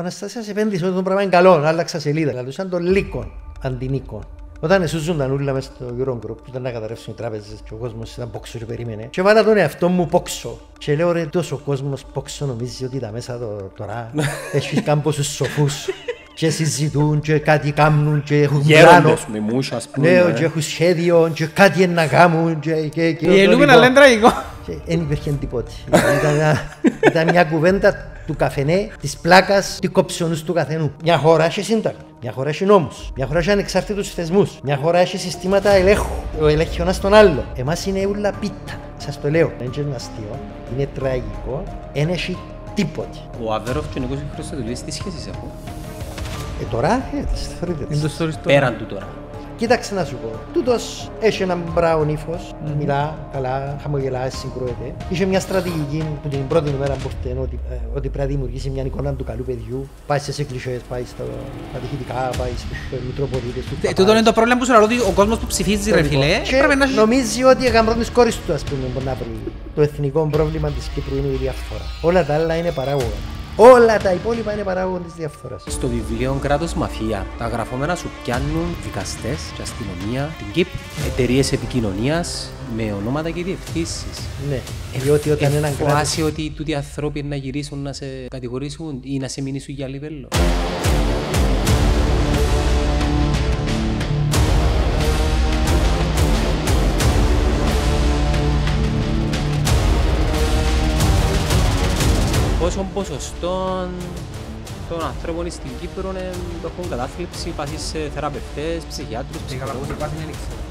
Αναστασία σε επένδυσε ότι το πράγμα είναι καλό, άλλαξα σελίδα. Δηλαδή, τον Λίκον αντί Όταν εσύ ζούνταν μέσα στο Eurogroup, που ήταν να καταρρεύσουν οι τράπεζες και ο κόσμος ήταν πόξο και περίμενε. Και βάλα τον εαυτό μου πόξο. Και λέω ρε, τόσο κόσμος πόξο νομίζει ότι τα μέσα το, τώρα έχεις κάμπος στους σοφούς. και συζητούν και κάτι κάνουν και έχουν πλάνο. Γέροντες και ε. έχουν σχέδιο και κάτι να δεν υπήρχε τίποτα. Δηλαδή, ήταν, ήταν, μια κουβέντα του καφενέ, της πλάκας, του κόψιονου του καθενού. Μια χώρα έχει σύνταγμα. Μια χώρα έχει νόμους. Μια χώρα έχει ανεξάρτητους θεσμούς. Μια χώρα έχει συστήματα ελέγχου. Ο ελέγχει ο ένας τον άλλο. Εμάς είναι ούλα πίτα. Σας το λέω. Δεν είναι αστείο. Είναι τραγικό. Δεν έχει τίποτα. Ο Αβέροφ και ο Νικό Χρυστοδουλή τις σχέσεις έχω. Ε, τώρα, ε, τις θεωρείτε. Πέραν του τώρα. Κοίταξε να σου πω. Τούτος ένα έναν μπράουν ύφος, mm-hmm. μιλά καλά, χαμογελά, συγκρούεται. Είχε μια στρατηγική που την πρώτη μέρα που ότι, ε, ότι πρέπει να δημιουργήσει μια εικόνα του καλού παιδιού. Πάει σε εκκλησίε, πάει στα ατυχητικά, πάει στους ε, μητροπολίτες του. Ε, τούτο είναι το πρόβλημα που σου λέω ο κόσμος που ψηφίζει, ρε φιλέ, Νομίζει ότι η γαμπρόνη κόρη του, ας πούμε, μπορεί να βρει. Το εθνικό πρόβλημα της Κύπρου είναι η διαφθορά. Όλα τα άλλα είναι παράγωγα. Όλα τα υπόλοιπα είναι παράγοντα διαφθοράς. Στο βιβλίο Κράτος Μαφία, τα γραφόμενα σου πιάνουν δικαστές και αστυνομία, την ΚΙΠ, εταιρείες επικοινωνίας με ονόματα και διευθύνσεις. Ναι, ε, διότι όταν ε, κράτος... έναν κράτος. ότι τούτοι οι άνθρωποι να γυρίσουν να σε κατηγορήσουν ή να σε μηνύσουν για λίγο. Το ποσοστό των ανθρώπων στην Κύπρο ε, το έχουν κατάθλιψη, πάση σε θεραπευτές, ψυχιάτρους, ναι, ψυχολόγους.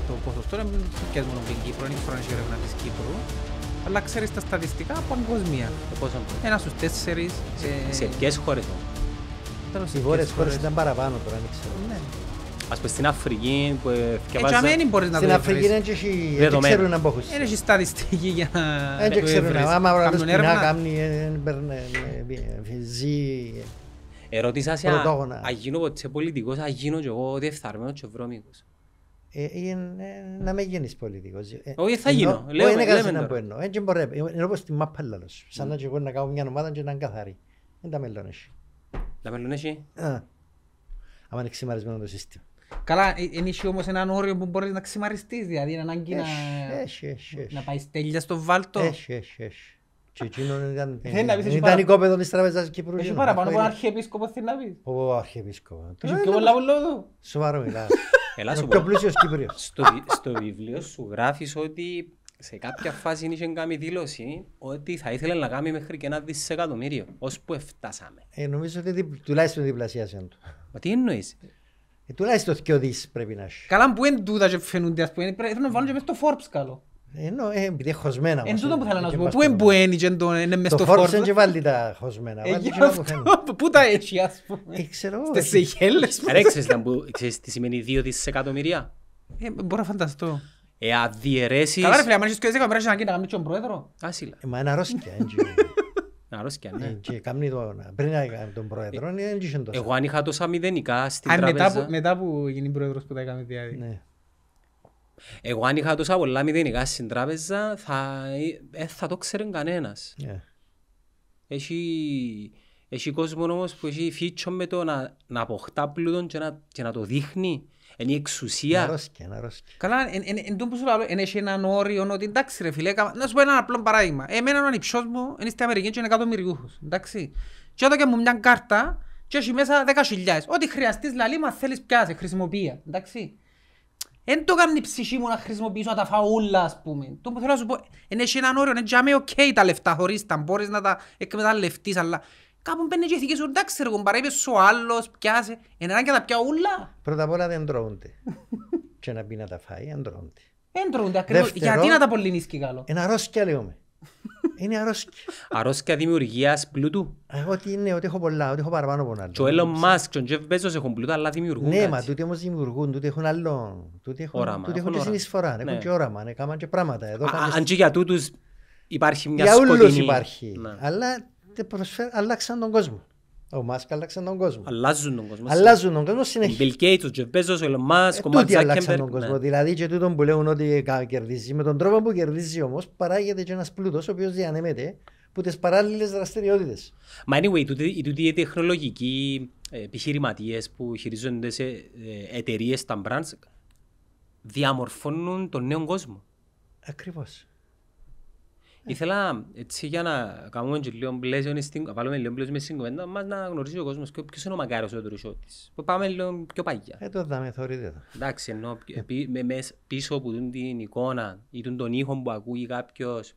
Το ποσοστό είναι και μόνο στην Κύπρο, είναι η χρονική έρευνα της Κύπρου. Αλλά ξέρεις τα στατιστικά παγκοσμία. Ε, Πόσο... Ένας στους τέσσερις. Σε, ποιες ε, χώρες όμως. Ναι. Οι χώρες, χώρες ήταν παραπάνω τώρα, δεν ξέρω. Ναι. Ας πούμε στην Αφρική που ευκαιβάζα... Ε, Έτσι μπορείς να το Στην Αφρική δεν ξέρουν να μπόχους. Δεν έχει στατιστική για να ε, το ξέρουν. Άμα ο είναι πεινά κάνει, ε, ζει... Ερωτήσα αν γίνω πολιτικός, αν γίνω και εγώ και Να με γίνεις πολιτικός. Όχι, θα γίνω. Λέω, είναι κάτι να πω εννοώ. Έτσι μπορεί, είναι όπως μάπα Σαν να και εγώ να κάνω μια ομάδα και να είναι καθαρή. Είναι είναι Καλά, είναι ίσιο όμως έναν όριο που μπορείς να ξημαριστείς, δηλαδή είναι ανάγκη να, να πάει τέλεια στο βάλτο. Έχει, έχει, έχει. Και εκείνον ήταν, ήταν οικόπεδο της τραπεζάς Κύπρου. Έχει παραπάνω από αρχιεπίσκοπο θέλει να πεις. Ο αρχιεπίσκοπο. Έχει πιο πολλά βουλόδου. Σοβαρό μιλάς. Ο πιο πλούσιος Κύπριος. Στο βιβλίο σου γράφεις ότι σε κάποια φάση είχε κάνει δήλωση ότι θα ήθελε να κάνει μέχρι και ένα δισεκατομμύριο, ώσπου που φτάσαμε. Ε, νομίζω ότι τουλάχιστον διπλασιάσαν του. Μα τι εννοείς. Ε, τουλάχιστον δυο δις πρέπει να έχει. Καλά που είναι τούτα και φαινούνται, ας πούμε, πρέπει να βάλουν και μες στο Forbes καλό. Ε, ενώ, ε, επειδή είναι χωσμένα. Εν τούτο που θέλω να ε, σου πω, πού είναι που είναι και είναι μες στο Forbes. Το Forbes είναι και βάλει τα χωσμένα. Ε, πού τα έχει, ας πούμε. Ξέρω. Στις ηχέλες. Ρε, ξέρεις τι σημαίνει δύο δισεκατομμυρία. Μπορώ να φανταστώ. Ε, αδιαιρέσεις... Καλά ρε φίλε, αν έχεις και δέκα μέρες να γίνει να τον πρόεδρο. Άσυλα. Μα είναι αρρώσικα, έτσι. Αρρώσκια, ναι. Ε, και κάνει το, πριν τον πρόεδρο, δεν είχε τόσο. Εγώ αν είχα τόσα μηδενικά στην τραπέζα... Μετά που γίνει πρόεδρος που τα έκαμε διάδει. Ναι. Εγώ αν είχα τόσα πολλά μηδενικά στην τράπεζα, θα, ε, θα το ξέρει κανένας. Yeah. Ναι. Έχει, έχει κόσμο όμως που έχει φίτσο με το να, να αποκτά πλούτον και να, και να το δείχνει είναι η εξουσία. Καλά, εν τούμπου σου λέω, εν έχει έναν όριο ότι εντάξει ρε φίλε, να σου πω ένα απλό παράδειγμα. Εμένα ο ανιψιός μου είναι στην Αμερική και είναι εκατομμυριούχος, εντάξει. Και έδωκε μου μια κάρτα και έχει μέσα δέκα χιλιάες. Ό,τι χρειαστείς λαλή μα θέλεις πιάσε, χρησιμοποιία, εντάξει. Εν το κάνει η ψυχή μου να χρησιμοποιήσω τα φαούλα, ας πούμε. Το που θέλω να σου πω, είναι έναν όριο, είναι τζάμε οκ τα λεφτά, χωρίς τα, μπορείς να τα εκμεταλλευτείς, αλλά κάπου μπαίνει και ηθική σου, εντάξει ρε κουμπάρα, είπες ο άλλος, πιάσε, έναν και τα πιά ούλα. Πρώτα απ' όλα δεν τρώονται. και να πει να τα φάει, δεν τρώονται. Δεν τρώονται, ακριβώς. Γιατί να τα πολύνεις και καλό. Είναι αρρώσκια με. Είναι αρρώσκια. αρρώσκια δημιουργίας πλούτου. Εγώ τι είναι, ότι έχω πολλά, ότι έχω παραπάνω από άλλο. Και ο Elon Musk και ο Jeff Bezos έχουν πλούτα, αλλά δημιουργούν Ναι, μα τούτοι όμως δημιουργούν, τούτοι έχουν άλλο. Τούτοι έχουν, όραμα, τούτοι έχουν και συνεισφορά, έχουν και όραμα, έκαναν ναι. ναι, και πράγματα. Αν και για τούτους υπάρχει μια σκοτεινή. Για όλους υπάρχει. Ναι. Αλλά τότε προσφέρ, αλλάξαν τον κόσμο. Ο Μάσκ αλλάξαν τον κόσμο. Αλλάζουν τον κόσμο. Αλλάζουν τον κόσμο συνέχεια. Bill Gates, ο Jeff ο Elon Musk, ε, ο Mark Zuckerberg. αλλάξαν τον κόσμο. Ναι. Δηλαδή και τούτον που λέουν ότι ε, κερδίζει. Με τον τρόπο που κερδίζει όμως, παράγεται και ένας πλούτος ο οποίος διανέμεται από τις παράλληλες δραστηριότητες. Μα anyway, οι τούτοι τεχνολογικοί ε, επιχειρηματίες που χειρίζονται σε εταιρείες τα brands διαμορφώνουν τον νέο κόσμο. Ακριβώς. Ήθελα έτσι για να κάνουμε και λίγο πλαίσιο, να μες στην μας να γνωρίζει ο κόσμος ποιος είναι ο Μαγκάρος ο Τουρισσότης. πάμε λίγο πιο παγιά. Ε, το δάμε, θεωρείτε Εντάξει, ενώ πίσω που δουν την εικόνα ή τον ήχο που ακούει κάποιος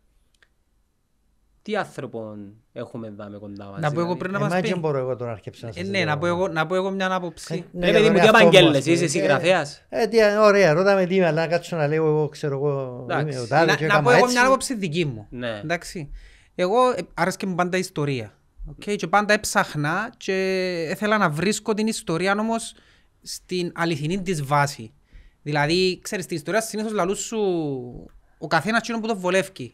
τι άνθρωπο έχουμε εδώ με κοντά μας. Να πω εγώ δηλαδή? πριν να μας πει. μπορώ εγώ τώρα να ε, σας Ναι, να πω εγώ, να πω εγώ μια άποψη. Ε, ε, ναι, παιδί μου, τι απαγγέλλες, είσαι συγγραφέας. Ε, τι, ωραία, ρώτα με τι, αλλά κάτσω να λέω εγώ, ξέρω εγώ, Να πω εγώ μια άποψη δική μου. Ναι. Εντάξει. Εγώ άρεσκε μου πάντα ιστορία. και πάντα έψαχνα και ήθελα να βρίσκω την ιστορία όμως στην αληθινή της βάση. Δηλαδή, ξέρεις, στην ιστορία συνήθως λαλούς σου ο καθένας που το βολεύει.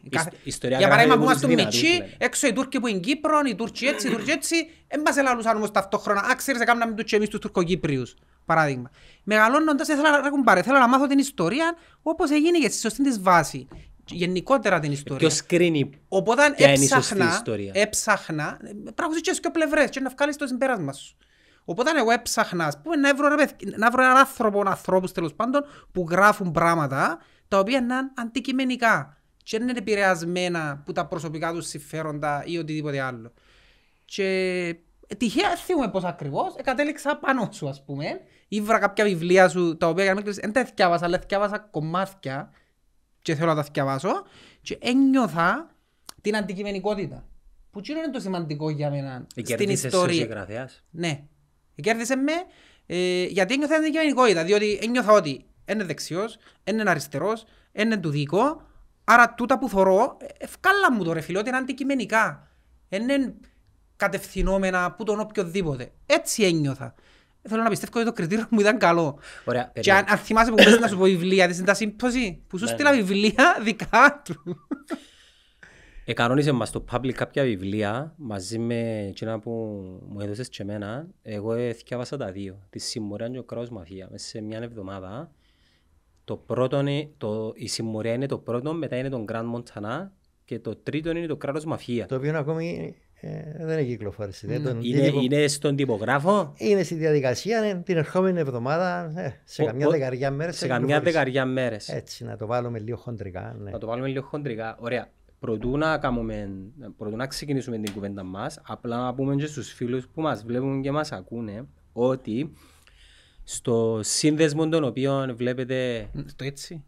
Για παράδειγμα που είμαστε μητσί, δηλαδή. έξω οι Τούρκοι που είναι Κύπρο, οι Τούρκοι έτσι, οι Τούρκοι έτσι, δεν μας ελαλούσαν όμως ταυτόχρονα. Α, ξέρεις, έκαναμε τους και εμείς τους Τουρκοκύπριους, παράδειγμα. Μεγαλώνοντας, ήθελα να κουμπάρε, θέλω να μάθω την ιστορία όπως έγινε και στη σωστή της βάση. Γενικότερα την ιστορία. Ποιος κρίνει Οπότε έψαχνα, έψαχνα, πράγματι και στις πλευρές και να βγάλεις το συμπέρασμα σου. Οπότε εγώ έψαχνα, ας πούμε, να βρω, να βρω έναν άνθρωπο, ανθρώπους τέλος πάντων, που γράφουν πράγματα τα οποία είναι αντικειμενικά και δεν είναι επηρεασμένα από τα προσωπικά τους συμφέροντα ή οτιδήποτε άλλο. Και ε, τυχαία θυμούμε πώς ακριβώς, εκατέληξα πάνω σου ας πούμε ή βρα κάποια βιβλία σου τα οποία για να μην δεν τα θυκιάβασα, αλλά θυκιάβασα κομμάτια και θέλω να τα θυκιάβασω και ένιωθα την αντικειμενικότητα. Που τί είναι το σημαντικό για μένα ε, στην ιστορία. Ναι. Ε, κέρδισε με γιατί ένιωθα την αντικειμενικότητα, διότι ένιωθα ότι είναι δεξιός, είναι αριστερός, είναι του δικό. Άρα τούτα που θωρώ, ευκάλα ε, μου το ρε φίλε, ότι είναι αντικειμενικά. Είναι κατευθυνόμενα που τον οποιοδήποτε. Έτσι ένιωθα. Θέλω να πιστεύω ότι το κριτήριο μου ήταν καλό. Ωραία, και αν, αν θυμάσαι που πρέπει να σου πω βιβλία, δεν τα σύμπτωση, που σου ναι, στείλα ναι. βιβλία δικά του. Εκανόνισε μας το public κάποια βιβλία μαζί με εκείνα που μου έδωσες και εμένα. Εγώ διάβασα ε, τα δύο, τη Συμμορία και ο Κράος Μαφία, μέσα σε μια εβδομάδα. Το πρώτο είναι, το, η συμμορία είναι το πρώτο, μετά είναι τον Grand Montana και το τρίτο είναι το κράτος μαφία. Το οποίο ακόμη ε, δεν έχει κυκλοφορήσει. Mm. τον, είναι, είναι στον τυπογράφο. Είναι στη διαδικασία ναι, την ερχόμενη εβδομάδα, ε, σε καμιά δεκαριά μέρες. Σε καμιά δεκαριά μέρες. Έτσι, να το βάλουμε λίγο χοντρικά. Ναι. Να το βάλουμε λίγο χοντρικά. Ωραία. Προτού να, κάνουμε, προτού να ξεκινήσουμε την κουβέντα μας, απλά να πούμε και στους φίλους που μας βλέπουν και μας ακούνε ότι στο σύνδεσμο των οποίων βλέπετε... Το έτσι.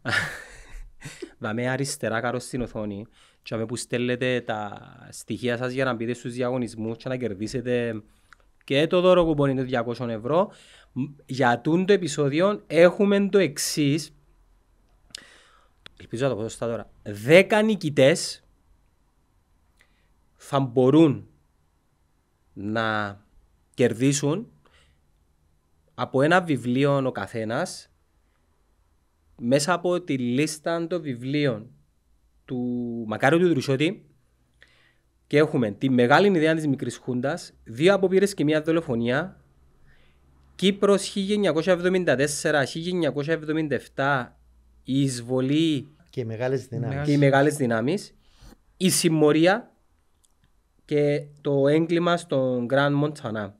Δαμε αριστερά καρός στην οθόνη και που στέλνετε τα στοιχεία σας για να μπείτε στους διαγωνισμούς και να κερδίσετε και το δώρο που που είναι 200 ευρώ. Για τούν το επεισόδιο έχουμε το εξής. Ελπίζω να το πω σωστά τώρα. Δέκα νικητές θα μπορούν να κερδίσουν από ένα βιβλίο ο καθένας μέσα από τη λίστα των βιβλίων του Μακάριου του Δρουσιώτη και έχουμε τη μεγάλη ιδέα της μικρής χούντας, δύο αποπείρε και μία δολοφονία, Κύπρος 1974-1977 η εισβολή και οι μεγάλες δυνάμεις, η συμμορία και το έγκλημα στον Grand Montana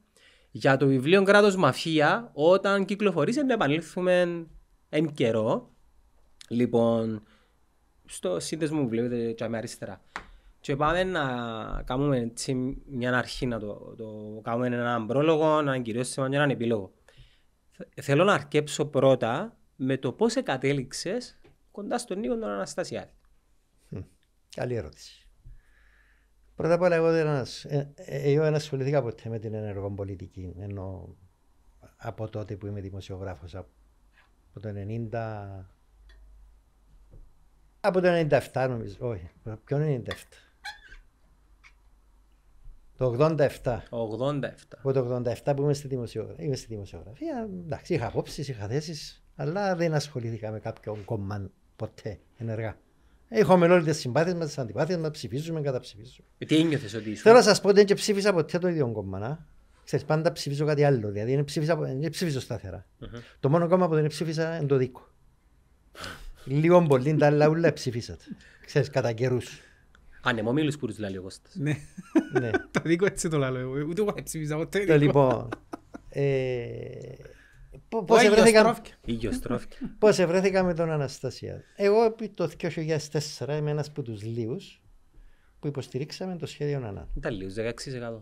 για το βιβλίο κράτος Μαφία, όταν κυκλοφορήσει, να επανέλθουμε εν καιρό. Λοιπόν, στο σύνδεσμο που βλέπετε, τσάμε αριστερά. Και πάμε να κάνουμε μια αρχή, να το, το κάνουμε έναν πρόλογο, έναν κυρίω σημαντικό, έναν επίλογο. Θέλω να αρκέψω πρώτα με το πώς εκατέληξες κοντά στον Νίκο τον Αναστασιάδη. Καλή ερώτηση. Πρώτα απ' όλα, εγώ δεν ε, ε, ασχοληθήκα ποτέ με την ενεργό πολιτική. Ενώ από τότε που είμαι δημοσιογράφος, από το 90. Από το 97 νομίζω, όχι, ποιο 97. Το 87. 87. Από το 87 που είμαι στη δημοσιογραφία, είμαι στη δημοσιογραφία εντάξει, είχα απόψεις, είχα θέσεις, αλλά δεν ασχολήθηκα με κάποιον κόμμα ποτέ ενεργά. Έχουμε όλε τις συμπάθειες μας, τις αντιπάθειες μας, ψηφίζουμε, καταψηφίζουμε. Ε, τι ένιωθε ότι ήσουν. Θέλω να σας πω ότι δεν και ψήφισα ποτέ το ίδιο κόμμα. Ξέρεις, πάντα ψήφιζω κάτι άλλο. Δηλαδή δεν ψήφισα, δεν ψήφιζω σταθερά. Uh-huh. Το μόνο κόμμα που δεν ψήφισα είναι το δίκο. Λίγο πολύ, τα άλλα ούλα ψηφίσατε. Ξέρεις, κατά καιρούς. Ανεμόμιλου που ρίχνει λίγο Ναι, ναι. το δίκο έτσι το λέω. Ούτε εγώ ψήφισα ποτέ. Λοιπόν, ε, Πώ ευρέθηκα... Πώς ευρέθηκα με τον Αναστασία. Εγώ επί το 2004 είμαι ένας από τους λίγου που υποστηρίξαμε το σχέδιο ΝΑΝΑ. Ήταν λίγου, 16%.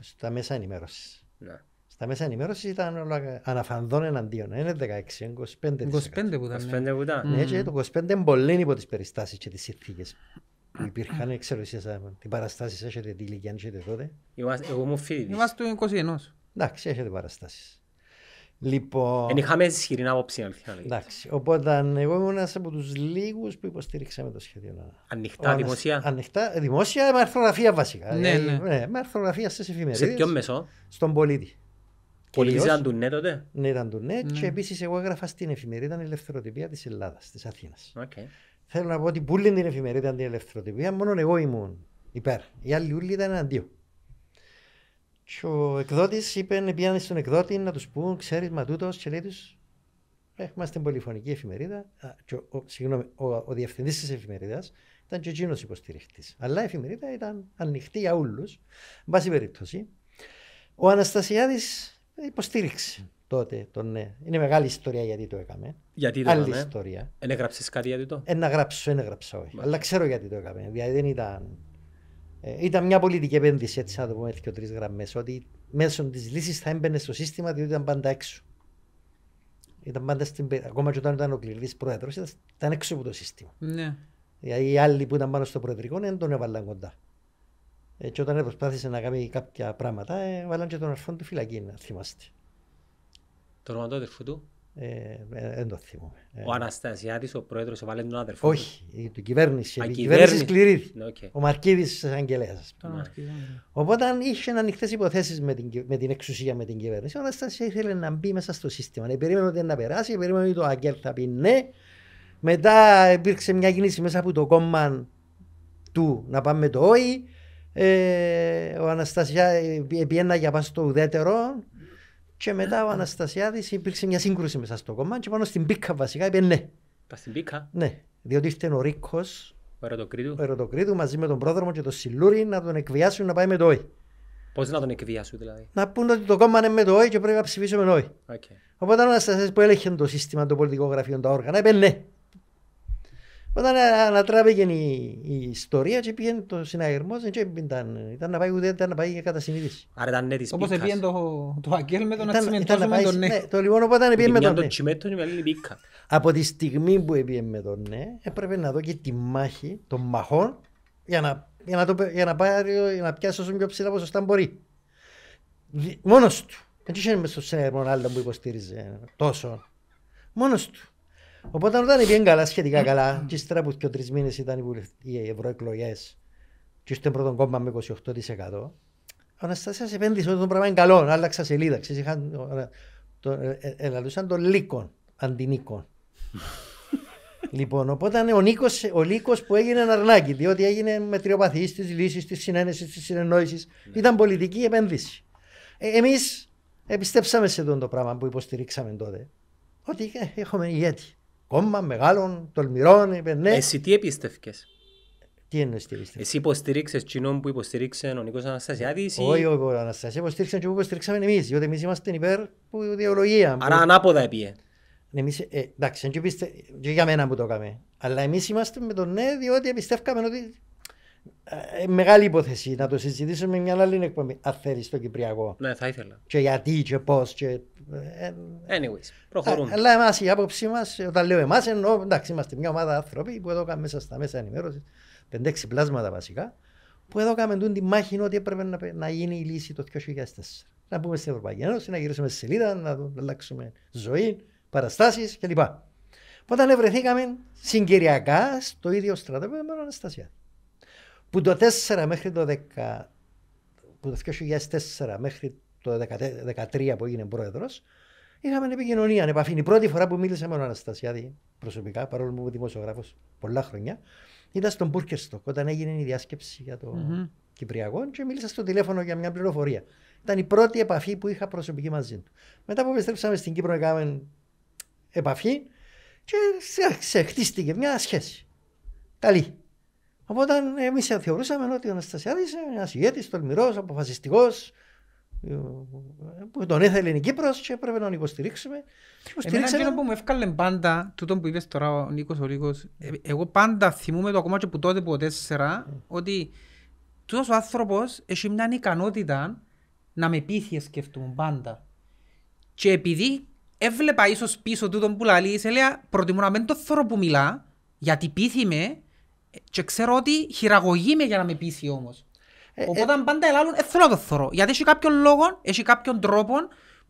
Στα μέσα ενημέρωσης. Ναι. Στα μέσα ενημέρωσης ήταν όλα αναφανδόν εναντίον. Είναι 16, 25. 25 που ήταν. 25 που ήταν. Ναι, ναι και το 25 είναι πολύ υπό τις περιστάσεις και τις συνθήκες που υπήρχαν. Ξέρω εσείς τι παραστάσεις έχετε, τι ηλικία έχετε τότε. Εγώ μου φίλη. Είμαστε του 21. Εντάξει, έχετε παραστάσεις. Λοιπόν... είχαμε ισχυρή άποψη, αλήθεια. Εντάξει, οπότε εγώ ήμουν ένας από τους λίγους που υποστήριξαμε το σχέδιο. Ανοιχτά, ο, δημοσία. Ανοιχτά, ε, δημοσία, με αρθρογραφία βασικά. Ναι, ε, ναι. ναι με αρθρογραφία στις εφημερίδες. Σε ποιο μέσο? Στον πολίτη. Πολίτης ήταν του ναι τότε. Ναι, ήταν του ναι, ναι. και επίσης εγώ έγραφα στην εφημερίδα Ελευθεροτυπία της Ελλάδας, της Αθήνας. Okay. Θέλω να πω ότι πουλήν την εφημερίδα την Ελευθεροτυπία, μόνο εγώ ήμουν υπέρ. Οι άλλοι ήταν ήταν αντίο. Και ο εκδότης είπε, «Ναι, πήγαν στον εκδότη να τους πούν, ξέρεις μα τούτος, και λέει τους, έχουμε στην πολυφωνική εφημερίδα. και ο, ο, συγγνώμη, ο, ο διευθυντής της εφημερίδας ήταν και Τζίνο υποστηριχτής. Αλλά η εφημερίδα ήταν ανοιχτή για όλους. Εν πάση περίπτωση, ο Αναστασιάδης υποστήριξε τότε τον ναι. Είναι μεγάλη ιστορία γιατί το έκαμε. Γιατί το Άλλη ιστορία. Ένα έγραψε κάτι γιατί το. Ένα ε, γράψω, ένα Αλλά ξέρω γιατί το έκαμε. Γιατί δηλαδή δεν ήταν ε, ήταν μια πολιτική επένδυση, έτσι να το πούμε έτσι και τρεις γραμμές, ότι μέσω της λύσης θα έμπαινε στο σύστημα διότι ήταν πάντα έξω. Ήταν πάντα στην, ακόμα και όταν ήταν ο κλειδί πρόεδρος, ήταν έξω από το σύστημα. Ναι. Ε, οι άλλοι που ήταν πάνω στο προεδρικό δεν τον έβαλαν κοντά. Ε, και όταν προσπάθησε να κάνει κάποια πράγματα, ε, και τον αρφόν του φυλακή, να θυμάστε. Το όνομα του δεν ε, ε, το ε, Ο Αναστασιάδης, ο πρόεδρος, αδερφό Όχι, του. η κυβέρνηση. Η κυβέρνηση σκληρή. Ναι, ο Αγγελέα. Αγγελέας. Ναι. Οπότε είχε ανοιχτέ υποθέσεις με, την εξουσία, με την κυβέρνηση. Ο Αναστασιάδη ήθελε να μπει μέσα στο σύστημα. Περίμενε ότι να περάσει, περίμενε ότι το Αγγέλ θα πει ναι. Μετά υπήρξε μια κίνηση μέσα από το κόμμα του να πάμε το όι. ο Αναστασιά πιένα για πάση το ουδέτερο και μετά ο Αναστασιάδης υπήρξε μια σύγκρουση μέσα στο κόμμα και πάνω στην πίκα βασικά είπε ναι. Στην πίκα. Ναι, διότι ήρθε ο Ρίκος, ο Ερωτοκρίτου. ο Ερωτοκρίτου μαζί με τον πρόδρομο και τον Σιλούρι να τον εκβιάσουν να πάει με το ΟΗ. Πώς να τον εκβιάσουν δηλαδή. Να πούν ότι το κόμμα είναι με το ΟΗ και πρέπει να ψηφίσουμε με το ΟΗ. Okay. Οπότε ο Αναστασιάδης που έλεγχε το σύστημα, το πολιτικό γραφείο, τα όργανα, είπε ναι. Όταν ανατράβηκε η, ιστορία και πήγαινε το συναγερμό, και ήταν, ήταν να πάει ούτε ήταν να πάει κατά συνείδηση. Άρα ήταν ναι της Όπως πήγε το, το Αγγέλ με τον Ατσιμέντο αξιμεντώσουμε τον ναι. ναι. Το λοιπόν όταν πήγε με τον ναι. Τσιμέτο, πίκα. Από τη στιγμή που πήγε με τον ναι έπρεπε να δω και τη μάχη των μαχών για να, για πάρει, για να πιάσει όσο πιο ψηλά ποσοστά μπορεί. Μόνος του. Δεν είχε μες στο συναγερμό άλλο που υποστήριζε τόσο. Μόνος του. Οπότε όταν πήγαινε καλά, σχετικά καλά, και ύστερα που δύο τρεις μήνες ήταν οι ευρωεκλογές, και στον πρώτο κόμμα με 28%. Ο Αναστασία επένδυσε ότι το πράγμα είναι καλό, άλλαξα σελίδα. Ε, ε, ελαλούσαν τον Λίκο αντί Νίκο. Λοιπόν, οπότε ο Νίκος ο που έγινε αρνάκι, διότι έγινε μετριοπαθής της λύσης, της συνένεσης, της συνεννόησης. Ναι. Ήταν πολιτική επένδυση. Ε, Εμείς επιστέψαμε σε αυτό το πράγμα που υποστηρίξαμε τότε. Ότι έχουμε ηγέτη κόμμα μεγάλων, τολμηρών, είπε ναι. Εσύ τι επίστευκες. Τι εννοείς τι επίστευκες. Εσύ υποστηρίξες κοινών που υποστηρίξε ο Νικός Αναστασιάδης. Ή... Όχι, όχι, ο Αναστασιάδης υποστήριξε και που υποστηρίξαμε εμείς, διότι εμείς είμαστε υπέρ που ιδεολογία. Άρα που... ανάποδα επίε. Ναι, εμείς, ε, εντάξει, και, πιστε... για μένα που το έκαμε. Αλλά εμείς είμαστε με τον ναι, διότι πιστεύκαμε ότι ε, μεγάλη υπόθεση να το συζητήσουμε με μια άλλη εκπομπή. Αν θέλεις στο Κυπριακό. Ναι, θα ήθελα. Και γιατί, και πώς. Και... Ε, ε, Anyways, προχωρούμε. αλλά εμάς η άποψή μας, όταν λέω εμάς, εννοώ εντάξει, είμαστε μια ομάδα άνθρωποι που εδώ μέσα στα μέσα ενημέρωσης, πλάσματα βασικά, που εδώ κάνουμε τη μάχη ότι έπρεπε να, να γίνει η λύση το 2004. Να πούμε στην Ευρωπαϊκή Ένωση, να γυρίσουμε στη σελίδα, να, αλλάξουμε ζωή, παραστάσεις κλπ. Όταν βρεθήκαμε συγκυριακά στο ίδιο στρατόπεδο με τον Αναστασιάδη που το 4 μέχρι το 10, που το 2004 μέχρι το 2013 που έγινε πρόεδρος, είχαμε επικοινωνία, επαφή. Η πρώτη φορά που μίλησα με τον Αναστασιάδη προσωπικά, παρόλο που είμαι δημοσιογράφος πολλά χρόνια, ήταν στον Μπούρκερστοκ όταν έγινε η διάσκεψη για το mm-hmm. Κυπριακό και μίλησα στο τηλέφωνο για μια πληροφορία. Ήταν η πρώτη επαφή που είχα προσωπική μαζί του. Μετά που επιστρέψαμε στην Κύπρο, έκαναμε επαφή και σε, χτίστηκε μια σχέση. Καλή. Οπότε εμεί θεωρούσαμε ότι ο Αναστασιάδης είναι ένας ηγέτης, τολμηρός, αποφασιστικός, που τον ήθελε η Κύπρος και έπρεπε να τον υποστηρίξουμε. Υποστηρίξαμε... Ένα που μου έφκαλε πάντα, τούτο που είπες τώρα ο Νίκος ο Λίγο, εγώ πάντα θυμούμαι το ακόμα και που τότε που τέσσερα, mm. ότι τούτος ο άνθρωπος έχει μια ικανότητα να με πείθει σκεφτούμε πάντα. Και επειδή έβλεπα ίσως πίσω τούτο που σε έλεγα προτιμώ να μην το θεωρώ που μιλά, γιατί πείθει με, και ξέρω ότι χειραγωγεί με για να με πείσει όμως. Ε, ε, Οπότε ε, πάντα ελάλλουν, ε, θέλω το θωρώ. Γιατί έχει κάποιον λόγο, έχει κάποιον τρόπο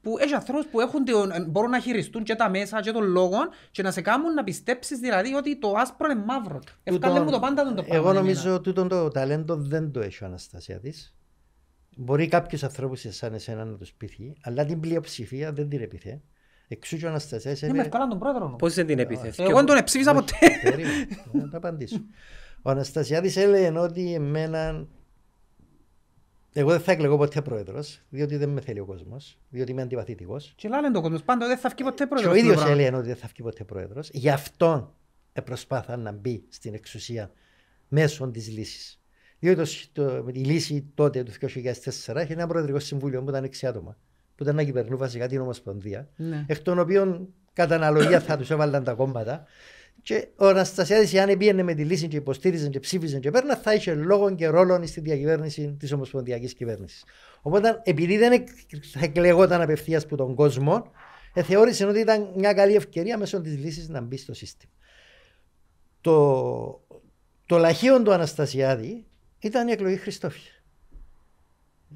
που έχει ανθρώπους που έχουν, ε, μπορούν να χειριστούν και τα μέσα και τον λόγων και να σε κάνουν να πιστέψεις δηλαδή ότι το άσπρο είναι μαύρο. Ευκάλε μου το πάντα τον το πράγμα. Εγώ νομίζω ότι το ταλέντο δεν το έχει ο Αναστασία τη. Μπορεί κάποιους ανθρώπους σαν εσένα να τους πείθει, αλλά την πλειοψηφία δεν την επιθέτει. Εξού και ο Αναστασίας. είναι... ευκάλα τον πρόεδρο μου. Πώς δεν την ε, επίθεση. Εγώ δεν τον ψήφισα ε, ποτέ. Να απαντήσω. Ο Αναστασια έλεγε ότι εμένα... Εγώ δεν θα εκλεγώ ποτέ πρόεδρος, διότι δεν με θέλει ο κόσμος, διότι είμαι αντιπαθητικός. Τι λένε το κόσμος, πάντα δεν θα βγει ποτέ πρόεδρος. ο ίδιο έλεγε ότι δεν θα βγει ποτέ πρόεδρος. Γι' αυτό προσπάθα να μπει στην εξουσία μέσω της λύσης. Διότι η λύση τότε του 2004 είχε ένα προεδρικό συμβούλιο που ήταν 6 άτομα που ήταν να κυβερνούν βασικά την Ομοσπονδία, ναι. εκ των οποίων κατά αναλογία θα τους έβαλαν τα κόμματα. Και ο Αναστασιάδης, αν πήγαινε με τη λύση και υποστήριζε και ψήφιζε και πέρνα, θα είχε λόγο και ρόλο στη διακυβέρνηση της Ομοσπονδιακής Κυβέρνησης. Οπότε, επειδή δεν εκλεγόταν απευθείας από τον κόσμο, θεώρησε ότι ήταν μια καλή ευκαιρία μέσω της λύσης να μπει στο σύστημα. Το, το λαχείο του Αναστασιάδη ήταν η εκλογή Χριστόφια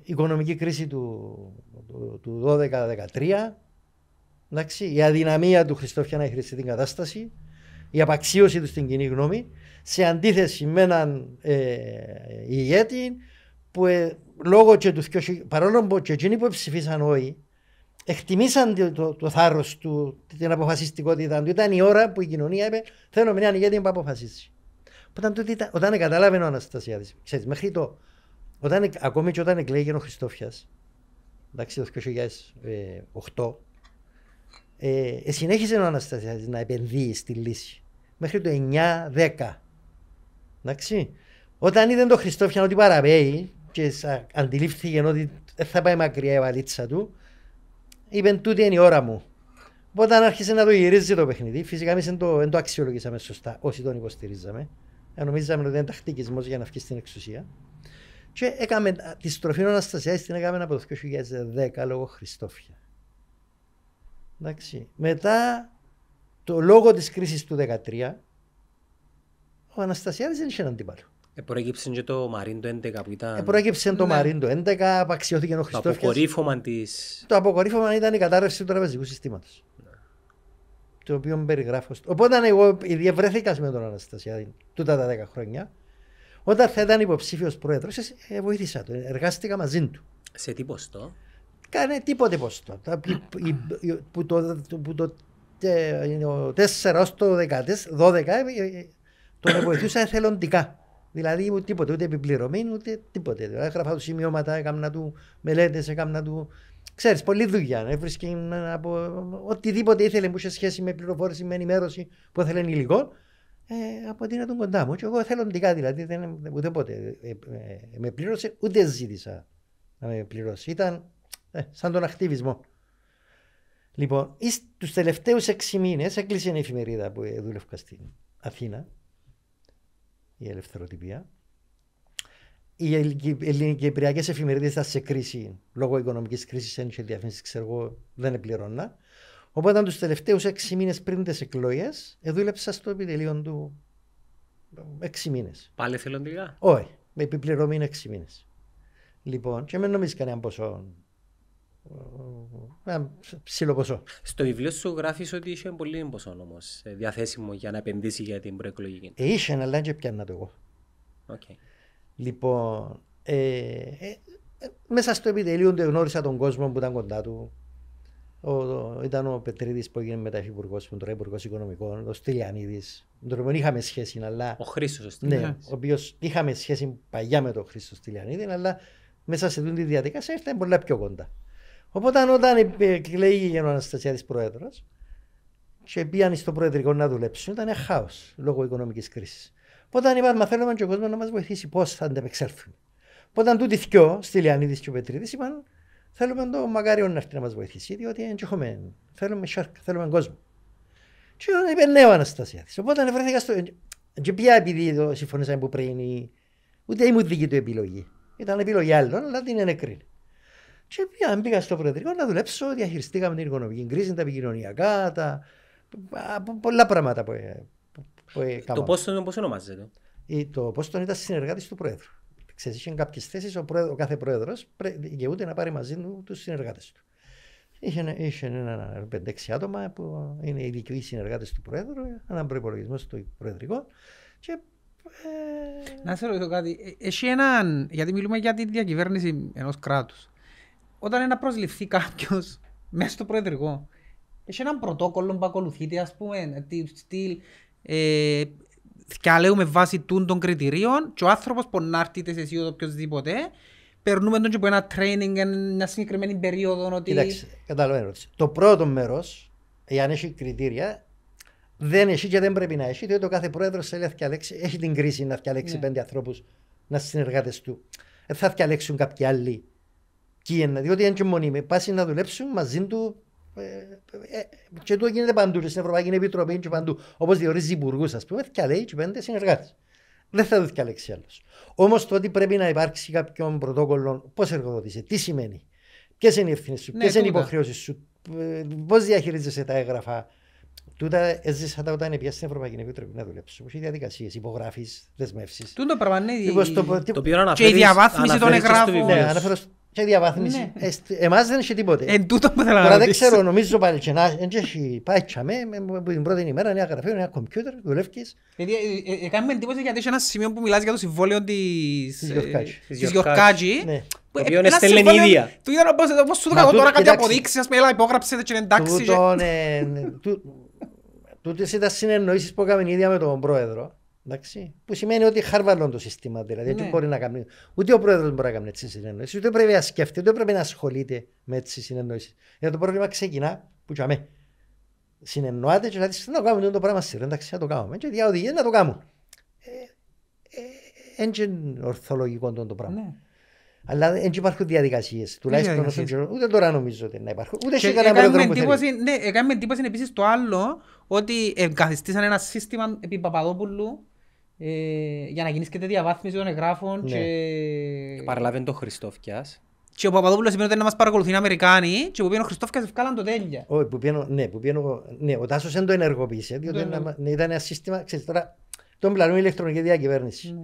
οικονομική κρίση του, του, του 12-13, η αδυναμία του Χριστόφια να χρήσει την κατάσταση, η απαξίωση του στην κοινή γνώμη, σε αντίθεση με έναν ε, ηγέτη που ε, λόγω και τους παρόλο που και εκείνοι που ψηφίσαν όλοι, εκτιμήσαν το, το, το θάρρος του, την αποφασιστικότητα του. Ήταν η ώρα που η κοινωνία είπε: Θέλω μια ηγέτη που αποφασίσει. Όταν, όταν, καταλάβαινε ο Αναστασιάδης, μέχρι το όταν, ακόμη και όταν εκλέγει ο Χριστόφιας, εντάξει, το 2008, ε, ε, συνέχισε ο Αναστασιάδης να επενδύει στη λύση μέχρι το 9-10. Εντάξει. Όταν είδε τον Χριστόφια ότι παραβαίνει και αντιλήφθηκε ότι ε, θα πάει μακριά η βαλίτσα του, είπε τούτη είναι η ώρα μου. Όταν άρχισε να το γυρίζει το παιχνίδι, φυσικά εμείς δεν το, το αξιολογήσαμε σωστά όσοι τον υποστηρίζαμε. Ε, νομίζαμε ότι ήταν τακτικισμός για να βγει στην εξουσία. Και έκαμε τη στροφή Αναστασία την έκαμε από το 2010 λόγω Χριστόφια. Εντάξει. Μετά το λόγο της κρίσης του 2013 ο Αναστασιάδης δεν είχε έναν αντίπαλο. Ε, και το Μαρίν το 11 που ήταν... Ε, το ναι. Μαρίν το 11, απαξιώθηκε ο Χριστόφιας. Το αποκορύφωμα της... Το αποκορύφωμα ήταν η κατάρρευση του τραπεζικού συστήματος. Ναι. Το οποίο περιγράφω. Οπότε εγώ διευρέθηκα με τον αναστασία τούτα τα 10 χρόνια. Όταν θα ήταν υποψήφιος πρόεδρος, ε, ε βοήθησα του. Εργάστηκα μαζί του. Σε τι ποστό? Κάνε τίποτε ποστό. που το, που το, το 4 ως το 12 τον βοηθούσα εθελοντικά. Δηλαδή τίποτε, ούτε επιπληρωμή, ούτε τίποτε. Δηλαδή, έγραφα του σημειώματα, έκανα του μελέτες, έκανα του. Ξέρεις, πολλή δουλειά. Έβρισκε ε, από οτιδήποτε ήθελε που είχε σχέση με πληροφόρηση, με ενημέρωση που ήθελε υλικό ε, από την τον κοντά μου. Και εγώ θέλω δηλαδή, δεν, πότε ε, ε, ε, με πλήρωσε, ούτε ζήτησα να με πληρώσει. Ήταν ε, σαν τον ακτιβισμό. Λοιπόν, τους τελευταίους 6 μήνες έκλεισε η εφημερίδα που ε, δούλευκα στην Αθήνα, η Ελευθεροτυπία. Οι ελληνικέ εφημερίδες ήταν σε κρίση λόγω οικονομικής κρίσης, ένιωσε διαφήμιση, ξέρω εγώ, δεν επληρώνα. Οπότε τους τελευταίους 6 μήνες πριν τις εκλογές, ε, δούλεψα στο επιτελείο του 6 μήνες. Πάλι εθελοντικά. Όχι, με επιπληρωμή είναι 6 μήνες. Λοιπόν, και με νομίζεις κανένα ποσό. Ε, ένα ψηλό ποσό. Στο βιβλίο σου γράφεις ότι είχε πολύ ποσό όμως ε, διαθέσιμο για να επενδύσεις για την προεκλογική. Ε, είχε, αλλά και να το εγώ. Okay. Λοιπόν, ε, ε, μέσα στο επιτελείο του γνώρισα τον κόσμο που ήταν κοντά του ο, ήταν ο Πετρίδης που έγινε μετά υπουργό, που τώρα υπουργός οικονομικών, ο Στυλιανίδης. Τον οποίο είχαμε σχέση, αλλά. Ο Χρήστος Στυλιανίδη. Ναι, ο οποίος είχαμε σχέση παλιά με τον Χρήστο Στυλιανίδη, αλλά μέσα σε αυτή τη διαδικασία ήρθε πολλά πιο κοντά. Οπότε όταν εκλέγει ε, ο τη πρόεδρος, και πήγαν στο προεδρικό να δουλέψουν, ήταν χάος λόγω οικονομικής κρίσης. Όταν είπαν, μα θέλουμε και ο κόσμος να μας βοηθήσει, πώς θα αντεπεξέλθουν. Όταν τούτοι θυκιό, Στυλιανίδης και ο Πετρίδης, είπαν, Θέλουμε το μακάριο να έρθει να μας βοηθήσει, διότι έχουμε, θέλουμε σάρκα, θέλουμε κόσμο. Και είπε νέο «Ναι, Αναστασιάδης, Οπότε βρέθηκα στο... Και πια επειδή το συμφωνήσαμε που πριν, ούτε ήμουν δική του επιλογή. Ήταν επιλογή άλλων, αλλά την ενεκρίνει. Και πια μπήκα στο Προεδρικό να δουλέψω, διαχειριστήκαμε την οικονομική κρίση, τα επικοινωνιακά, τα... πολλά πράγματα που, ε, που, που, που ε, Το Πόστον πώς ονομάζεται. Το Πόστον ε, ήταν συνεργάτης του Προέδρου ξέρεις, είχε κάποιες θέσεις ο, ο, κάθε πρόεδρος δικαιούται να πάρει μαζί του τους συνεργάτες του. Είχε, είχε ένα 5-6 άτομα που είναι ειδικοί συνεργάτες του Προέδρου, έναν προπολογισμό του Προεδρικό. Και, ε, Να σε ρωτήσω κάτι. Ε, έχει έναν. Γιατί μιλούμε για την διακυβέρνηση ενός κράτους. Όταν ένα προσληφθεί κάποιος μέσα στο Προεδρικό, έχει έναν πρωτόκολλο που ακολουθείται, ας πούμε, ε, στυλ θυκαλέου με βάση τούν των κριτηρίων και ο άνθρωπος σε εσύ ο οποιοςδήποτε περνούμε τον και από ένα training μια συγκεκριμένη περίοδο ότι... Κοιτάξτε, κατάλαβα ερώτηση. Το πρώτο μέρος, εάν έχει κριτήρια, δεν έχει και δεν πρέπει να έχει, διότι ο κάθε πρόεδρος έχει την κρίση να φτιάξει ναι. πέντε ανθρώπους να συνεργάτες του. Δεν θα θυκαλέξουν κάποιοι άλλοι. Διότι είναι και μονίμοι. Πάση να δουλέψουν μαζί του ε, ε, ε, και το γίνεται παντού, στην Ευρωπαϊκή Επιτροπή και παντού. Όπως διορίζει υπουργούς, ας πούμε, και λέει και πέντε συνεργάτες. Δεν θα δοθεί λέξη άλλος. Όμως το ότι πρέπει να υπάρξει κάποιον πρωτόκολλο, πώς εργοδοτήσει, τι σημαίνει, ποιες είναι οι ευθύνες σου, ναι, ποιες είναι οι υποχρεώσεις σου, πώς διαχειρίζεσαι τα έγγραφα. Τούτα έζησα τα όταν πια στην Ευρωπαϊκή Επιτροπή να δουλέψεις Όχι διαδικασίε, υπογραφή, δεσμεύσεις. Τούτο πράγμα είναι. των εγγραφών και διαβάθμιση. Ναι. Ε, εμάς δεν είχε τίποτε. Εν τούτο που θέλω να Τώρα δεν ξέρω, νομίζω πάλι και να έχει πάει τσαμέ, με, την πρώτη ημέρα, νέα γραφείο, νέα κομπιούτερ, δουλεύκεις. Ε, ε, κάνουμε εντύπωση γιατί είσαι ένα σημείο που μιλάς για το συμβόλαιο της Γιορκάτζη. Το οποίο είναι ίδια. Του ήταν όπως σου το κακό τώρα κάτι αποδείξεις, ας πούμε, έλα υπόγραψε και εντάξει. Ναι, ναι, τούτες ήταν συνεννοήσεις που έκαμε ίδια με τον πρόεδρο. Εντάξει. Που σημαίνει ότι χαρβαλών το σύστημα. Δηλαδή, ναι. μπορεί να κάνει. Ούτε ο πρόεδρος μπορεί να κάνει έτσι συνεννόηση, ούτε πρέπει να σκέφτεται, ούτε πρέπει να ασχολείται με έτσι συνεννόηση. Γιατί το πρόβλημα ξεκινά που τσαμέ. Συνεννοάται και να δει να κάνουμε το πράγμα σύρρε. Εντάξει, να το κάνουμε. Και διάοδηγε να το κάνουν. Δεν ε, ε, είναι ορθολογικό το πράγμα. Ναι. Αλλά δεν υπάρχουν διαδικασίες. Τουλάχιστον όσο ξέρω, ούτε τώρα νομίζω ότι να υπάρχουν. Ούτε σε κανένα πρόβλημα. που θέλει. Ναι, έκαμε εντύπωση επίσης το άλλο ότι εγκαθιστήσαν ένα σύστημα επί Παπαδόπουλου ε, για να γίνεις και τέτοια βάθμιση των εγγράφων ναι. και... Παραλάβει το Χριστόφκιας. Και ο Παπαδόπουλος είπε ότι να μας παρακολουθούν οι Αμερικάνοι και που πήγαινε ο Χριστόφκιας βγάλαν το τέλεια. Ό, που πήγαινε, ναι, που πήγαινε, ναι, ο Τάσος δεν το ενεργοποίησε, διότι ναι, ναι. ναι. ήταν ένα σύστημα, ξέρεις τώρα, τον πλανούν ηλεκτρονική διακυβέρνηση. Ναι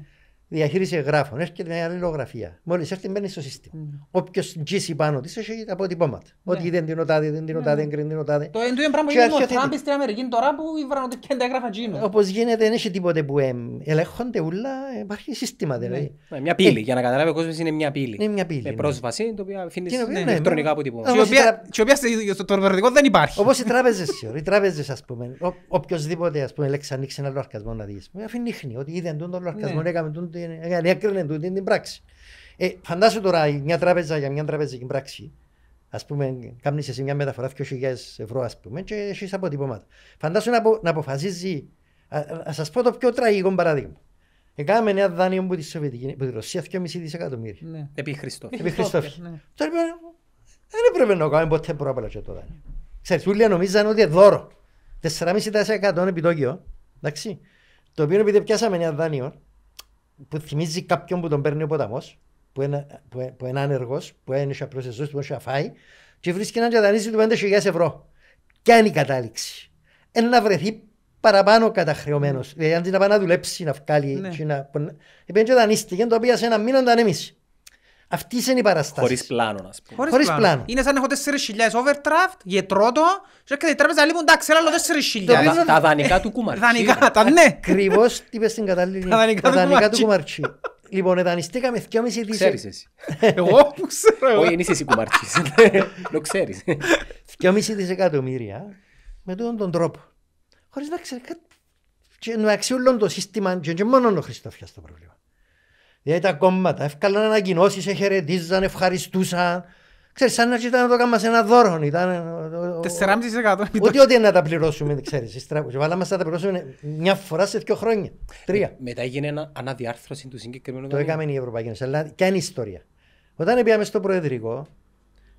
διαχείριση γράφων, έρχεται μια αλληλογραφία. Μόλις έρθει, μπαίνει στο σύστημα. Mm. Ναι. Όποιος τζίσει πάνω της, έχει τα αποτυπώματα. Ναι. Ότι δεν την οτάδε, δεν την ναι. οτάδε, δεν την οτάδε. Το εντούτο πράγμα που γίνεται ο Τραμπ στην Αμερική τώρα που η βρανοτική τα έγγραφα τζίνο. Όπως γίνεται, δεν έχει τίποτε που ελέγχονται ούλα, υπάρχει σύστημα δηλαδή. Ναι. ναι μια πύλη, ε, για να καταλάβει ο κόσμος είναι μια πύλη. Είναι μια πύλη. Με πρόσβαση, το οποίο αφήνεις ηλεκτρονικά αποτυπώματα. Η οποία στο τορβερδικό δεν υπάρχει. Όπως οι τράπεζες, οι τράπεζες ας πούμε, οποιοδήποτε λέξει ανοίξει ένα λογαριασμό να δεις. Αφήνει ότι είδαν τον λογαριασμό, έκαμε τον έκρινε τούτη την πράξη. Ε, φαντάσου τώρα μια τράπεζα για μια τράπεζα τραπεζική πράξη. Ας πούμε, κάνεις εσύ μια μεταφορά 2.000 ευρώ, ας πούμε, και έχεις αποτυπώματα. Φαντάσου να, απο, να αποφασίζει. Να σας πω το πιο τραγικό παράδειγμα. Έκαναμε ε, ένα δάνειο που τη, Σοβιετική, που τη Ρωσία 2,5 δισεκατομμύρια. Ναι. Επί Χριστόφ. Επί Ναι. Τώρα δεν έπρεπε να κάνουμε ποτέ πρόβλημα και το δάνειο. Ξέρεις, όλοι νομίζαν ότι δώρο. 4,5% επιτόκιο. Εντάξει. Το οποίο επειδή πιάσαμε ένα δάνειο, που θυμίζει κάποιον που τον παίρνει ο ποταμός, που είναι, που, είναι άνεργος, που είναι σε προσεζού, που είναι φάει, και βρίσκει έναν τζαδανίζει του 5.000 ευρώ. Ποια είναι η κατάληξη. ένα βρεθεί παραπάνω καταχρεωμένος. Ναι. Δηλαδή, αντί να πάει να δουλέψει, να βγάλει, ναι. να. Επειδή και το οποίο σε ένα μήνα, ήταν εμεί. Αυτής είναι η παραστάση. Χωρίς πλάνο, ας πούμε. Χωρίς πλάνο. Είναι σαν να έχω 4.000 overdraft, γετρώ το, και έρχεται η τράπεζα λίγο, εντάξει, αλλά 4.000. Τα, τα δανεικά του κουμαρτσί. Ε, δανεικά, τα ναι. Κρυβώς, είπες στην κατάλληλη. τα δανεικά του κουμαρτσί. Λοιπόν, εδανιστήκαμε 2,5 δις. Ξέρεις εσύ. Εγώ που ξέρω. Όχι, είναι εσύ κουμαρτσί. Το ξέρει. 2,5 δισεκατομμύρια με τον, τον τρόπο. Χωρίς να ξέρεις κάτι. Και να αξιούλουν το σύστημα και μόνο ο Χριστόφιας το πρόβλημα. Δηλαδή τα κόμματα έφκαλαν ανακοινώσεις, εχαιρετίζαν, ευχαριστούσαν. Ξέρεις, σαν να ήταν να το κάνουμε σε ένα δώρο. Ήταν... 4,5%. Ούτε ό,τι να τα πληρώσουμε, ξέρεις. Βάλαμε να τα πληρώσουμε μια φορά σε δύο χρόνια. Τρία. Ε, μετά έγινε αναδιάρθρωση του συγκεκριμένου. Το έκαμε η Ευρωπαϊκή Ένωση. Αλλά και είναι ιστορία. Όταν πήγαμε στο Προεδρικό,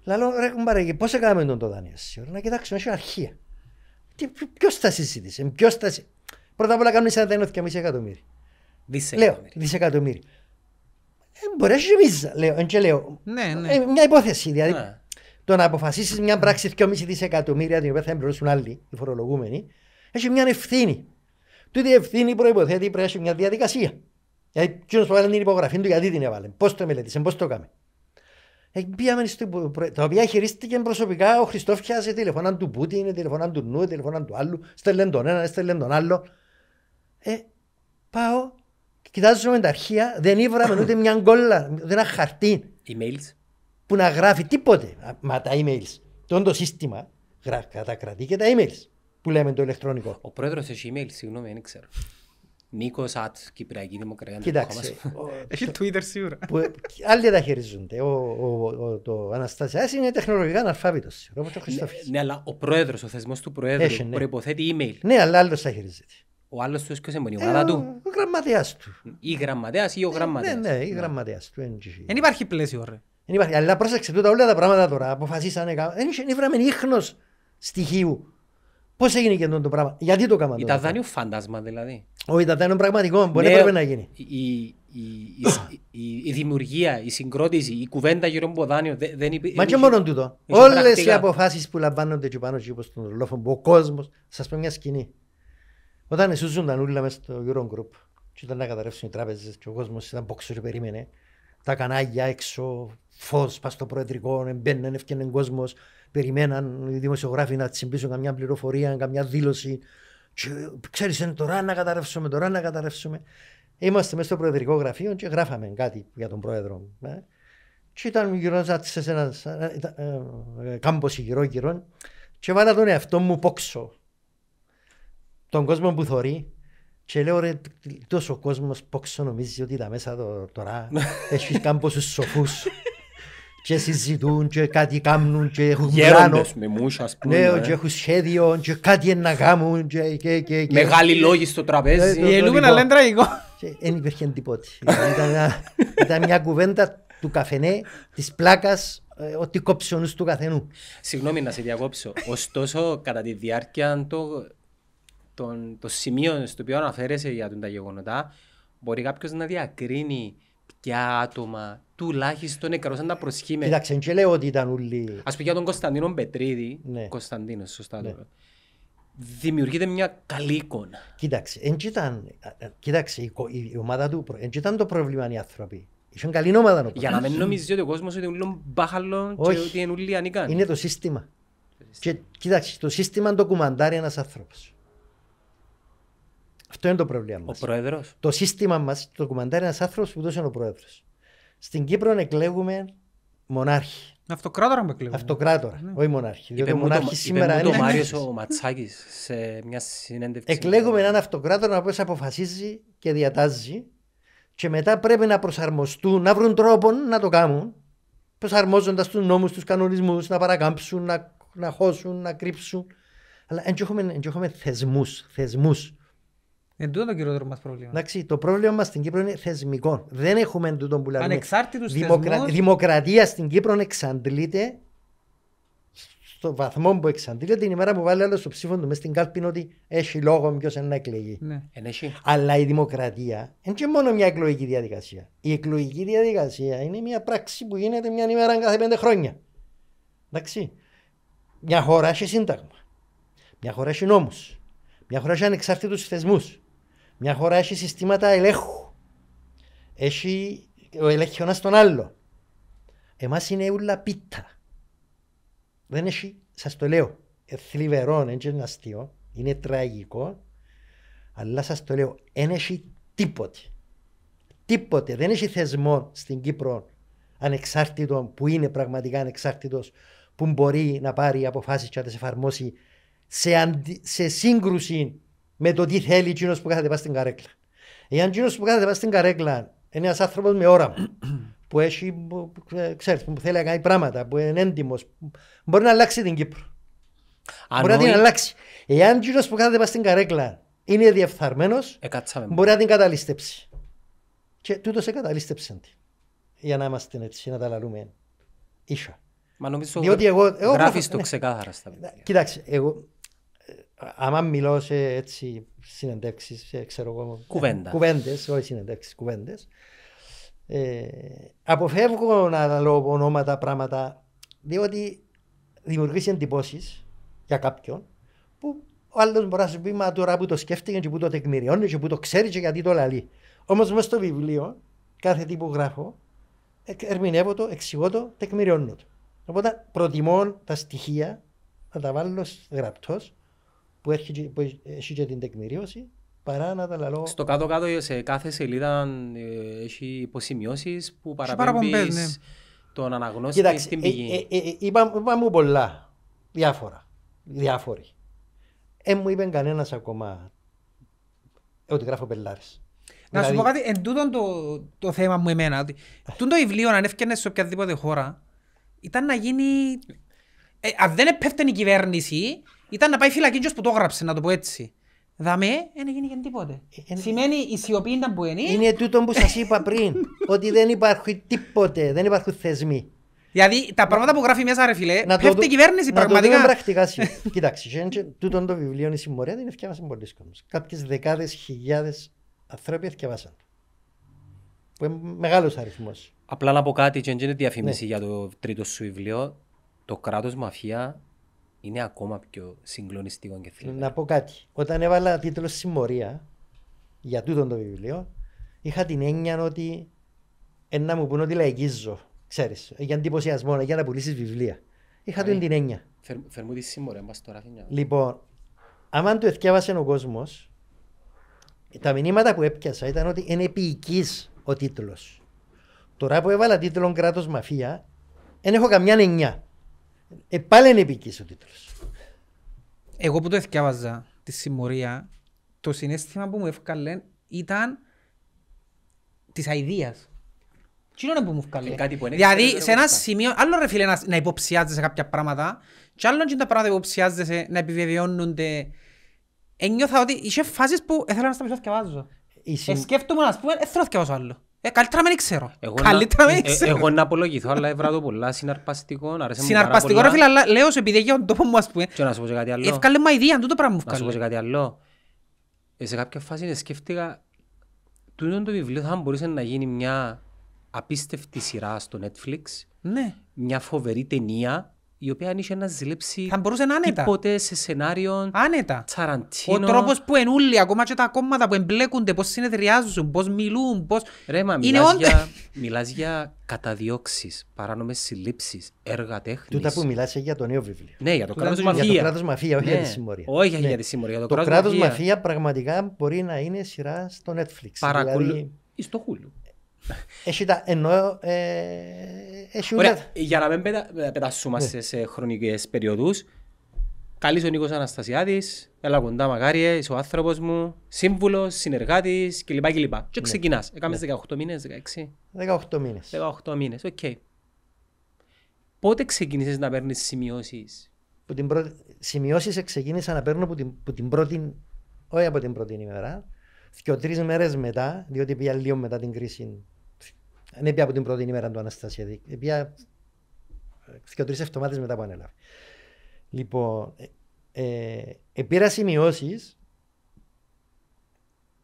λέω ρε κουμπάρε, πώς έκαμε τον το δάνειο Να κοιτάξουμε, έχει αρχεία. Ποιο θα συζήτησε, ποιο συζήτησε. Πρώτα απ' όλα κάνουμε εκατομμύρια. δισεκατομμύρια. Ε, μπορεί να ρεμίζα, λέω. Εν και λέω. Ναι, ναι. Ε, μια υπόθεση. Δηλαδή, ναι. το να αποφασίσεις μια πράξη 2,5 δισεκατομμύρια την οποία θα εμπληρώσουν άλλοι, οι φορολογούμενοι, έχει μια ευθύνη. Τούτη ευθύνη προποθέτει πρέπει να έχει μια διαδικασία. Γιατί ποιο θα βάλει την υπογραφή του, γιατί την έβαλε, πώς το μελέτησε, πώς το έκαμε. Ε, στο τα οποία χειρίστηκε προσωπικά ο Χριστόφια σε τηλεφωνάν του Πούτιν, τηλεφωνάν του Νου, τηλεφωνάν του άλλου, στέλνει τον ένα, στέλνει τον άλλο. Ε, πάω κοιτάζουμε τα αρχεία, δεν ήβραμε ούτε μια γκόλα, ούτε ένα χαρτί. Emails. Που να γράφει τίποτε. Μα τα emails. Τον το σύστημα κατακρατεί και τα emails που λέμε το ηλεκτρονικό. Ο πρόεδρος έχει email, συγγνώμη, δεν ξέρω. Νίκος Ατ, Κυπριακή Δημοκρατία. Κοιτάξτε. Έχει Twitter σίγουρα. Άλλοι τα χειρίζονται. Ο Αναστάσια είναι τεχνολογικά αναλφάβητος. Ναι, ναι, αλλά ο πρόεδρος, ο θεσμός του πρόεδρου ναι. προποθέτει email. Ναι, αλλά άλλος τα χειριζεται ο άλλος τους έσκωσε μόνο η ε, ομάδα του. Ο γραμματέας του. Ή γραμματέας ή ο ε, γραμματέας. Ναι, ναι, η γραμματέας του. Δεν υπάρχει πλαίσιο ρε. Δεν υπάρχει, αλλά πρόσεξε τούτα όλα τα πράγματα τώρα. Αποφασίσανε κάπου. Δεν βράμε ίχνος στοιχείου. πώς έγινε και το πράγμα, γιατί το έκανα. Ήταν δάνειο φάντασμα δηλαδή. Όχι, ήταν δάνειο πραγματικό, μπορεί ναι, έπρεπε να γίνει. Η, η, η, η, δημιουργία, η συγκρότηση, η κουβέντα γύρω από δάνειο δεν υπήρχε. Μα και μόνο τούτο. Όλες οι αποφάσεις που λαμβάνονται και πάνω και όπως τον ρολόφο, ο κόσμος, σας πω μια σκηνή. Όταν τα νουλα μέσα στο Eurogroup και ήταν να καταρρεύσουν οι τράπεζες και ο κόσμος ήταν πόξο και περίμενε, τα κανάλια έξω, φως πας στο προεδρικό, μπαίνουν, έφτιανε κόσμος, περιμέναν οι δημοσιογράφοι να τσιμπήσουν καμιά πληροφορία, καμιά δήλωση. Και, είναι τώρα να καταρρεύσουμε, τώρα να καταρρεύσουμε. Είμαστε μέσα στο προεδρικό γραφείο και γράφαμε κάτι για τον πρόεδρο. Ε. Και ήταν γύρω σε ένα ε, ε, κάμπο γύρω-γύρω και βάλα τον εαυτό μου πόξο τον κόσμο που θωρεί και λέω ρε τόσο κόσμος πόξο νομίζει ότι τα μέσα το, τώρα έχει κάμποσους σοφούς και συζητούν και κάτι κάνουν και έχουν πλάνο. με μουσια ας ναι, πούμε. Ναι, και ε. έχουν σχέδιο και κάτι να κάνουν και, και, και, και... Μεγάλοι λόγη στο τραπέζι. Η ε, Ελούμενα λένε τραγικό. Δεν υπήρχε τίποτα. Δηλαδή, ήταν, μια κουβέντα του καφενέ, της πλάκας, ε, ότι κόψε ο του καθενού. Συγγνώμη να σε διακόψω. Ωστόσο, κατά τη διάρκεια τον, το σημείο στο οποίο αναφέρεσαι για τα γεγονότα, μπορεί κάποιος να διακρίνει ποια άτομα τουλάχιστον εκαρούσαν τα προσχήματα. Κοιτάξτε, δεν λέω ότι ήταν ουλή. Ας πούμε για τον Κωνσταντίνο Πετρίδη. Ναι. Κωνσταντίνος, σωστά ναι. Δημιουργείται μια καλή εικόνα. Κοίταξε, ήταν, κοίταξε η, η, ομάδα του Έτσι ήταν το πρόβλημα οι άνθρωποι. Είχαν καλή ομάδα. Για να μην νομίζεις ότι ο κόσμος ότι είναι μπάχαλο και ότι είναι ουλή ανήκαν. Είναι το σύστημα. Και, κοίταξε, το σύστημα το κουμαντάρει ένας άνθρωπος. Αυτό είναι το πρόβλημα μα. Το σύστημα μας, το κομμαντάρι ένας άνθρωπος που δώσε ο πρόεδρος. Στην Κύπρο εκλέγουμε μονάρχη. Αυτοκράτορα με εκλέγουμε. Αυτοκράτορα, ναι. όχι μονάρχη. Είπε διότι μονάρχη το, σήμερα είναι... Το ο Ματσάκης σε μια συνέντευξη. Εκλέγουμε έναν αυτοκράτορα που αποφασίζει και διατάζει και μετά πρέπει να προσαρμοστούν, να βρουν τρόπο να το κάνουν προσαρμόζοντας τους νόμους, τους κανονισμούς, να παρακάμψουν, να, να χώσουν, να κρύψουν. Αλλά έτσι έχουμε θεσμούς. Θεσμούς. Εν τούτο το κυριότερο πρόβλημα. Εντάξει, το πρόβλημα μας στην Κύπρο είναι θεσμικό. Δεν έχουμε τούτο που λέμε. Ανεξάρτητους Δημοκρα... Δημοκρατία στην Κύπρο εξαντλείται στο βαθμό που εξαντλείται την ημέρα που βάλει άλλο στο ψήφο του μες στην κάλπη ότι έχει λόγο ποιο να εκλεγεί. Ναι. Αλλά η δημοκρατία είναι και μόνο μια εκλογική διαδικασία. Η εκλογική διαδικασία είναι μια πράξη που γίνεται μια ημέρα κάθε πέντε χρόνια. Εντάξει. Μια χώρα έχει σύνταγμα. Μια χώρα έχει νόμους. Μια χώρα έχει ανεξάρτητους θεσμούς. Μια χώρα έχει συστήματα ελέγχου. Έχει ο ένα τον άλλο. Εμάς είναι ούλα πίτα. Δεν έχει, σας το λέω, ε, θλιβερό, δεν είναι αστείο, είναι τραγικό, αλλά σας το λέω, δεν έχει τίποτε. Τίποτε, δεν έχει θεσμό στην Κύπρο ανεξάρτητο, που είναι πραγματικά ανεξάρτητος, που μπορεί να πάρει αποφάσεις και να τις εφαρμόσει σε, σε σύγκρουση με το τι θέλει εκείνος που κάθεται πάνω στην καρέκλα. Εάν εκείνος που κάθεται πάνω στην καρέκλα είναι ένας άνθρωπος με όραμα, που, έχει, που, ξέρεις, που θέλει να κάνει πράγματα, που είναι έντιμος, μπορεί να αλλάξει την Κύπρο. Αν μπορεί να την αλλάξει. Εάν εκείνος που κάθεται πάνω στην καρέκλα είναι διεφθαρμένος, ε, μπορεί να την καταλήστεψει. Και τούτος σε την. Για να είμαστε έτσι, να τα λαλούμε. Ίσα. Μα νομίζω ότι εγώ, εγώ γράφεις το ναι. ξεκάθαρα στα παιδιά. Κοιτάξτε, εγώ, άμα μιλώ σε έτσι ξέρω εγώ, Κουβέντας. κουβέντες, όχι συνεντεύξεις, κουβέντες, ε, αποφεύγω να λέω ονόματα, πράγματα, διότι δημιουργήσει εντυπώσεις για κάποιον που ο άλλος μπορεί να σου πει μα τώρα που το σκέφτηκε και που το τεκμηριώνει και που το ξέρει και γιατί το λαλεί. Όμως μέσα στο βιβλίο κάθε τι γράφω ερμηνεύω το, εξηγώ το, τεκμηριώνω το. Οπότε προτιμώ τα στοιχεία να τα βάλω γραπτός που, έχει και την τεκμηρίωση παρά να τα λαλώ. Στο κάτω-κάτω σε κάθε σελίδα ε, έχει υποσημειώσεις που παραπέμπει ναι. τον αναγνώστη Κοιτάξτε, στην ε, πηγή. Ε, ε, ε, είπα, είπα, μου πολλά. Διάφορα. Διάφοροι. Δεν μου είπε κανένας ακόμα ότι γράφω πελάρες. Να δηλαδή... σου πω δηλαδή- κάτι, εν τούτον το, το θέμα μου εμένα. Ότι το βιβλίο, αν έφτιανε σε οποιαδήποτε χώρα, ήταν να γίνει. αν δεν επέφτανε η κυβέρνηση, ήταν να πάει φυλακή που το έγραψε, να το πω έτσι. Δαμέ, δεν έγινε και τίποτε. Ε, Σημαίνει η σιωπή ήταν που είναι. Είναι τούτο που σας είπα πριν, ότι δεν υπάρχει τίποτε, δεν υπάρχουν θεσμοί. Δηλαδή τα πράγματα που γράφει μέσα ρε φίλε, να πέφτει η κυβέρνηση πραγματικά. Να το δούμε πρακτικά σου. Κοιτάξτε, τούτο το βιβλίο είναι συμμορία, δεν ευκαιβάσαν πολλοί κόσμοι. Κάποιες δεκάδες χιλιάδες ανθρώποι ευκαιβάσαν. Που είναι Μεγαλό αριθμός. Απλά να πω κάτι και είναι διαφήμιση ναι. για το τρίτο σου βιβλίο. Το κράτος μαφία είναι ακόμα πιο συγκλονιστικό και θέλει. Να πω κάτι. Όταν έβαλα τίτλος Συμμορία για τούτο το βιβλίο, είχα την έννοια ότι ένα μου πούν ότι λαϊκίζω. Ξέρεις, για εντυπωσιασμό, για να πουλήσεις βιβλία. Είχα Άρα, την έννοια. Φερμού της σύμμορια, μα τώρα Λοιπόν, άμα το εθιάβασε ο κόσμος, τα μηνύματα που έπιασα ήταν ότι είναι ποιητή ο τίτλος. Τώρα που έβαλα τίτλο Κράτος Μαφία, δεν έχω καμιά εννιά. Ε, πάλι είναι επικής ο τίτλος. Εγώ που το εθιάβαζα τη συμμορία, το συνέστημα που μου έφκαλε ήταν της αηδίας. Τι είναι που μου έφκαλε. Ε, δηλαδή σε ένα σημείο, άλλο ρε φίλε να, να υποψιάζεσαι κάποια πράγματα και άλλο και τα πράγματα υποψιάζεσαι να επιβεβαιώνονται. Ένιωθα ότι είχε φάσεις που ήθελα να στα πιστεύω και βάζω. Ε, σκέφτομαι να πούμε, ε, θέλω να άλλο. Ε, καλύτερα μην ξέρω. Εγώ καλύτερα να, μην ξέρω. Ε, ε εγώ να απολογηθώ, αλλά έβρα το πολλά συναρπαστικό. Συναρπαστικό, ρε φίλε, αλλά λέω σε επειδή έχει τον τόπο μου, ας πούμε. Και να σου πω σε κάτι άλλο. Εύκαλε μα ιδέα, τούτο πράγμα μου βγάλε. Να σου πω σε κάτι άλλο. Ε, σε κάποια φάση σκέφτηκα, είναι το βιβλίο θα μπορούσε να γίνει μια απίστευτη σειρά στο Netflix. Ναι. Μια φοβερή ταινία η οποία αν είχε να ζηλέψει θα μπορούσε να τίποτε σε σενάριο άνετα. τσαραντίνο. Ο τρόπος που ενούλοι, ακόμα και τα κόμματα που εμπλέκονται, πώς συνεδριάζουν, πώς μιλούν, πώς... Ρε, μα, μιλάς, για, μιλάς για καταδιώξεις, παράνομες συλλήψεις, έργα τέχνης. Τούτα που μιλάς για το νέο βιβλίο. Ναι, για το κράτος μαφία. Για το κράτος μαφία, όχι ναι. για τη ναι. συμμορία. Όχι ναι. για τη συμμορία, για το, το κράτος, κράτος μαφία. πραγματικά μπορεί να είναι σειρά στο Netflix. Παρακολου... Δηλαδή... Στο χούλου. Έχει τα εννοώ... Ε, έχει ούτε... Για να μην πετάσουμε ε, ναι. σε χρονικές περιοδούς, Καλή ο Νίκος Αναστασιάδης, έλα κοντά μαγάριε, είσαι ο άνθρωπος μου, σύμβουλος, συνεργάτης κλπ. κλπ. Και ναι. ξεκινάς. Έκαμες ε, ναι. 18 μήνες, 16. 18 μήνε. 18 μήνες. οκ. Πότε ξεκίνησες να παίρνεις σημειώσεις. σημειώσει Σημειώσεις ξεκίνησα να παίρνω από την πρώτη... Όχι από την πρώτη ημέρα, και τρει μέρες μετά, διότι πήγα λίγο μετά την κρίση, δεν ναι, πια από την πρώτη ημέρα του Αναστασία. Ε, πια ε, και τρει εβδομάδες μετά που ανέλαβε. Λοιπόν, ε, ε, ε πήρα σημειώσεις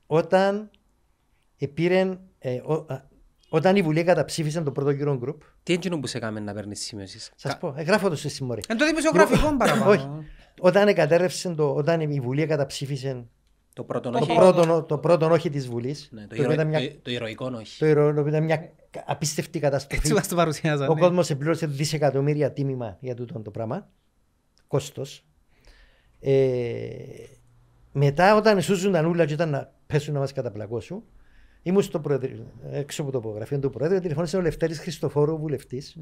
όταν επήρε, ε, ο, α, όταν η Βουλή καταψήφισε το πρώτο γύρο γκρουπ. Τι έγινε που σε έκαμε να παίρνεις σημειώσεις. Σας πω, ε, το σε συμμορία. Εν το δημοσιογραφικό παραπάνω. Όχι. Όταν, το, όταν η Βουλή καταψήφισε το πρώτο όχι. Το πρώτο, το πρώτο όχι της Βουλής. Ναι, το, το, μια... το, το ηρωικό όχι. Το ηρωικό ήταν μια απίστευτη καταστροφή. Έτσι το Ο κόσμος κόσμος επλήρωσε δισεκατομμύρια τίμημα για τούτο το πράγμα. κόστος. Ε, μετά όταν τα νούλα και ήταν να πέσουν να μας καταπλακώσουν, ήμουν στο προεδρείο, έξω από το απογραφείο του Προέδρου, τηλεφώνησε ο Λευτέρης Χριστοφόρου, βουλευτής mm.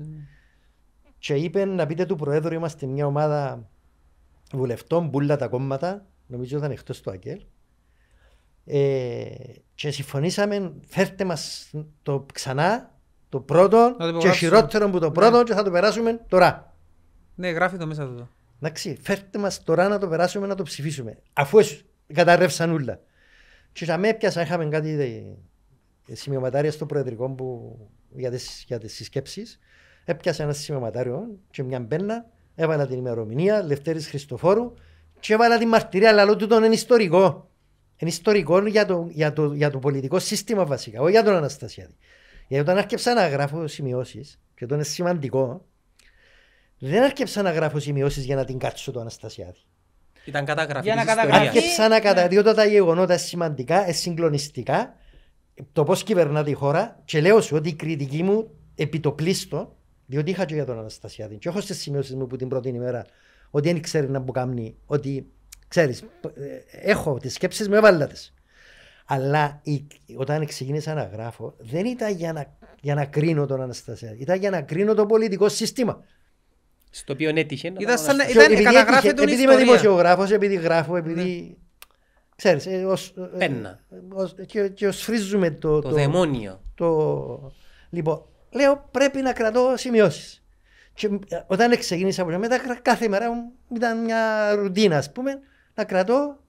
και είπε να πείτε του Προέδρου είμαστε μια ομάδα βουλευτών, μπουλα τα κόμματα, νομίζω ήταν εκτός του Αγγέλ. Ε, και συμφωνήσαμε, φέρτε μας το ξανά, το πρώτο το και χειρότερο που το ναι. πρώτο και θα το περάσουμε τώρα. Ναι, γράφει το μέσα του. Εντάξει, φέρτε μας τώρα να το περάσουμε να το ψηφίσουμε. Αφού καταρρεύσαν όλα. Και θα μέ έπιασα είχαμε κάτι ε, σημειωματάρια στο Προεδρικό που, για τις, για τις συσκέψεις. Έπιασα ένα σημειωματάριο και μια μπένα, έβαλα την ημερομηνία Λευτέρης Χριστοφόρου και έβαλα την μαρτυρία, αλλά τον είναι ιστορικό είναι ιστορικό για το, για, το, για το πολιτικό σύστημα βασικά, όχι για τον Αναστασιάδη. Γιατί όταν άρχισα να γράφω σημειώσεις, και αυτό είναι σημαντικό, δεν άρχισα να γράφω σημειώσεις για να την κάτσω τον Αναστασιάδη. Ήταν καταγραφή. Για να καταγραφεί. Άρχισα να ναι. Διότι τα γεγονότα σημαντικά, συγκλονιστικά, το πώς κυβερνά τη χώρα, και λέω σου ότι η κριτική μου επί το πλήστο, διότι είχα και για τον Αναστασιάδη. Και έχω στι σημειώσεις μου που την πρώτη ημέρα ότι δεν ξέρει να μπουκάμνει, ότι Ξέρεις, ε, έχω τις σκέψεις μου, έβαλα τις. Αλλά η, όταν ξεκίνησα να γράφω, δεν ήταν για να, για να κρίνω τον Αναστασία, ήταν για να κρίνω το πολιτικό σύστημα. Στο οποίο έτυχε να ήταν σαν, ήταν, επειδή, επειδή ιστορία. είμαι δημοσιογράφος, επειδή γράφω, επειδή... Ναι. Ξέρεις, ε, ως, ε, Ως, και, και ως φρίζουμε το... Το, το δαιμόνιο. Το... Λοιπόν, λέω πρέπει να κρατώ σημειώσεις. Και όταν ξεκίνησα από μετά, κάθε μέρα ήταν μια ρουτίνα, ας πούμε, να κρατώ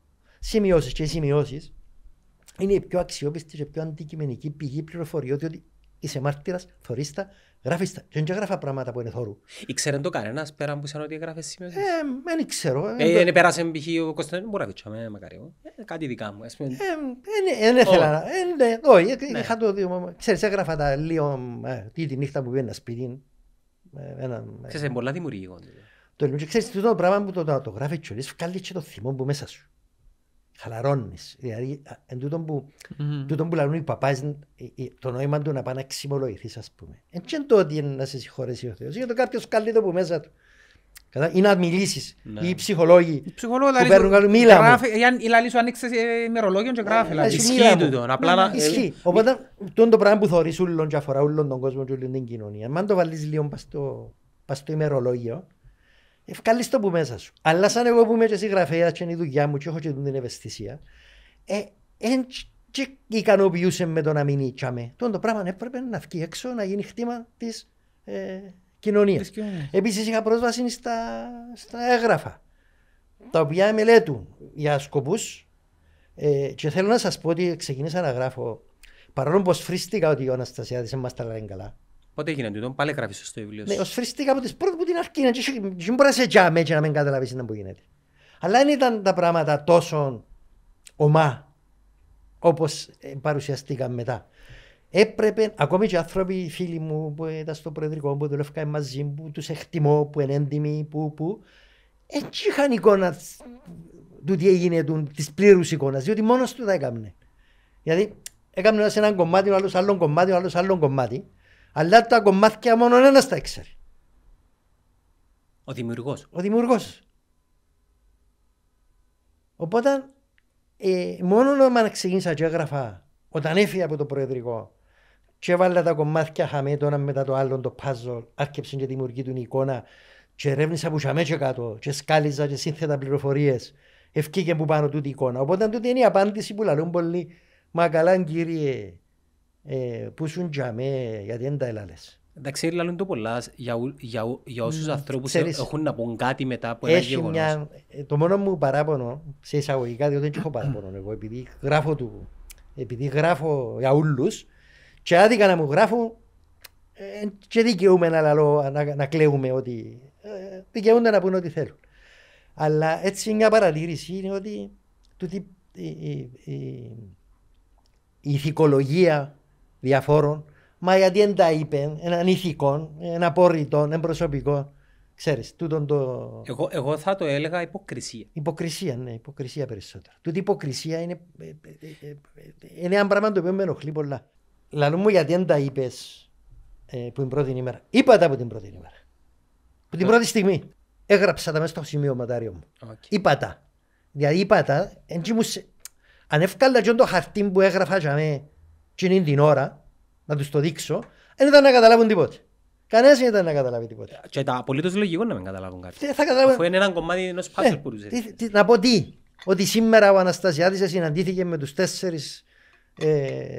σημειώσεις. Και οι σημειώσεις είναι η πιο αξιόπιστη και πιο αντικειμενική πηγή πληροφοριών, διότι είσαι μάρτυρας, θωρίστα, γράφιστα. τα. Δεν έγραφα πράγματα που είναι θόρου. Ήξερε το κανένας πέρα που σαν ότι έγραφες σημειώσεις. Ε, δεν ξέρω. Ε, ε, πέρασε πηγή ο Κωνσταντίνος Μπουραβίτσα μπορεί να ε, ε, κάτι δικά μου. Ε, δεν ήθελα. Ε, όχι, ε, ναι. είχα το δει. Ξέρεις, έγραφα τα λίγο τη νύχτα που βγαίνει ένα σπίτι. Σε είναι πολλά δημιουργικό. Ναι. Το ελπίζω, ξέρεις, το πράγμα που το, το, το γράφει και όλες, βγάλει και το θυμό που μέσα σου. Χαλαρώνεις. Δηλαδή, εν τούτον που, mm. τούτον που λαρούν οι παπάς, το νόημα του να πάει να ξυμολογηθείς, ας πούμε. Εν και το ότι είναι να σε συγχωρέσει ο Θεός, είναι το κάποιος βγάλει το που μέσα του. Κατά, ή να μιλήσεις, ναι. ή οι ψυχολόγοι οι ψυχολόγοι που παίρνουν καλό. μίλα μου. Ή λαλείς σου ανοίξεις ε, ημερολόγιο και γράφει, ε, ναι, ισχύει του τον, απλά ναι, να... Ναι, ισχύει, ε, οπότε το πράγμα που θωρείς ούλον και αφορά όλον τον κόσμο και ούλον την κοινωνία. Αν το βάλεις λίγο πας στο ημερολόγιο, Ευχαριστώ το που μέσα σου. Αλλά σαν εγώ που είμαι και συγγραφέας και είναι η δουλειά μου και έχω και την ευαισθησία, ε, ε, και ικανοποιούσε με το να μην ήτιαμε. Τον το πράγμα έπρεπε να βγει έξω, να γίνει χτήμα της ε, κοινωνίας. Επίσης είχα πρόσβαση στα, στα έγγραφα, τα οποία μελέτουν για σκοπούς. Ε, και θέλω να σας πω ότι ξεκίνησα να γράφω. Παρόλο που σφρίστηκα ότι η Αναστασία δεν μας τα λέει καλά, Πότε έγινε τούτο, πάλι γράφεις στο βιβλίο ναι, σου. Ναι, ως φρίστηκα από τις πρώτες που την αρχή, να και μπορεί να σε τζάμε και να μην καταλαβείς να που γίνεται. Αλλά δεν ήταν τα πράγματα τόσο ομά όπως ε, παρουσιαστήκαν μετά. Έπρεπε, ακόμη και άνθρωποι, φίλοι μου που ήταν στο προεδρικό, που δουλεύκαν μαζί μου, που τους εκτιμώ, που είναι έντιμοι, που, που, έτσι είχαν εικόνα του τι έγινε, της πλήρους εικόνας, διότι μόνος του τα έκαμνε. Δηλαδή, έκαμνε ένας κομμάτι, ο άλλος άλλο κομμάτι, ο άλλος άλλο κομμάτι. Αλλά τα κομμάτια μόνο ένα τα ήξερε. Ο δημιουργός. Ο δημιουργός. Οπότε, ε, μόνο όταν ξεκίνησα και έγραφα, όταν έφυγα από το Προεδρικό, και έβαλα τα κομμάτια χαμέ το ένα μετά το άλλο το παζλ, άρχιψε και δημιουργεί την εικόνα και ερεύνησα που είχαμε και κάτω και σκάλιζα και σύνθετα πληροφορίες ευκήκε που πάνω τούτη εικόνα. Οπότε τούτη είναι η απάντηση που λαλούν πολλοί, μα καλά κύριε ε, που σου τζαμέ, γιατί δεν τα έλαλες. Εντάξει, λαλούν το πολλάς για, για, για όσους ανθρώπους έχουν να πούν κάτι μετά από ένα γεγονός. Μια, ε, το μόνο μου παράπονο, σε εισαγωγικά, διότι δεν έχω παράπονο εγώ, επειδή γράφω, του, επειδή γράφω για όλους, και άδικα να μου γράφω ε, και δικαιούμαι να, λαλώ, να, να κλαίουμε ότι ε, δικαιούνται να πούνε ό,τι θέλουν. Αλλά έτσι μια παρατήρηση είναι ότι τούτη, η, η, η, η ηθικολογία διαφόρων. Μα γιατί δεν τα είπε, εναν ανήθικο, είναι απόρριτο, είναι προσωπικό. Ξέρεις, τούτον το... Εγώ, εγώ θα το έλεγα υποκρισία. Υποκρισία, ναι, υποκρισία περισσότερο. Τούτη υποκρισία είναι, είναι ένα πράγμα το οποίο με ενοχλεί πολλά. Λαλού μου γιατί δεν τα είπε ε, που την πρώτη ημέρα. Είπα τα από την πρώτη ημέρα. Που την πρώτη στιγμή. Έγραψα τα μέσα στο ματάριο μου. Okay. Είπα τα. Δηλαδή είπα τα, μου... αν και το χαρτί που έγραφα για μένα, και είναι την ώρα, να τους το δείξω, δεν ήταν να καταλάβουν τίποτα. Κανένας δεν ήταν να καταλάβει τίποτα. Και τα απολύτως λογικό να μην καταλάβουν κάτι. Ε, θα καταλάβουν... Αφού είναι ένα κομμάτι ενός πάθου ε, που ρουζεύει. Να πω τι, ότι σήμερα ο Αναστασιάδης συναντήθηκε με τους τέσσερις ε,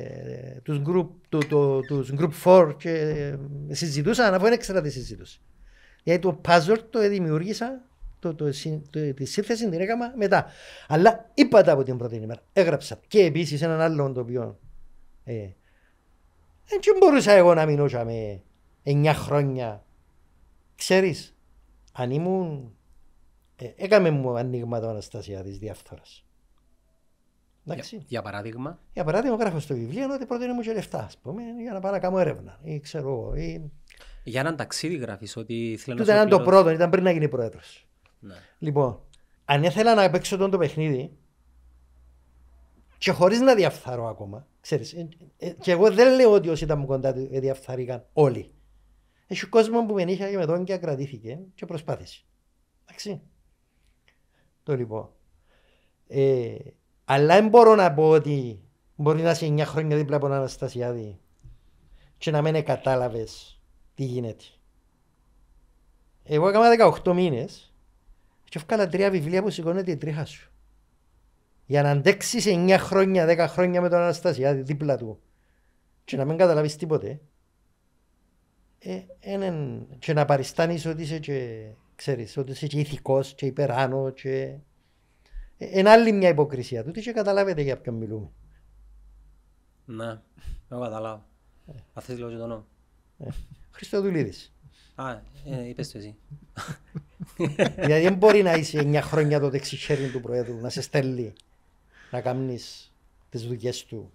τους group, το, το, τους group 4 και ε, συζητούσαν αφού είναι έξτρα τη συζήτηση. Γιατί το puzzle το δημιούργησα, το, το, το, τη σύνθεση την έκανα μετά. Αλλά είπατε από την πρώτη ημέρα. Έγραψα και επίσης έναν άλλο το οποίο δεν ε, μπορούσα εγώ να μείνω με εννιά χρόνια. Ξέρεις, αν ήμουν... Ε, έκαμε μου ανοίγμα το Αναστασία τη διαφθορα. Για, παράδειγμα. Για παράδειγμα, γράφω στο βιβλίο ότι προτείνω μου και λεφτά, πούμε, για να πάω να κάνω έρευνα. Ή ξέρω Για έναν ταξίδι γράφεις ότι ήθελα να Ήταν το πρώτο, ήταν πριν να γίνει πρόεδρος. Ναι. Λοιπόν, αν ήθελα να παίξω τον το παιχνίδι, και χωρίς να διαφθαρώ ακόμα, ξέρεις, ε, ε, και εγώ δεν λέω ότι όσοι ήταν μου κοντά ε, διαφθαρήκαν όλοι. Έχει κόσμος που με νύχια και με τον και κρατήθηκε και προσπάθησε. Εντάξει. Το λοιπόν. αλλά δεν μπορώ να πω ότι μπορεί να είσαι 9 χρόνια δίπλα από τον Αναστασιάδη και να μην κατάλαβες τι γίνεται. Εγώ έκανα 18 μήνες και έφυγα τρία βιβλία που σηκώνεται η τρίχα σου για να αντέξεις σε 9 χρόνια, 10 χρόνια με τον Αναστασιάδη δίπλα του και να μην καταλάβεις τίποτε. Ε, και να παριστάνεις ότι είσαι και, ξέρεις, ότι είσαι και ηθικός και υπεράνω και... Είναι άλλη μια υποκρισία του Τι και καταλάβετε για ποιον μιλούμε. Ναι, δεν καταλάβω. Αυτή τη λόγη το νόμο. Ε, Χριστοδουλίδης. Α, ε, είπες το εσύ. Γιατί δεν μπορεί να είσαι 9 χρόνια το δεξιχέρι του Προέδρου, να σε στέλνει να κάνεις τις δουλειές του.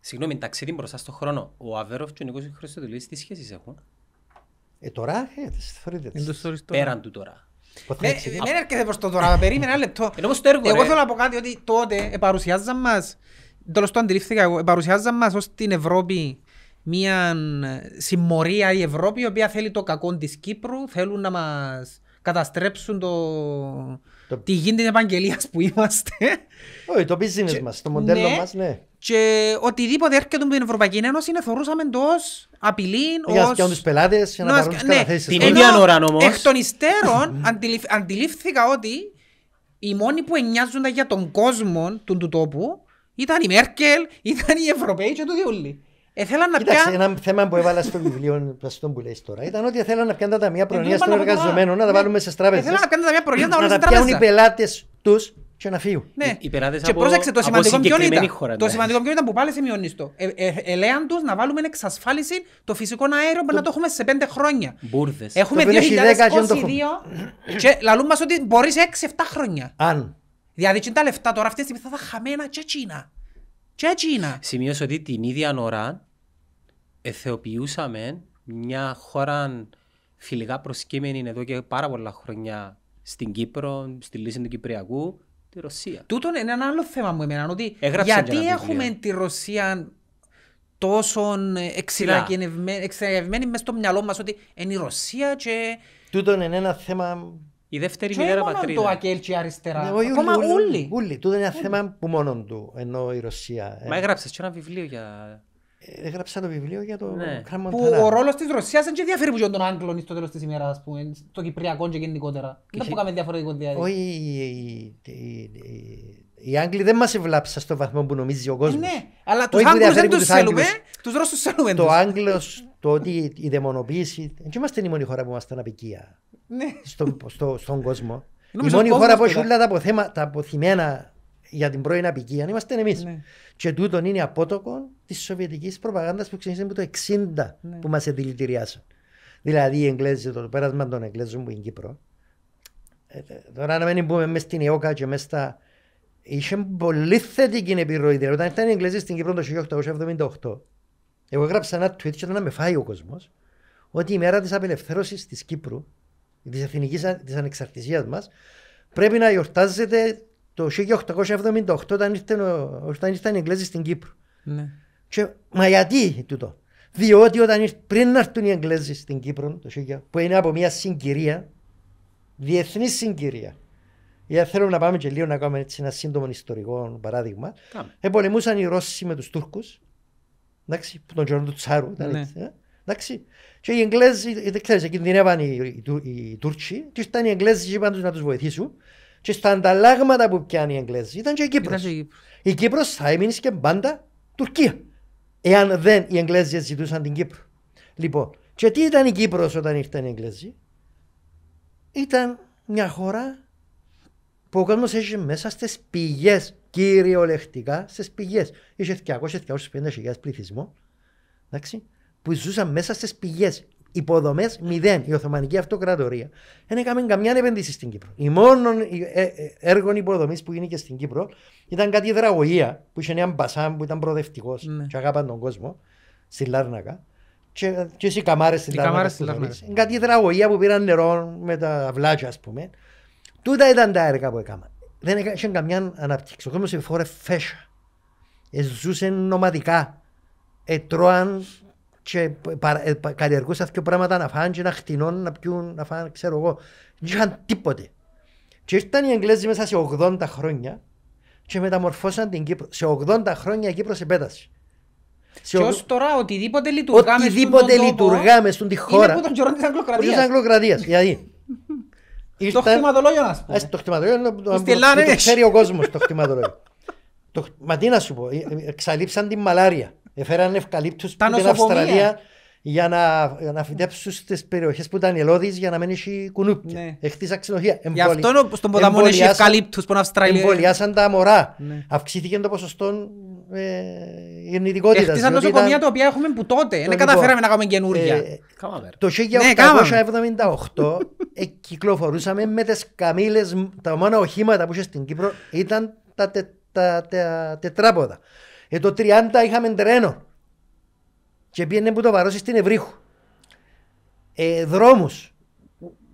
Συγγνώμη, ταξίδι μπροστά στον χρόνο. Ο Αβέροφ και ο Νίκος Χρυστοδουλίδης τι σχέσεις έχουν. Ε, τώρα, ε, θεωρείτε. Πέραν του τώρα. Ναι, δεν ναι, ναι, έρχεται προς το τώρα, περίμενε ένα λεπτό. Εγώ θέλω να πω κάτι ότι τότε παρουσιάζαν μας. τέλος το αντιλήφθηκα εγώ, παρουσιάζαν μας ως την Ευρώπη μια συμμορία η Ευρώπη η οποία θέλει το κακό της Κύπρου, θέλουν να μας καταστρέψουν το... τη γη της επαγγελίας που είμαστε. Όχι, το business μας, το μοντέλο ναι, μας, ναι. Και οτιδήποτε έρχεται από την Ευρωπαϊκή Ένωση είναι θεωρούσαμε το ως απειλή, ως... Για να τους πελάτες για να πάρουν τις ναι. καταθέσεις. Την ίδια ώρα όμως. Εκ των υστέρων αντιλήφθηκα ότι οι μόνοι που εννοιάζονταν για τον κόσμο του, του τόπου ήταν η Μέρκελ, ήταν οι Ευρωπαίοι και το διούλοι. Ήθελα να Κοίταξε, πιάν... ένα θέμα που έβαλα στο βιβλίο που λες τώρα ήταν ότι ήθελα να πιάνουν τα ταμεία προνοία των εργαζομένων, ναι. να τα βάλουμε σε τράπεζε. Ήθελα να πιάνουν τα ταμεία προνοία να τα τράπεζε. Να πιάνουν οι πελάτες τους και να φύγουν. Ναι. Οι πελάτες και από, πρόσεξε, το σημαντικό ποιο ήταν. Χώρα, το σημαντικό ποιο ήταν που πάλι σημειώνεις το. Ε, ε, ελέαν τους να βάλουμε εξασφάλιση το φυσικό αέριο που να το έχουμε σε πέντε χρόνια. Μπούρδε. Έχουμε 2022 και λαλούν μας ότι μπορείς σε 6-7 χρόνια. Αν. Δηλαδή, τα λεφτά τώρα αυτή τη στιγμή θα τα χαμένα και Κίνα. Και ότι την ίδια ώρα εθεοποιούσαμε μια χώρα φιλικά προσκύμενη εδώ και πάρα πολλά χρόνια στην Κύπρο, στη λύση του Κυπριακού, τη Ρωσία. Τούτο είναι ένα άλλο θέμα μου εμένα, ότι γιατί έχουμε τη Ρωσία τόσο εξηραγευμένη μέσα στο μυαλό μας ότι είναι η Ρωσία και... Τούτο είναι ένα θέμα η δεύτερη μοιραία πατρίδα. Το Ακέλ και αριστερά. Ναι, Ακόμα Ούλη. Του Τούτο είναι ένα θέμα που μόνον του ενώ η Ρωσία. Ε. Μα έγραψες και ένα βιβλίο για. Ε, έγραψα το βιβλίο για το ναι. Που ο ρόλος της Ρωσίας δεν διαφέρει που τον Άγγλων στο τέλος της ημέρας, ας πούμε, στο Κυπριακό και γενικότερα. Δεν που κάνουμε διαφορετικό διάλειμμα. Όχι, οι Άγγλοι δεν μας ευλάψαν στο βαθμό που νομίζει ο κόσμος. Ε, ναι, αλλά του Άγγλου δεν του θέλουμε, τους Ρώσους θέλουμε. Το Άγγλος το ότι η δαιμονοποίηση. Δεν είμαστε η μόνη χώρα που είμαστε απικία ναι. στο, στο, στον κόσμο. η μόνη χώρα που έχει όλα τα, αποθέμα, τα αποθυμένα για την πρώην απικία είμαστε εμείς. Ναι. Και τούτον είναι απότοκο της σοβιετικής προπαγάνδας που ξεκίνησε από το 60 ναι. που μας δηλητηριάσαν. Δηλαδή οι Εγγλέζοι, το πέρασμα των Εγγλέζων που είναι Κύπρο. Ε, ε, τώρα να μην πούμε μέσα στην ΕΟΚΑ και μέσα στα. Είχε πολύ θετική επιρροή. Δηλαδή, όταν ήρθαν οι Εγγλέζοι στην Κύπρο το 1878, εγώ έγραψα ένα tweet και να με φάει ο κόσμος ότι η μέρα της απελευθέρωσης της Κύπρου, της εθνικής της ανεξαρτησίας μας, πρέπει να γιορτάζεται το 1878 όταν ήρθαν, όταν οι Εγγλέζοι στην Κύπρο. Ναι. Και, μα γιατί τούτο. Διότι όταν ήρθ, πριν να έρθουν οι Εγγλέζοι στην Κύπρο, το που είναι από μια συγκυρία, διεθνή συγκυρία, για ε, θέλω να πάμε και λίγο να κάνουμε έτσι ένα σύντομο ιστορικό παράδειγμα. Επολεμούσαν οι Ρώσοι με τους Τούρκους Εντάξει, τον καιρό του Τσάρου ήταν ναι. έτσι. Ε. Εντάξει. Και οι Εγγλέζοι, ε, ξέρεις, κινδυνεύαν οι, οι, οι Τούρκοι και ήταν οι Εγγλέζοι και είπαν τους να τους βοηθήσουν. Και στα ανταλλάγματα που πιάνουν οι Εγγλέζοι ήταν και η Κύπρος. Ήταν και η... η Κύπρος θα έμεινε και πάντα Τουρκία. Εάν δεν οι Εγγλέζοι ζητούσαν την Κύπρο. Λοιπόν, και τι ήταν η Κύπρος όταν ήρθαν οι Εγγλέζοι. Ήταν μια χώρα που ο κόσμος έχει μέσα στις πηγές κυριολεκτικά στις πηγές. Είχε 200-250 πληθυσμό εντάξει, που ζούσαν μέσα στις πηγές. Υποδομές μηδέν. Η Οθωμανική Αυτοκρατορία δεν έκαμε καμιά επένδυση στην Κύπρο. Η μόνο ε, ε, έργο υποδομής που γίνηκε στην Κύπρο ήταν κάτι υδραγωγία που είχε έναν μπασάν που ήταν προοδευτικός ναι. και αγάπαν τον κόσμο στη Λάρνακα. Και, και οι καμάρες στην Λάρνακα. Κάτι υδραγωγία που πήραν νερό με τα βλάτια ας πούμε. Τούτα ήταν τα έργα που έκαναν δεν έκανε καμιά αναπτύξη. Ο κόσμος φορέ φέσα. Ζούσε νομαδικά. Τρώαν και ε, καλλιεργούσαν και πράγματα να φάνε και να χτινών, να πιούν, να φάνε, ξέρω εγώ. Δεν είχαν τίποτε. Και ήρθαν οι Αγγλέζοι μέσα σε 80 χρόνια και μεταμορφώσαν την Κύπρο. Σε 80 χρόνια η Κύπρος επέτασε. Σε και ως τώρα οτιδήποτε λειτουργάμε οτιδήποτε στον τόπο λειτουργάμε στον τη χώρα είναι από τον καιρό της Αγγλοκρατίας. Της Αγγλοκρατίας. Γιατί. Ε, το χτιματολόγιο να ε, πούμε. Το χτιματολόγιο το ξέρει ο κόσμος, το χτιματολόγιο. Μα τι να σου πω, ε, εξαλείψαν την μαλάρια. Έφεραν ευκαλύπτους που την Αυστραλία για να, φυτέψουν στις περιοχές που ήταν ελώδει για να μην η κουνούπια. Ναι. Έχτισα Γι' αυτό στον ποταμό έχει ευκαλύπτου που είναι Αυστραλία. Εμβολιάσαν τα μωρά. Ναι. Αυξήθηκε το ποσοστό ε, γεννητικότητας. Έχτισαν δηλαδή νοσοκομεία τα οποία έχουμε που τότε. Ε, δεν καταφέραμε να κάνουμε καινούργια. Ε, το 1878 ναι, κυκλοφορούσαμε με τις καμήλες, τα μόνα οχήματα που είχε στην Κύπρο ήταν τα, τετράποδα. το 30 είχαμε τρένο και πήγαινε που το βαρώσεις στην Ευρύχου. Ε, δρόμους,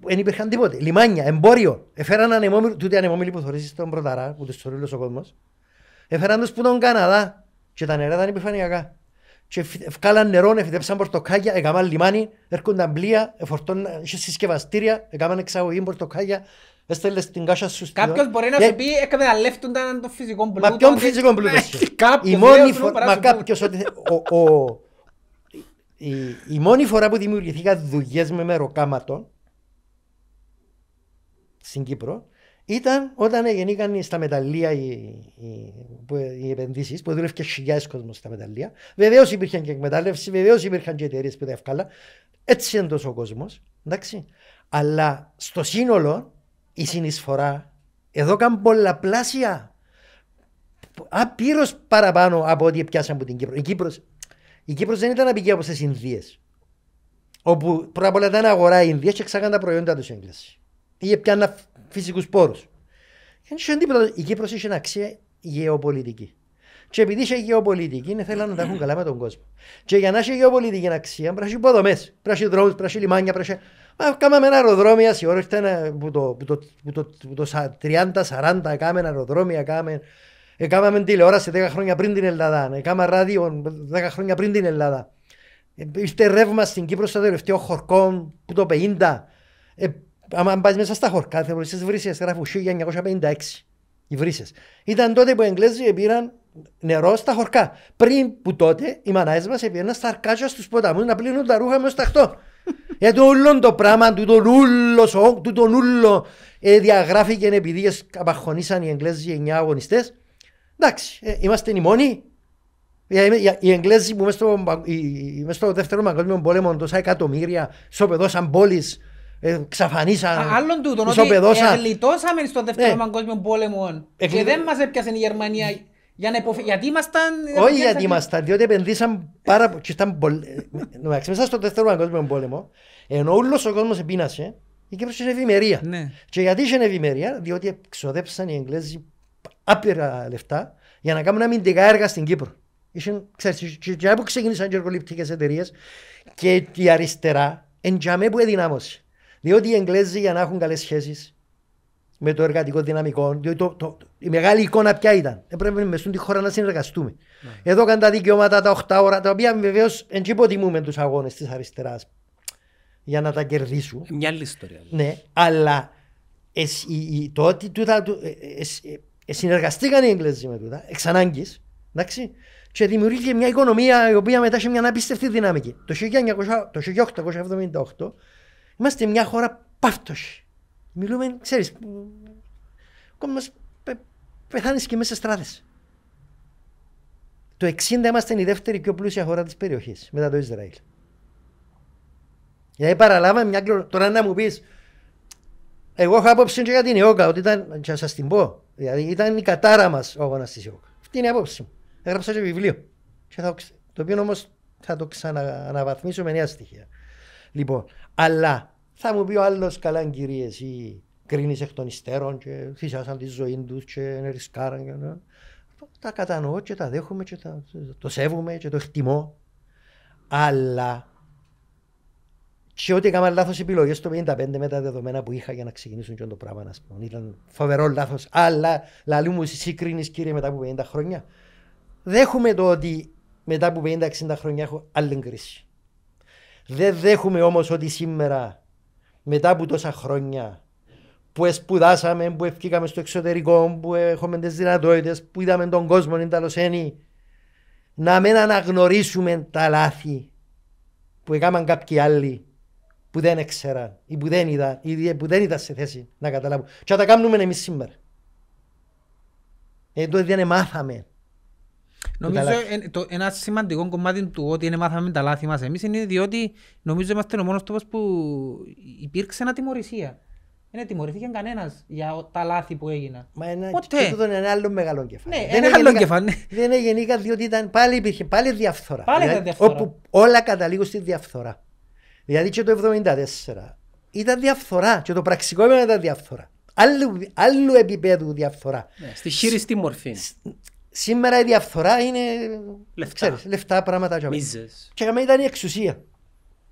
δεν υπήρχαν τίποτε. Λιμάνια, εμπόριο. Έφεραν ανεμόμυλοι. τούτοι που θεωρήσει στον Πρωταρά, που τους θωρίλωσε ο κόσμος. Έφεραν τους που τον Καναδά και τα νερά ήταν επιφανειακά. Και βγάλαν νερό, εφητέψαν πορτοκάλια, έκαναν λιμάνι, έρχονταν πλοία, εφορτώναν, είχε συσκευαστήρια, έκαναν εξαγωγή πορτοκάλια, Έστελε την κάσα σου στην Κάποιος μπορεί να σου πει εκμεταλλεύτονταν το φυσικό πλούτο. Μα ποιον φυσικό πλούτο. Ε, η μόνη φορά, μα κάποιος ότι... Η μόνη φορά που δημιουργηθήκα δουλειές με μεροκάματο στην Κύπρο ήταν όταν γεννήκαν στα μεταλλεία οι, οι, οι επενδύσεις, που δούλευε και χιλιάδες κόσμος στα μεταλλεία. Βεβαίως υπήρχαν και εκμετάλλευση, βεβαίως υπήρχαν και εταιρείες που τα ευκάλα. Έτσι είναι τόσο ο κόσμος. Αλλά στο σύνολο η συνεισφορά εδώ κάνουν πολλαπλάσια. Απλήρω παραπάνω από ό,τι πιάσαν από την Κύπρο. Η Κύπρος, η Κύπρος δεν ήταν απικία από τι Ινδίες. Όπου πρώτα απ' όλα ήταν αγορά Ινδία και ξάγαν τα προϊόντα τους Έγκλε. Ή να φυσικούς πόρους. Δεν είχε τίποτα. Η Κύπρος είχε αξία γεωπολιτική. Και επειδή είχε γεωπολιτική, θέλαν να τα έχουν καλά με τον κόσμο. Και για να έχει γεωπολιτική αξία, πρέπει να έχει υποδομές, πρέπει να έχει δρόμους, πρέπει να έχει λιμάνια. Πρέπει... Μα με ένα αεροδρόμιο, η ώρα ήταν που το, που το, το, το 30-40, κάμε αεροδρόμια, κάναμε. Ε, Έκαναμε τηλεόραση 10 χρόνια πριν την Ελλάδα. Έκανα ε, ράδιο 10 χρόνια πριν την Ελλάδα. Ε, ήρθε ρεύμα στην Κύπρο στο τελευταίο χορκό που το 50. Αν πάει μέσα στα χωρκά θα βρει τι βρύσε. Γράφω 1956. Οι βρύσες. Ήταν τότε που οι Εγγλέζοι πήραν νερό στα χορκά. Πριν που τότε οι μανάε μα πήραν στα αρκάσια στους ποταμούς να πλύνουν τα ρούχα μες σταχτό. Γιατί όλο ε, το πράγμα του τον ούλος, του ε, διαγράφηκε επειδή απαχωνήσαν οι Εγγλέζοι 9 αγωνιστές. Εντάξει, ε, είμαστε οι μόνοι. Οι Εγγλέζοι που μέσα στο, δεύτερο παγκόσμιο πόλεμο τόσα εκατομμύρια σοπεδώσαν πόλεις ε, ξαφανίσαν, Άλλον τούτο, ότι εγλιτώσαμε στο ναι. δεύτερο ναι. παγκόσμιο πόλεμο Εκλει... και δεν μας έπιασε η Γερμανία για να υποφε... γιατί ήμασταν... Όχι γιατί ήμασταν, διότι επενδύσαν πάρα πολύ. ήταν ε, μέσα στο δεύτερο παγκόσμιο πόλεμο, ενώ όλος ο κόσμος επίνασε, η Κύπρος είχε ευημερία. Ναι. Και γιατί είχε ευημερία, διότι ξοδέψαν οι Εγγλέζοι άπειρα λεφτά για να κάνουν αμυντικά έργα στην Κύπρο. Είχε, ξέρεις, και, από που ξεκίνησαν οι εργοληπτικές εταιρείες και η αριστερά, εντιαμέ που εδυνάμωσε. Διότι οι Εγγλέζοι για να έχουν καλές σχέσεις με το εργατικό δυναμικό, διότι το, το, η μεγάλη εικόνα ποια ήταν. Έπρεπε μεσούν τη χώρα να συνεργαστούμε. Ναι. Εδώ έκανε τα δικαιώματα τα 8 ώρα, τα οποία βεβαίως δεν υποτιμούμε τους αγώνες της αριστεράς για να τα κερδίσουν. Ε, μια άλλη ιστορία. Δηλαδή. Ναι, αλλά εσ, η, η, το ότι τούτα, ε, ε, εσ, ε, συνεργαστήκαν οι Εγγλέζοι με τούτα, εξ ανάγκης, εντάξει, και δημιουργήθηκε μια οικονομία η οποία μετά είχε μια απίστευτη δυναμική. Το 1878 Είμαστε μια χώρα παύτωση. Μιλούμε, ξέρεις ακόμα μας πε, πεθάνεις και μέσα στράτες. Το 60 είμαστε η δεύτερη πιο πλούσια χώρα της περιοχής μετά το Ισραήλ. Γιατί παραλάβαμε μια κληρονομιά. Τώρα να μου πεις, εγώ έχω άποψη και για την Ιόκα, ότι ήταν, Να σας την πω, δηλαδή ήταν η κατάρα μας ο αγώνας της Ιόκα. Αυτή είναι η άποψη μου. Έγραψα και βιβλίο, το οποίο όμως θα το ξανααναβαθμίσω με νέα στοιχεία. Λοιπόν, αλλά θα μου πει ο άλλος καλά, κύριε, εσύ κρίνεις εκ των υστέρων και θυσιάσαν τη ζωή τους και ρισκάραν. Και... Τα κατανοώ και τα δέχομαι και τα... το σέβομαι και το εκτιμώ. Αλλά και ότι έκανα λάθος επιλογές το 1955 με τα δεδομένα που είχα για να ξεκινήσουν και το πράγμα, να πούμε. Ήταν φοβερό λάθος. Αλλά λαλού μου κρίνεις, κύριε, μετά από 50 χρόνια. Δέχομαι το ότι μετά από 50-60 χρόνια έχω άλλη κρίση. Δεν δέχομαι όμως ότι σήμερα, μετά από τόσα χρόνια που σπουδάσαμε, που ευκήκαμε στο εξωτερικό, που έχουμε τις δυνατότητες, που είδαμε τον κόσμο, είναι τα να μην αναγνωρίσουμε τα λάθη που έκαναν κάποιοι άλλοι που δεν ήξεραν ή που δεν είδαν ή δεν ήταν σε θέση να καταλάβουν. Και θα τα κάνουμε εμείς σήμερα. Εδώ δεν μάθαμε. Νομίζω το, ένα σημαντικό κομμάτι του ότι είναι μάθαμε τα λάθη μας εμείς είναι διότι νομίζω είμαστε ο μόνος τόπος που υπήρξε ένα τιμωρησία. Δεν τιμωρηθήκε κανένας για τα λάθη που έγιναν. Μα ένα, Ποτέ. Και είναι ένα άλλο μεγάλο κεφάλαιο. Ναι, δεν ένα άλλο ναι. Δεν διότι ήταν, πάλι υπήρχε πάλι διαφθορά. Πάλι δηλαδή, διαφθορά. Όπου όλα καταλήγουν στη διαφθορά. Δηλαδή και το 1974 ήταν διαφθορά και το πραξικόπημα ήταν διαφθορά. Άλλου, άλλου επίπεδου διαφθορά. Ναι, στη χείριστη μορφή. Σήμερα η διαφθορά είναι λεφτά, ξέρεις, λεφτά πράγματα. Μίζες. Και καμία ήταν η εξουσία.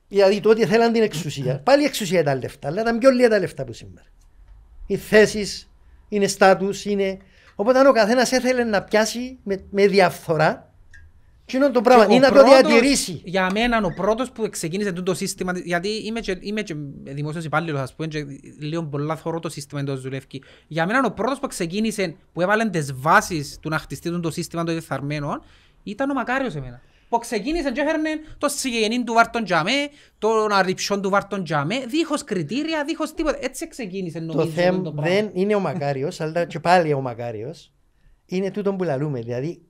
Δηλαδή ότι θέλαν την εξουσία. Πάλι η εξουσία ήταν λεφτά, αλλά ήταν πιο λίγα τα λεφτά που σήμερα. Οι θέσεις είναι στάτου, είναι. Οπότε αν ο καθένας έθελε να πιάσει με, με διαφθορά, Κοινό το πράγμα, είναι να το διατηρήσει. Για μένα ο πρώτος που ξεκίνησε το σύστημα, γιατί είμαι και, είμαι και δημόσιος υπάλληλος, ας πούμε, και λέω πολλά θωρώ το σύστημα εντός δουλεύκη. Για μένα ο πρώτος που ξεκίνησε, που έβαλε τις βάσεις του να χτιστεί το σύστημα των διεθαρμένων, ήταν ο Μακάριος εμένα. Που ξεκίνησε και έφερνε το συγγενή του Βάρτον Τζαμέ, τον αριψόν του Βάρτον Τζαμέ, δίχως κριτήρια, δίχως τίποτα. Έτσι ξεκίνησε νομίζω το, θέμα το δεν είναι ο Μακάριος, αλλά και πάλι ο Μακάριος. Είναι τούτο που λαλούμε, δηλαδή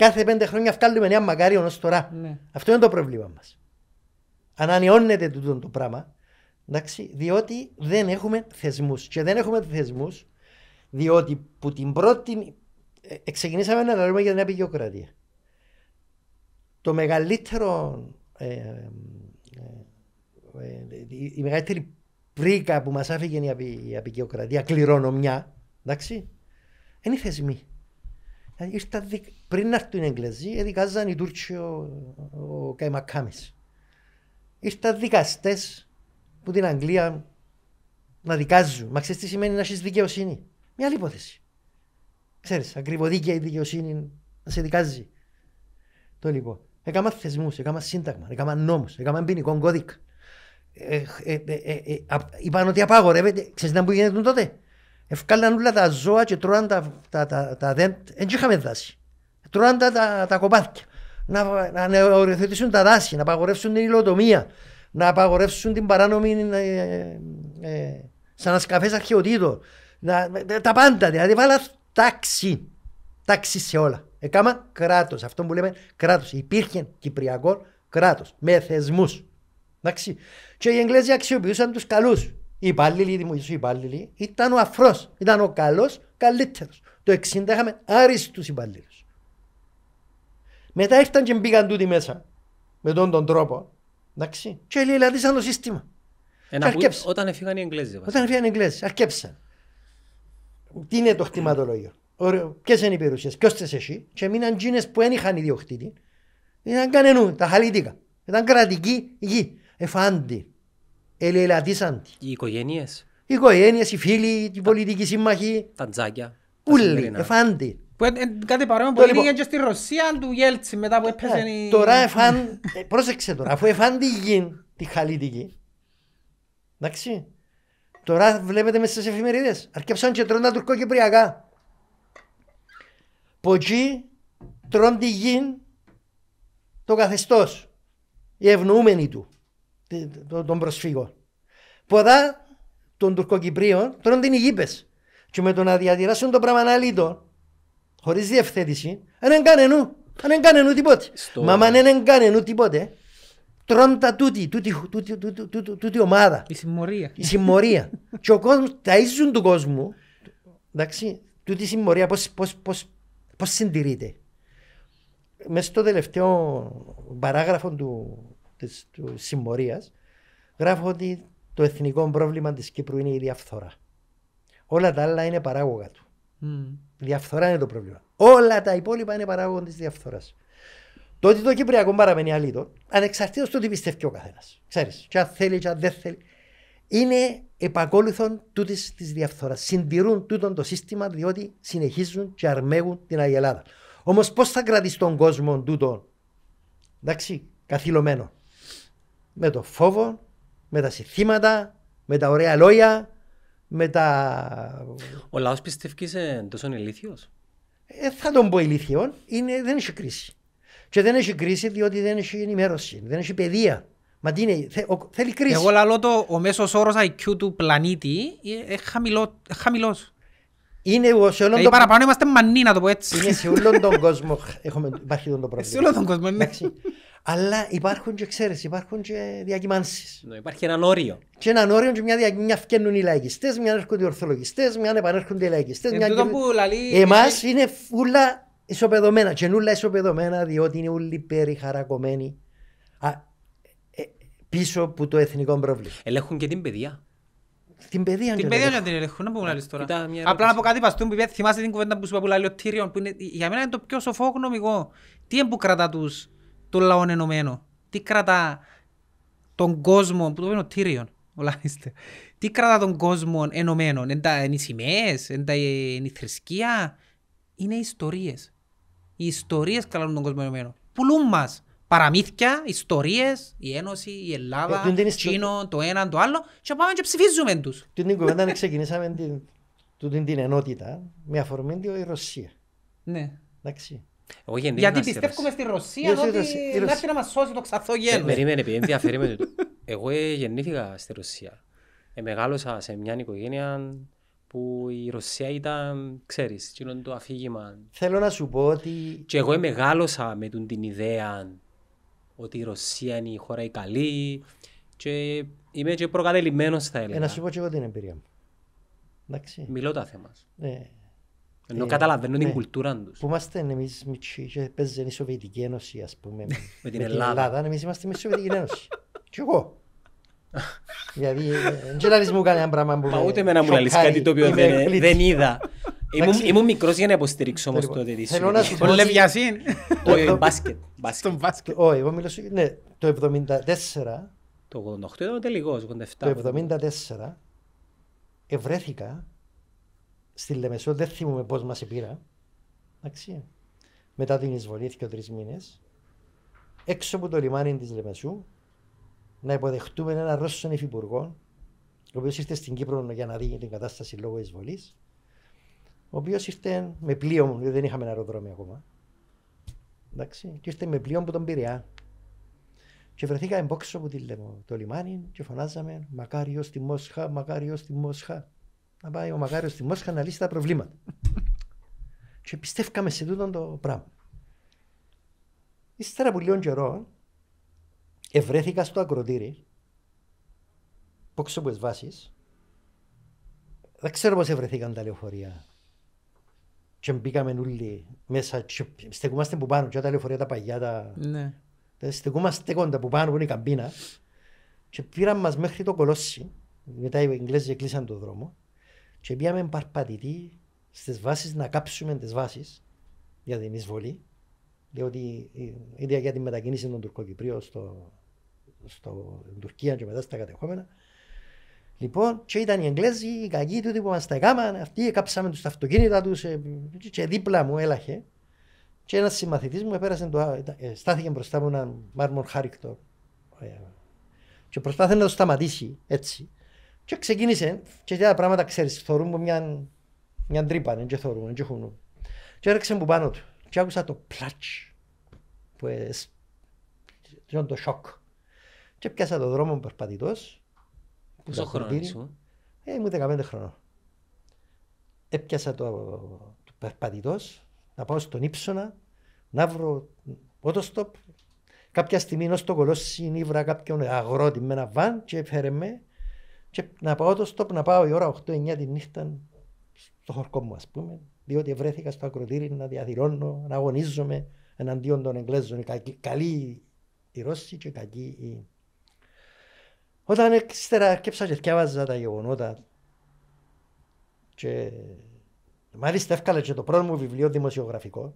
Κάθε πέντε χρόνια φτάνουμε ένα μαγάρι ως τώρα. Ναι. Αυτό είναι το πρόβλημα μας. Ανανιώνεται τούτο το πράγμα, εντάξει, διότι δεν έχουμε θεσμούς. Και δεν έχουμε θεσμούς διότι που την πρώτη... Ε, ε, ξεκινήσαμε να λέμε για την απεικιοκρατία. Το μεγαλύτερο... Ε, ε, η, μεγαλύτερη πρίκα που μας άφηγε η απεικιοκρατία, κληρονομιά, εντάξει, είναι οι θεσμοί. Πριν να έρθουν οι Εγγλέζοι, δικάζαν οι Τούρκοι ο, ο Καϊμακάμις. Ήρθαν δικαστές που την Αγγλία να δικάζουν. Μα ξέρεις τι σημαίνει να έχεις δικαιοσύνη. Μια άλλη υπόθεση. Ξέρεις, ακριβοδίκαια η δικαιοσύνη να σε δικάζει. Το λοιπόν. Έκανα θεσμούς, έκανα σύνταγμα, έκανα νόμους, έκανα ποινικό κώδικα. Ε, ε, ε, ε είπαν ότι απαγορεύεται. Ξέρεις να που γίνεται τότε. Ευκάλαν όλα τα ζώα και τρώαν τα, τα, τα, τα δέντρα. Δεν είχαμε δάση. Τρώαν τα, τα, τα Να, να τα δάση, να απαγορεύσουν την υλοτομία, να απαγορεύσουν την παράνομη ε, ε, σαν ασκαφές αρχαιοτήτων. Να, ε, τα πάντα. Δηλαδή βάλα τάξη. Τάξη σε όλα. Έκανα κράτος. Αυτό που λέμε κράτος. Υπήρχε κυπριακό κράτος. Με θεσμούς. Και οι Εγγλέζοι αξιοποιούσαν τους καλούς οι υπάλληλοι, οι δημοσίου υπάλληλοι, ήταν ο αφρός. Ήταν ο καλός, καλύτερος. Το 60 είχαμε άριστους υπαλλήλους. Μετά ήρθαν και μπήκαν τούτοι μέσα με τον, τον τρόπο. Εντάξει. Και ελελατήσαν το σύστημα. Ένα ε, που, όταν έφυγαν οι Εγγλέζοι. Όταν έφυγαν οι Εγγλέζοι, αρκέψαν. Τι είναι το χτιματολόγιο. Ποιες είναι οι περιουσίες, ποιος τι εσύ, και μείναν τζίνες που δεν είχαν ιδιοκτήτη. Ήταν κανένα, τα χαλίτικα. Ήταν κρατική γη. Εφάντη ελελατήσαν Οι οικογένειες. Οι οικογένειες, οι φίλοι, οι πολιτικοί σύμμαχοι. Τα τζάκια. Πούλοι, εφάντη. Που κάτι παρόμοιο που έγινε λοιπόν- και στη Ρωσία του Γέλτσι μετά που ε, έπαιζε η... Τώρα εφάν... Ε, πρόσεξε τώρα, αφού εφάν τη τη χαλίτικη. Εντάξει. Τώρα βλέπετε μέσα στις εφημερίδες. Αρκέψαν και τρώνε τα τουρκοκυπριακά. Ποτσί τρώνε τη γη το καθεστώς. Οι ευνοούμενοι του των προσφύγων. Ποδά των Τουρκοκυπρίων τρώνε την ηγείπες. Και με το να διατηράσουν το πράγμα να λύτω, χωρίς διευθέτηση, δεν έκανε νου. Δεν έκανε νου τίποτε. Μα αν δεν έκανε νου τίποτε, τρώνε τα τούτη, τούτη, ομάδα. Η συμμορία. Η συμμορία. και ο κόσμος, τα ίσουν του κόσμου, εντάξει, τούτη συμμορία πώς συντηρείται. Μέσα στο τελευταίο παράγραφο του της του γράφω ότι το εθνικό πρόβλημα της Κύπρου είναι η διαφθορά. Όλα τα άλλα είναι παράγωγα του. Mm. Διαφθορά είναι το πρόβλημα. Όλα τα υπόλοιπα είναι παράγωγα της διαφθοράς. Το ότι το Κυπριακό παραμένει αλήτο, ανεξαρτήτως του τι πιστεύει ο καθένας. Ξέρεις, τι αν θέλει, και αν δεν θέλει. Είναι επακόλουθον τούτης της διαφθοράς. Συντηρούν τούτο το σύστημα διότι συνεχίζουν και αρμέγουν την Αγιελάδα Ελλάδα. Όμως πώς θα κρατήσει τον κόσμο τούτο, εντάξει, καθυλωμένο με το φόβο, με τα συστήματα, με τα ωραία λόγια, με τα... Ο λαός πιστεύει σε τόσο ηλίθιος. Ε, θα τον πω ηλίθιον, είναι, δεν έχει κρίση. Και δεν έχει κρίση διότι δεν έχει ενημέρωση, δεν έχει παιδεία. Μα τι είναι, θε, ο, θέλει κρίση. Εγώ λέω το, ο μέσος όρος IQ του πλανήτη ε, ε, είναι χαμηλός, Είναι σε όλον δηλαδή τον... παραπάνω είμαστε έτσι. Είναι σε όλον τον κόσμο, έχουμε, υπάρχει τον πρόβλημα. σε όλον τον κόσμο, ναι. Αλλά υπάρχουν και ξέρεις, υπάρχουν και διακυμάνσεις. Ναι, υπάρχει έναν όριο. Και έναν όριο και μια, δια... μια φκένουν οι λαϊκιστές, μια έρχονται οι ορθολογιστές, μια επανέρχονται οι λαϊκιστές. Ε, μια... που, λαλή... Εμάς είναι ούλα ισοπεδωμένα και νουλα ισοπεδωμένα διότι είναι όλοι περιχαρακωμένοι α, ε, πίσω από το εθνικό πρόβλημα. Ελέγχουν και την παιδεία. Την παιδεία, την παιδεία δεν την ελεγχούν, να πούμε τώρα. Απλά να πω κάτι παστούν, που θυμάσαι την κουβέντα που σου είπα που λέει ο Τύριον, που είναι, για μένα είναι το πιο σοφό γνωμικό. Τι είναι που κρατά τους των λαών ενωμένο. Τι κρατά τον κόσμο, που το πένω Τύριον, ο Λάνιστερ. Τι κρατά τον κόσμο ενωμένο, εν τα σημαίες, εν τα θρησκεία, είναι ιστορίες. Οι ιστορίες κρατούν τον κόσμο ενωμένο. Πουλούν μας παραμύθια, ιστορίες, η Ένωση, η Ελλάδα, ε, το Κίνο, το ένα, το άλλο και πάμε και ψηφίζουμε τους. Την την κουβέντα ξεκινήσαμε την, την ενότητα με αφορμή τη Ρωσία. Ναι. Εντάξει. Γιατί πιστεύουμε στη Ρωσία ότι να έρθει να μας σώσει το ξαθό γένος. Ε, περίμενε, επειδή ενδιαφέρει με το. Εγώ ε, γεννήθηκα στη Ρωσία. Ε, μεγάλωσα σε μια οικογένεια που η Ρωσία ήταν, ξέρεις, είναι το αφήγημα. Θέλω να σου πω ότι... Και εγώ μεγάλωσα με την ιδέα ότι η Ρωσία είναι η χώρα η καλή και είμαι και προκατελημένος θα έλεγα. να σου πω και εγώ την εμπειρία μου. Εντάξει. Μιλώ τα θέματα. Ναι. Ενώ ε, καταλαβαίνω την ναι. κουλτούρα τους. Που είμαστε εμείς μικροί και παίζει η Σοβιετική Ένωση, ας πούμε. Με την Ελλάδα. Εμείς είμαστε με Σοβιετική Ένωση. Κι εγώ. Γιατί δεν λαλείς μου κάνει ένα πράγμα που Μα Ούτε εμένα μου λαλείς κάτι το οποίο δεν είδα. Ήμουν μικρός για να υποστηρίξω όμως λοιπόν, το τη Θέλω να σου πω... Λεβιασίν. Όχι, μπάσκετ. Στον μπάσκετ. Όχι, εγώ μιλώ σου... Ναι, το 1974... Το 88 ήταν τελικός, 87. Το 1974 ευρέθηκα στη Λεμεσό, δεν θυμούμε πώς μας πήρα. Εντάξει. Μετά την εισβολή, και τρεις μήνες, έξω από το λιμάνι της Λεμεσού, να υποδεχτούμε έναν Ρώσο υφυπουργό, ο οποίος ήρθε στην Κύπρο για να δει την κατάσταση λόγω εισβολής, ο οποίος ήρθε με πλοίο μου, γιατί δεν είχαμε ένα αεροδρόμιο ακόμα. Εντάξει, και ήρθε με πλοίο που τον Πειραιά. Και βρεθήκαμε πόξο από το λιμάνι και φωνάζαμε Μακάριος στη Μόσχα, Μακάριος στη Μόσχα να πάει ο Μακάριο στη Μόσχα να λύσει τα προβλήματα. και πιστεύκαμε σε τούτο το πράγμα. Ύστερα από λίγο καιρό, ευρέθηκα στο ακροτήρι, πόξω από βάσεις, δεν ξέρω πώς ευρεθήκαν τα λεωφορεία. Και μπήκαμε όλοι μέσα και στεκούμαστε που πάνω και τα λεωφορεία τα παγιά τα... Ναι. Στεκούμαστε κοντά που πάνω που είναι η καμπίνα και πήραν μας μέχρι το κολόσι. Μετά οι Εγγλέζοι κλείσαν τον δρόμο και πήγαμε παρπατητή στις βάσεις να κάψουμε τις βάσεις για την εισβολή διότι ίδια για την μετακίνηση των Τουρκοκυπρίων στο, στο Τουρκία και μετά στα κατεχόμενα Λοιπόν, και ήταν οι Εγγλέζοι, οι κακοί του που μας τα έκαναν, αυτοί κάψαμε τους τα αυτοκίνητα τους ε, και δίπλα μου έλαχε και ένας συμμαθητής μου επέρασε το, ε, στάθηκε μπροστά μου έναν μάρμορ χάρικτο ε, και προσπάθησε να το σταματήσει έτσι και ξεκίνησε και τα πράγματα ξέρεις, θωρούν μια, μια τρύπα, δεν θωρούν, δεν χουνούν. Και έρχεσαι μου πάνω του και άκουσα το πλάτσι που ήταν το σοκ. Και πιάσα το δρόμο μου περπατητός. Πόσο χρόνο ήσουν? Ε, ήμουν 15 χρονών. Έπιασα το, το περπατητός να πάω στον ύψονα, να βρω ότοστοπ. Κάποια στιγμή ενώ το κολόσι νύβρα κάποιον αγρότη με ένα βαν και έφερε με και να πάω το στοπ, να πάω η ώρα 8-9 τη νύχτα στο χορκό μου, ας πούμε, διότι βρέθηκα στο ακροτήρι να διαδηλώνω, να αγωνίζομαι εναντίον των Εγγλέζων. Καλή καλοί οι και κακοί οι. Όταν έξτερα αρκέψα και διάβαζα τα γεγονότα και μάλιστα έφκαλε και το πρώτο μου βιβλίο δημοσιογραφικό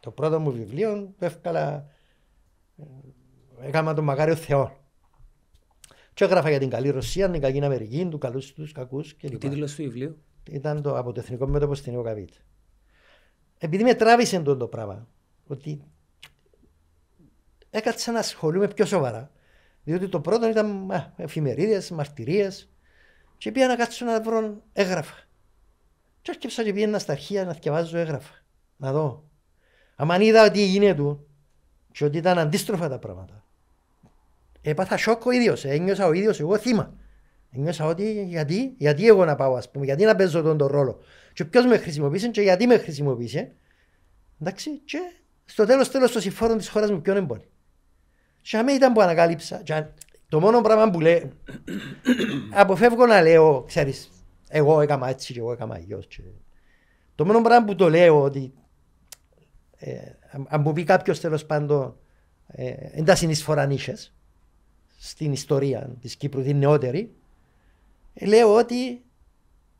το πρώτο μου βιβλίο το έφκαλα ε, έκανα τον Μακάριο Θεό και έγραφα για την καλή Ρωσία, την καλή Αμερική, του καλούς τους κακούς κλπ. Ο τίτλος του βιβλίου. Ήταν το, από το Εθνικό Μέτωπο στην Ιωκαβίτ. Επειδή με τράβησε το, το πράγμα, ότι έκατσα να ασχολούμαι πιο σοβαρά. Διότι το πρώτο ήταν εφημερίδες, μαρτυρίες. Και πήγα να κάτσω να βρω έγγραφα. Και έρχεψα και πήγαινα στα αρχεία να διαβάζω έγγραφα. Να δω. Αν είδα ότι γίνεται του και ότι ήταν αντίστροφα τα πράγματα έπαθα σοκ ο ίδιος, ε, ένιωσα ο ίδιος εγώ θύμα. Ένιωσα ότι γιατί, γιατί εγώ να πάω ας πούμε, γιατί να παίζω τον, τον ρόλο. Και ποιος με χρησιμοποίησε και γιατί με χρησιμοποίησε. Εντάξει, και στο τέλος τέλος των συμφόρων της χώρας μου ποιον εμπόνει. Και αμέ ήταν που ανακάλυψα. Και το μόνο πράγμα που λέω, αποφεύγω να λέω, ξέρεις, εγώ έκανα έτσι και εγώ έκανα αλλιώς. Και... Το μόνο πράγμα που το λέω ότι ε, αν μου πει κάποιος τέλος πάντων ε, εν τα συνεισφορά νύχες, στην ιστορία της Κύπρου, την νεότερη, λέω ότι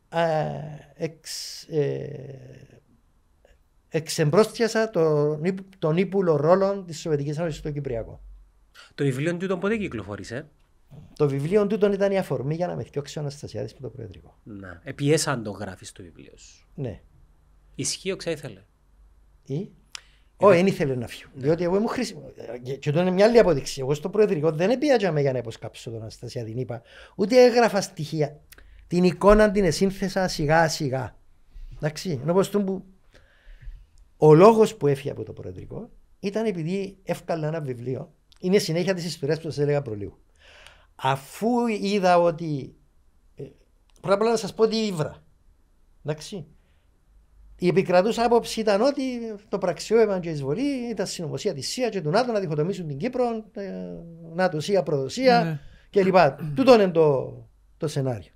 α, ε, ε, εξεμπρόστιασα τον, τον ύπουλο ρόλο της Σοβιετικής Ένωσης στο Κυπριακό. Το βιβλίο του πότε κυκλοφόρησε. Το βιβλίο του ήταν η αφορμή για να με φτιάξει ο Αναστασιάδης με το Προεδρικό. Να. Επιέσαν το γράφεις το βιβλίο σου. Ναι. Ισχύει ο Ξέθελε. Ή. Όχι, ε, δεν ήθελε να φύγω. Ναι. Διότι εγώ ήμουν χρήσιμο. Και το είναι μια άλλη αποδείξη. Εγώ στο προεδρικό δεν πήγαμε για να υποσκάψω τον Αναστασία, την είπα. Ούτε έγραφα στοιχεία. Την εικόνα την εσύνθεσα σιγά σιγά. Εντάξει, ενώ πως που ο λόγος που έφυγε από το προεδρικό ήταν επειδή έφκαλε ένα βιβλίο. Είναι συνέχεια τη ιστορία που σας έλεγα προλίγου. Αφού είδα ότι. Ε, πρώτα απ' όλα να σας πω ότι ύβρα. Εντάξει. Η επικρατούσα άποψη ήταν ότι το πραξιόημα και η εισβολή ήταν συνωμοσία τη ΣΥΑ και του ΝΑΤΟ να διχοτομήσουν την Κύπρο, ε, ΝΑΤΟ, ΣΥΑ, προδοσία ναι. κλπ. Ναι. Τούτο είναι το, το σενάριο.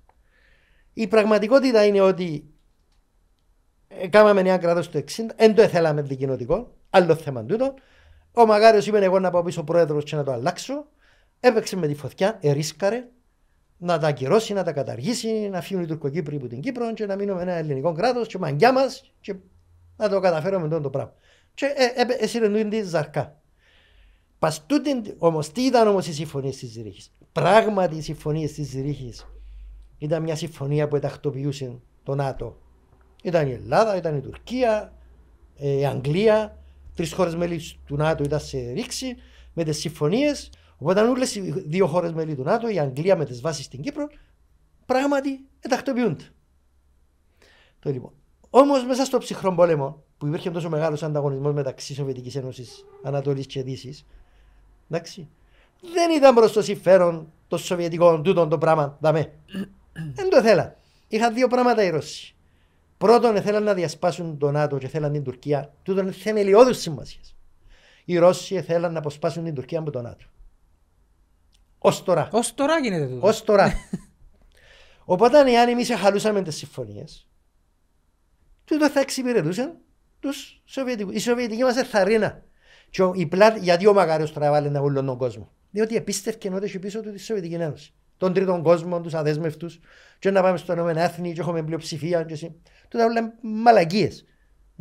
Η πραγματικότητα είναι ότι ε, κάναμε ένα κράτος του 60, δεν το ήθελαμε δικοινοτικό, άλλο θέμα τούτο. Ο Μαγάριος είπε: Εγώ να πάω πίσω πρόεδρος και να το αλλάξω. Έπαιξε με τη φωτιά, ερίσκαρε, να τα ακυρώσει, να τα καταργήσει, να φύγουν οι Τουρκοκύπροι από την Κύπρο και να μείνουμε ένα ελληνικό κράτος και μαγκιά μας και να το καταφέρουμε τότε το πράγμα. Και ε, ε, ε τη ζαρκά. Παστούτην όμως, τι ήταν όμως οι συμφωνίε τη Ρήχη. Πράγματι, οι συμφωνίε τη ρήχη. ήταν μια συμφωνία που ετακτοποιούσε το ΝΑΤΟ. Ήταν η Ελλάδα, ήταν η Τουρκία, ε, η Αγγλία, τρεις χώρες μέλης του ΝΑΤΟ ήταν σε ρήξη με τις συμφωνίες. Οπότε αν όλες οι δύο χώρες μέλη του ΝΑΤΟ, η Αγγλία με τις βάσεις στην Κύπρο, πράγματι εντακτοποιούνται. Το λοιπόν. Όμως μέσα στο ψυχρό πόλεμο, που υπήρχε τόσο μεγάλος ανταγωνισμός μεταξύ Σοβιετικής Ένωσης, Ανατολής και Δύσης, εντάξει, δεν ήταν προς το συμφέρον των Σοβιετικών τούτων το πράγμα, δαμέ. δεν το θέλα. Είχαν δύο πράγματα οι Ρώσοι. Πρώτον, θέλαν να διασπάσουν τον ΝΑΤΟ και θέλαν την Τουρκία. Τούτον θεμελιώδους σημασίας. Οι Ρώσοι θέλαν να αποσπάσουν την Τουρκία από τον ΝΑΤΟ. Ως τώρα. Ως τώρα γίνεται τούτο. Ως τώρα. Οπότε εάν εμείς εχαλούσαμε τις συμφωνίες. τούτο θα εξυπηρετούσαν τους Σοβιετικούς. Η Σοβιετική μας θαρίνα. Και η πλάτη, γιατί ο Μακάριος τραβάλλει να όλον τον κόσμο. Διότι επίστευκε ότι έχει πίσω του τη Σοβιετική Ένωση. Τον τρίτον κόσμο, τους αδέσμευτους, και να πάμε στο Ηνωμένο Έθνη και έχουμε πλειοψηφία. Και εσύ. Τούτα όλα μαλακίες.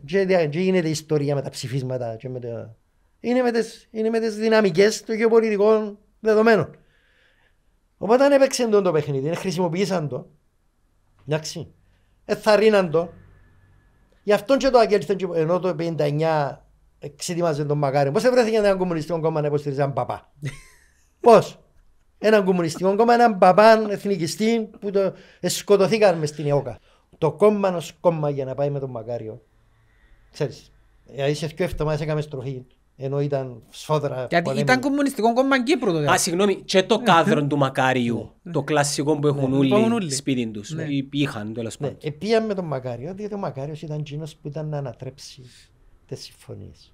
Και, και γίνεται ιστορία με τα ψηφίσματα. Και με τα... Είναι με τις είναι με τις δυναμικές των γεωπολιτικών δεδομένων. Οπότε αν έπαιξαν το, παιχνίδι, χρησιμοποίησαν το. Εντάξει. Εθαρρύναν το. Γι' αυτόν και το Αγγέλστον, ενώ το 59 ξετοιμάζε τον Μακάρι. Πώς έβρεθηκε ένα κομμουνιστικό κόμμα να υποστηρίζει έναν παπά. Πώς. Ένα κομμουνιστικό κόμμα, έναν παπά εθνικιστή που το σκοτωθήκαμε στην ΕΟΚΑ. Το κόμμα ως κόμμα για να πάει με τον Μακάριο. Ξέρεις, ε, είσαι πιο έφταμα, έκαμε στροφή ενώ ήταν σφόδρα Γιατί ήταν κομμουνιστικό κόμμα Κύπρου τότε. Α, συγγνώμη, και το ναι. κάδρο του Μακάριου, ναι. το κλασικό που ναι. έχουν όλοι σπίτι τους, ή είχαν τέλος πάντων. Επίαμε με τον Μακάριο, διότι ο Μακάριος ήταν εκείνος που ήταν να ανατρέψει τις συμφωνίες.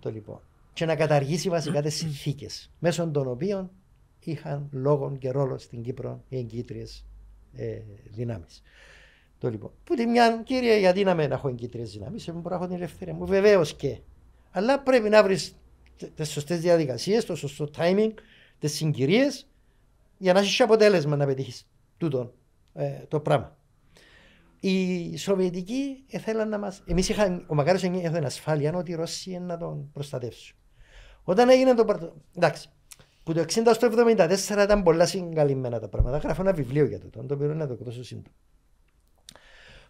Το λοιπόν. Και να καταργήσει βασικά τις συνθήκες, μέσω των οποίων είχαν λόγο και ρόλο στην Κύπρο οι εγκύτριες ε, δυνάμεις. Το λοιπόν. Που τη μια, κύριε, γιατί να με έχω εγκύτριες δυνάμεις, δεν μπορώ να έχω την ελευθερία μου. Βεβαίως και αλλά πρέπει να βρεις τι σωστές διαδικασίες, το σωστό timing, τι συγκυρίες για να έχεις αποτέλεσμα να πετύχεις τούτο ε, το πράγμα. Οι Σοβιετικοί ήθελαν να μας. Εμείς είχαμε. Ο Μακάριος έδωσε ασφάλεια ότι οι Ρώσοι να τον προστατεύσουν. Όταν έγινε το πρώτο. Εντάξει, που το 60 στο 74 ήταν πολλά συγκαλυμμένα τα πράγματα. Γράφω ένα βιβλίο για το το οποίο να το εκδώσω σύντομα.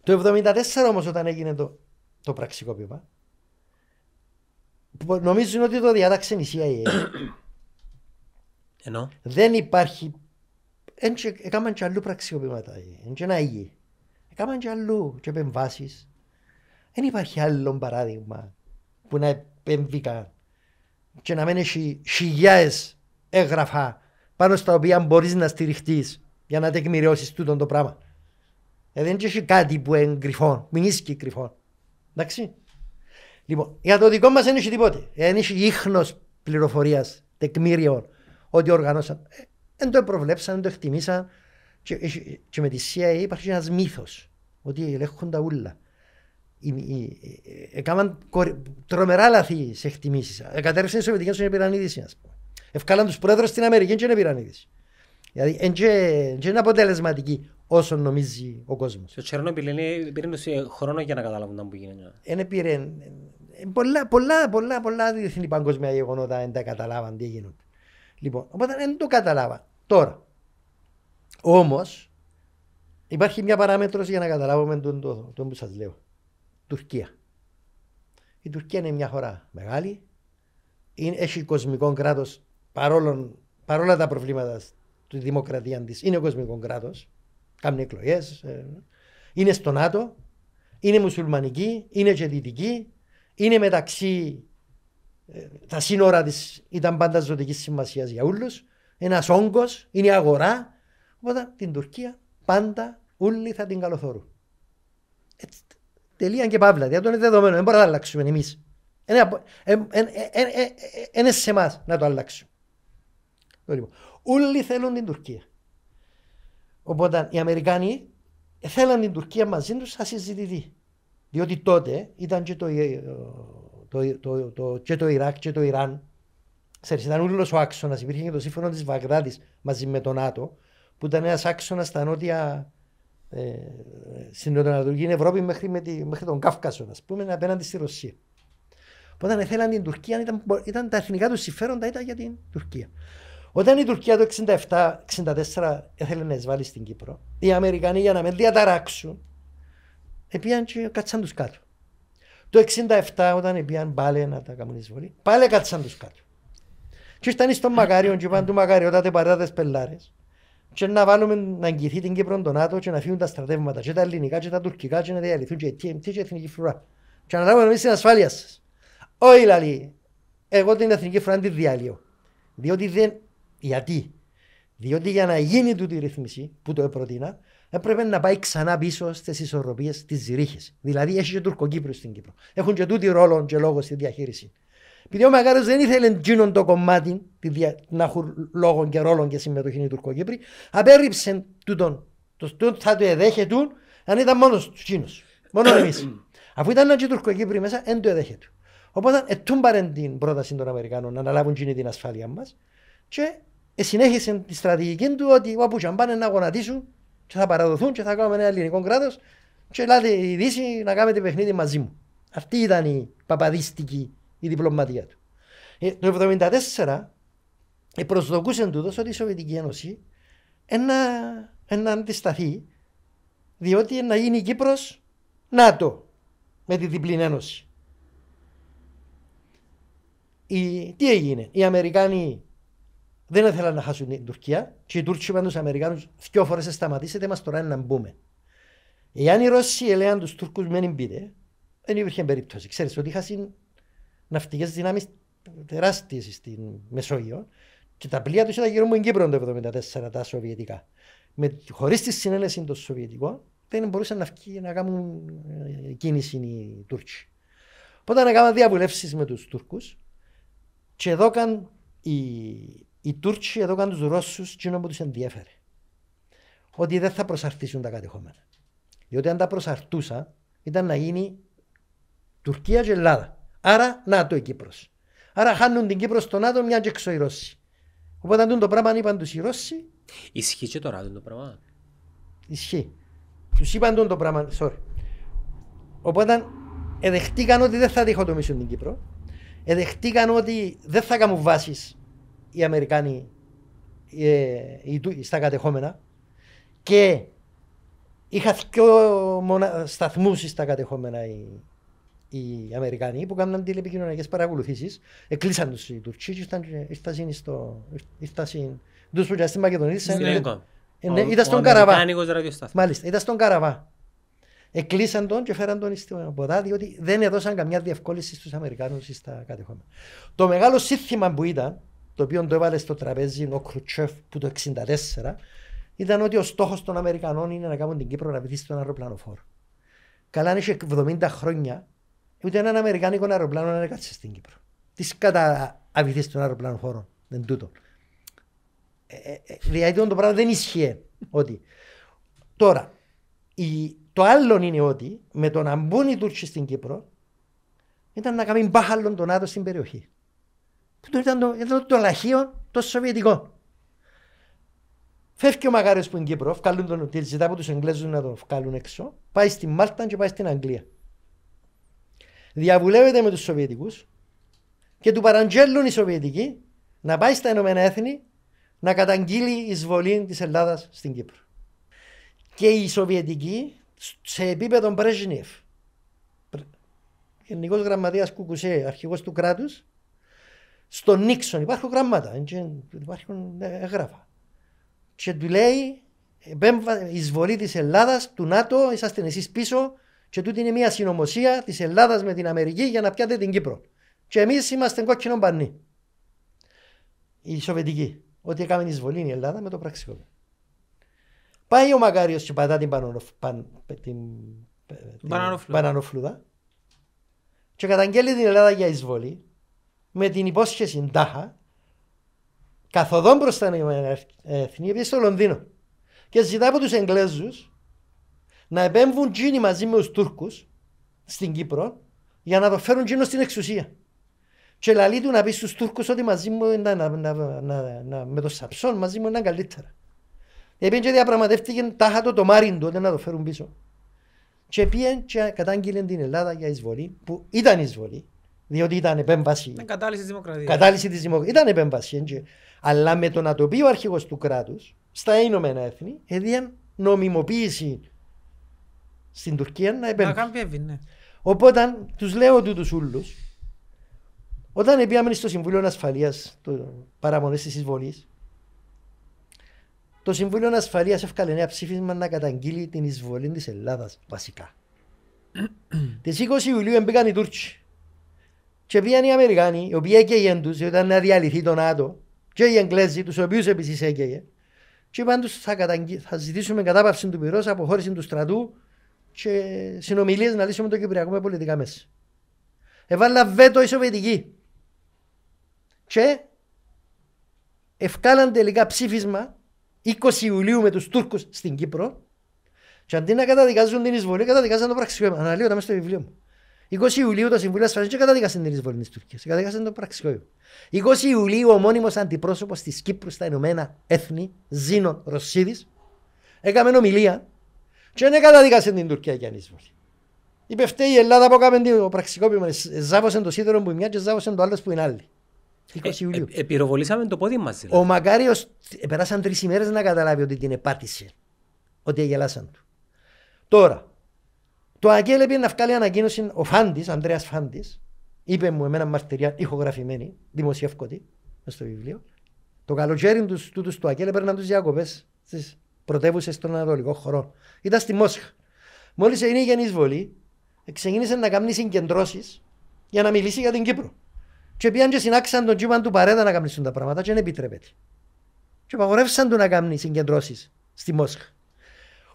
Το 74 όμως, όταν έγινε το, το πραξικόπημα, νομίζουν ότι το διάταξε η CIA. Ενώ. Δεν υπάρχει. Έκαναν και αλλού πραξιοποιήματα. Είναι Έκαναν και αλλού και επεμβάσεις. Δεν υπάρχει άλλο παράδειγμα που να επέμβει Και να μένει έχει έγγραφα πάνω στα οποία μπορείς να στηριχτείς για να τεκμηριώσεις τούτο το πράγμα. Ε, δεν έχει κάτι που είναι κρυφό, μην είσαι κρυφό. Εντάξει. Λοιπόν, για το δικό μας δεν είχε τίποτε. Δεν είχε ίχνος πληροφορίας, τεκμήριο, ότι οργανώσαν. Δεν ε, το προβλέψαν, δεν το εκτιμήσαν. Ε, και, και με τη CIA υπάρχει ένας μύθος ότι ελέγχουν τα ούλα. Ε, έκαναν τρομερά λαθή σε εκτιμήσεις. Εκατέρευσαν οι Σοβιετικές και πήραν είδηση, πούμε. Ευκάλαν τους πρόεδρους στην Αμερική και δεν πήραν Δηλαδή, δεν είναι αποτελεσματική όσο νομίζει ο κόσμος. Στο Τσέρνομπιλ πήρε χρόνο για να καταλάβουν τι γίνεται. Δεν πήρε πολλά, πολλά, πολλά, πολλά διεθνή παγκόσμια γεγονότα δεν τα καταλάβαν τι έγινε. Λοιπόν, οπότε δεν το καταλάβα. Τώρα, όμως, υπάρχει μια παράμετρο για να καταλάβουμε το τον, που σας λέω. Τουρκία. Η Τουρκία είναι μια χώρα μεγάλη, είναι, έχει κοσμικό κράτος παρόλα τα προβλήματα τη δημοκρατία της. Είναι κοσμικό κράτος. κάνουν εκλογές. Ε, είναι στο ΝΑΤΟ. Είναι μουσουλμανική. Είναι και δυτική είναι μεταξύ ε, τα σύνορα της ήταν πάντα ζωτικής σημασίας για όλους. Ένας όγκος, είναι η αγορά. Οπότε την Τουρκία πάντα όλοι θα την καλοθορούν. Ε, τελεία και παύλα. Δηλαδή είναι δεδομένο. Δεν μπορούμε να αλλάξουμε εμείς. Είναι ε, σε εμάς να το αλλάξουμε. Λοιπόν. όλοι θέλουν την Τουρκία. Οπότε οι Αμερικάνοι θέλαν την Τουρκία μαζί τους να συζητηθεί. Διότι τότε ήταν και το, ε, το, το, το, και το Ιράκ και το Ιράν. Ξέρεις, ήταν όλο ο άξονας. Υπήρχε και το σύμφωνο της Βαγδάτης μαζί με τον ΝΑΤΟ, που ήταν ένας άξονας στα νότια. Ε, στην Νοτιοανατολική Ευρώπη μέχρι, τη, μέχρι τον Κάφκασο, ας πούμε, απέναντι στη Ρωσία. Όταν θέλαν την Τουρκία, ήταν, ήταν τα εθνικά τους συμφέροντα ήταν για την Τουρκία. Όταν η Τουρκία το 1967-1964 ήθελε να εισβάλλει στην Κύπρο, οι Αμερικανοί για να με διαταράξουν Επίαν και κάτσαν τους κάτω. Το 67 όταν επίαν πάλι να τα κάνουν εισβολή, πάλι κάτσαν τους κάτω. Και ήταν στο Μακάριο και είπαν του Μακάριο τα παράτες πελάρες και να βάλουμε να αγγιθεί την Κύπρο τον Άτο και να φύγουν τα στρατεύματα και τα ελληνικά και τα τουρκικά και να διαλυθούν και TMT και εθνική φρουρά. Και να λάβουμε εμείς την ασφάλεια σας. Όχι λαλή, εγώ την εθνική φρουρά τη διάλυω. Διότι δεν... Γιατί. Διότι για να γίνει τούτη ρυθμίση που το προτείνα έπρεπε να πάει ξανά πίσω στις ισορροπίες της Ζηρίχης. Δηλαδή έχει και Τουρκοκύπρου στην Κύπρο. Έχουν και τούτη ρόλο και λόγο στη διαχείριση. Επειδή ο Μαγάρος δεν ήθελε τζίνον το κομμάτι να έχουν λόγο και ρόλο και συμμετοχή οι Τουρκοκύπροι, απέρριψε τούτον. Το τούτον θα το εδέχεται αν ήταν μόνος τους Κίνου. Μόνο εμείς. Αφού ήταν και οι Τουρκοκύπροι μέσα, δεν το εδέχεται. Οπότε ετούν παρέν την πρόταση των Αμερικανών να αναλάβουν την ασφάλεια μας και συνέχισε τη στρατηγική του ότι όπου πάνε να γονατίσουν και θα παραδοθούν και θα κάνουμε ένα ελληνικό κράτος. Και ελάτε η Δύση να κάνετε παιχνίδι μαζί μου. Αυτή ήταν η παπαδίστικη η διπλωματία του. Ε, το 1974 προσδοκούσε τούτος ότι η Σοβιετική Ένωση να αντισταθεί διότι να γίνει η Κύπρος ΝΑΤΟ με τη διπλή ένωση. Η, τι έγινε, οι Αμερικάνοι δεν ήθελαν να χάσουν την Τουρκία και οι Τούρκοι είπαν τους Αμερικάνους δυο φορές σταματήσετε μας τώρα να μπούμε. Εάν οι Ρώσοι έλεγαν τους Τουρκου μην μπείτε, δεν υπήρχε περίπτωση. Ξέρεις ότι είχαν ναυτικές δυνάμεις τεράστιες στην Μεσόγειο και τα πλοία τους ήταν γύρω μου στην Κύπρο το 1974 τα Σοβιετικά. Χωρίς τη συνέλεση των Σοβιετικών δεν μπορούσαν να, να κάνουν ε, κίνηση οι Τούρκοι. Οπότε έκαναν διαβουλεύσεις με τους Τούρκους και εδώ οι οι Τούρκοι εδώ κάνουν τους Ρώσους κοινό που τους ενδιαφέρει. Ότι δεν θα προσαρτήσουν τα κατεχόμενα. Διότι αν τα προσαρτούσα ήταν να γίνει Τουρκία και Ελλάδα. Άρα ΝΑΤΟ η Κύπρος. Άρα χάνουν την Κύπρο στον ΝΑΤΟ μια και έξω οι Ρώσοι. Οπότε αν το πράγμα είπαν τους οι Ρώσοι. Ισχύει και τώρα το πράγμα. Ισχύει. Τους είπαν το πράγμα. Sorry. Οπότε εδεχτήκαν ότι δεν θα διχοτομήσουν την Κύπρο. Εδεχτήκαν ότι δεν θα κάνουν βάσει οι Αμερικάνοι ε, στα κατεχόμενα και είχα πιο μονα... σταθμούς στα κατεχόμενα οι, οι Αμερικανοί που κάναν τηλεπικοινωνιακές παρακολουθήσεις. Εκλείσαν τους οι Τουρκοί και ήρθαν στο. Ήρθαν στην Μακεδονία. Στην Ήταν ε, ε, ναι, στον Καραβά. Μάλιστα, ήταν στον Καραβά. Εκλείσαν τον και φέραν τον στην ποτά, διότι δεν έδωσαν καμιά διευκόλυνση στους Αμερικάνους στα κατεχόμενα. Το μεγάλο σύστημα που ήταν το οποίο το έβαλε στο τραπέζι ο Κρουτσέφ που το 1964, ήταν ότι ο στόχος των Αμερικανών είναι να κάνουν την Κύπρο να βυθίσει στον αεροπλανοφόρο. Καλά, αν είχε 70 χρόνια, ήταν έναν Αμερικάνικο αεροπλάνο να έκατσε στην Κύπρο. Τι κατά αβυθίσει στον αεροπλανοφόρο, δεν τούτο. Ε, ε, ε το πράγμα δεν ισχύει. Ότι. Τώρα, το άλλο είναι ότι με το να μπουν οι Τούρκοι στην Κύπρο ήταν να κάνουν μπάχαλον τον Άτο στην περιοχή που ήταν το, ήταν το λαχείο το σοβιετικό. Φεύγει ο Μαγάρι που είναι Κύπρος, βγάλουν τον ζητά από τους Εγγλέζους να τον βγάλουν έξω, πάει στη Μάλτα και πάει στην Αγγλία. Διαβουλεύεται με τους Σοβιετικούς και του παραγγέλνουν οι Σοβιετικοί να πάει στα Ηνωμένα Έθνη να καταγγείλει η εισβολή της Ελλάδας στην Κύπρο. Και οι Σοβιετικοί σε επίπεδο Μπρέζνιεφ, γενικός γραμματέας Κουκουσέ, αρχηγός του κράτους, στο Νίξον υπάρχουν γραμμάτα, υπάρχουν ναι, έγγραφα. Και του λέει εισβολή της Ελλάδας, του ΝΑΤΟ, είσαστε εσείς πίσω, και τούτη είναι μια συνωμοσία της Ελλάδας με την Αμερική για να πιάτε την Κύπρο. Και εμείς είμαστε κόκκινο μπανί. Η Σοβιετική. Ότι έκαμε εισβολή η Ελλάδα με το πραξικόπημα. Πάει ο Μακάριος και πατά την, Πανανοφλούδα. και καταγγέλει την Ελλάδα για εισβολή με την υπόσχεση τάχα καθοδόν προς τα Ηνωμένα Έθνη, επειδή στο Λονδίνο. Και ζητά από τους Εγγλέζους να επέμβουν τζίνι μαζί με τους Τούρκους στην Κύπρο για να το φέρουν τζίνο στην εξουσία. Και λαλεί του να πει στους Τούρκους ότι μαζί μου να, να, να, με το σαψόν μαζί μου είναι καλύτερα. Επειδή και διαπραγματεύτηκε τάχα το τομάριν τότε να το φέρουν πίσω. Και πήγαινε και κατάγγειλε την Ελλάδα για εισβολή, που ήταν εισβολή, διότι ήταν επέμβαση. κατάλυση της δημοκρατίας. Κατάλυση της δημοκρατία. Ήταν επέμβαση. Έτσι. Αλλά με το να το πει ο αρχηγός του κράτους στα Ηνωμένα Έθνη, έδιαν νομιμοποίηση στην Τουρκία να επέμβει. ναι. Οπότε τους λέω τους ούλους, όταν επίαμενε στο Συμβούλιο Ασφαλείας παραμονές της εισβολής, το Συμβούλιο Ασφαλείας έφκαλε ένα ψήφισμα να καταγγείλει την εισβολή της Ελλάδας βασικά. Τη 20 Ιουλίου μπήκαν οι Τούρκοι και πήγαν οι Αμερικάνοι, οι οποίοι έκαιγαν τους, όταν να διαλυθεί το ΝΑΤΟ, και οι Εγγλέζοι, τους οποίους επίσης έκαιγε, και είπαν τους θα, θα ζητήσουμε κατάπαυση του πυρός, αποχώρηση του στρατού και συνομιλίες να λύσουμε το Κυπριακό με πολιτικά μέσα. Έβαλα βέτο η Σοβιετική. Και ευκάλαν τελικά ψήφισμα 20 Ιουλίου με τους Τούρκους στην Κύπρο και αντί να καταδικάζουν την εισβολή, καταδικάζαν το πραξικό. Αναλύω τα μέσα στο βιβλίο μου. 20 Ιουλίου το Συμβούλιο Ασφαλείας και καταδίκασε την εισβολή της Τουρκίας. Καταδίκασε το πραξικόπημα. 20 Ιουλίου ο μόνιμος αντιπρόσωπος της Κύπρου στα Ηνωμένα Έθνη, Ζήνων Ρωσίδη. έκαμε ομιλία και δεν καταδίκασε την Τουρκία για εισβολή. Είπε φταίει η Ελλάδα που έκαμε το πραξικόπημα. Ζάβωσε το σίδερο που μια και ζάβωσε το άλλος που είναι άλλη. 20 ε, Ιουλίου. Ε, το πόδι μας. Δηλαδή. Ο Μακάριος ε, περάσαν τρεις ημέρες να καταλάβει ότι την επάτησε. Ότι αγελάσαν του. Τώρα, το Αγγέλ έπρεπε να βγάλει ανακοίνωση ο Φάντης, ο Ανδρέας Φάντης, είπε μου εμένα μαρτυρία ηχογραφημένη, δημοσιεύκοτη, στο βιβλίο. Το καλοκαίρι τους τούτους του έπρεπε έπαιρναν τους διακοπές στις πρωτεύουσες των Ανατολικών χωρών. Ήταν στη Μόσχα. Μόλις έγινε η Βολή, ξεκίνησε να κάνει συγκεντρώσεις για να μιλήσει για την Κύπρο. Και πήγαν και συνάξαν τον Τζίμαν του Παρέδα να κάνουν τα πράγματα, και δεν επιτρέπεται. Και απαγορεύσαν του να κάνει συγκεντρώσεις στη Μόσχα.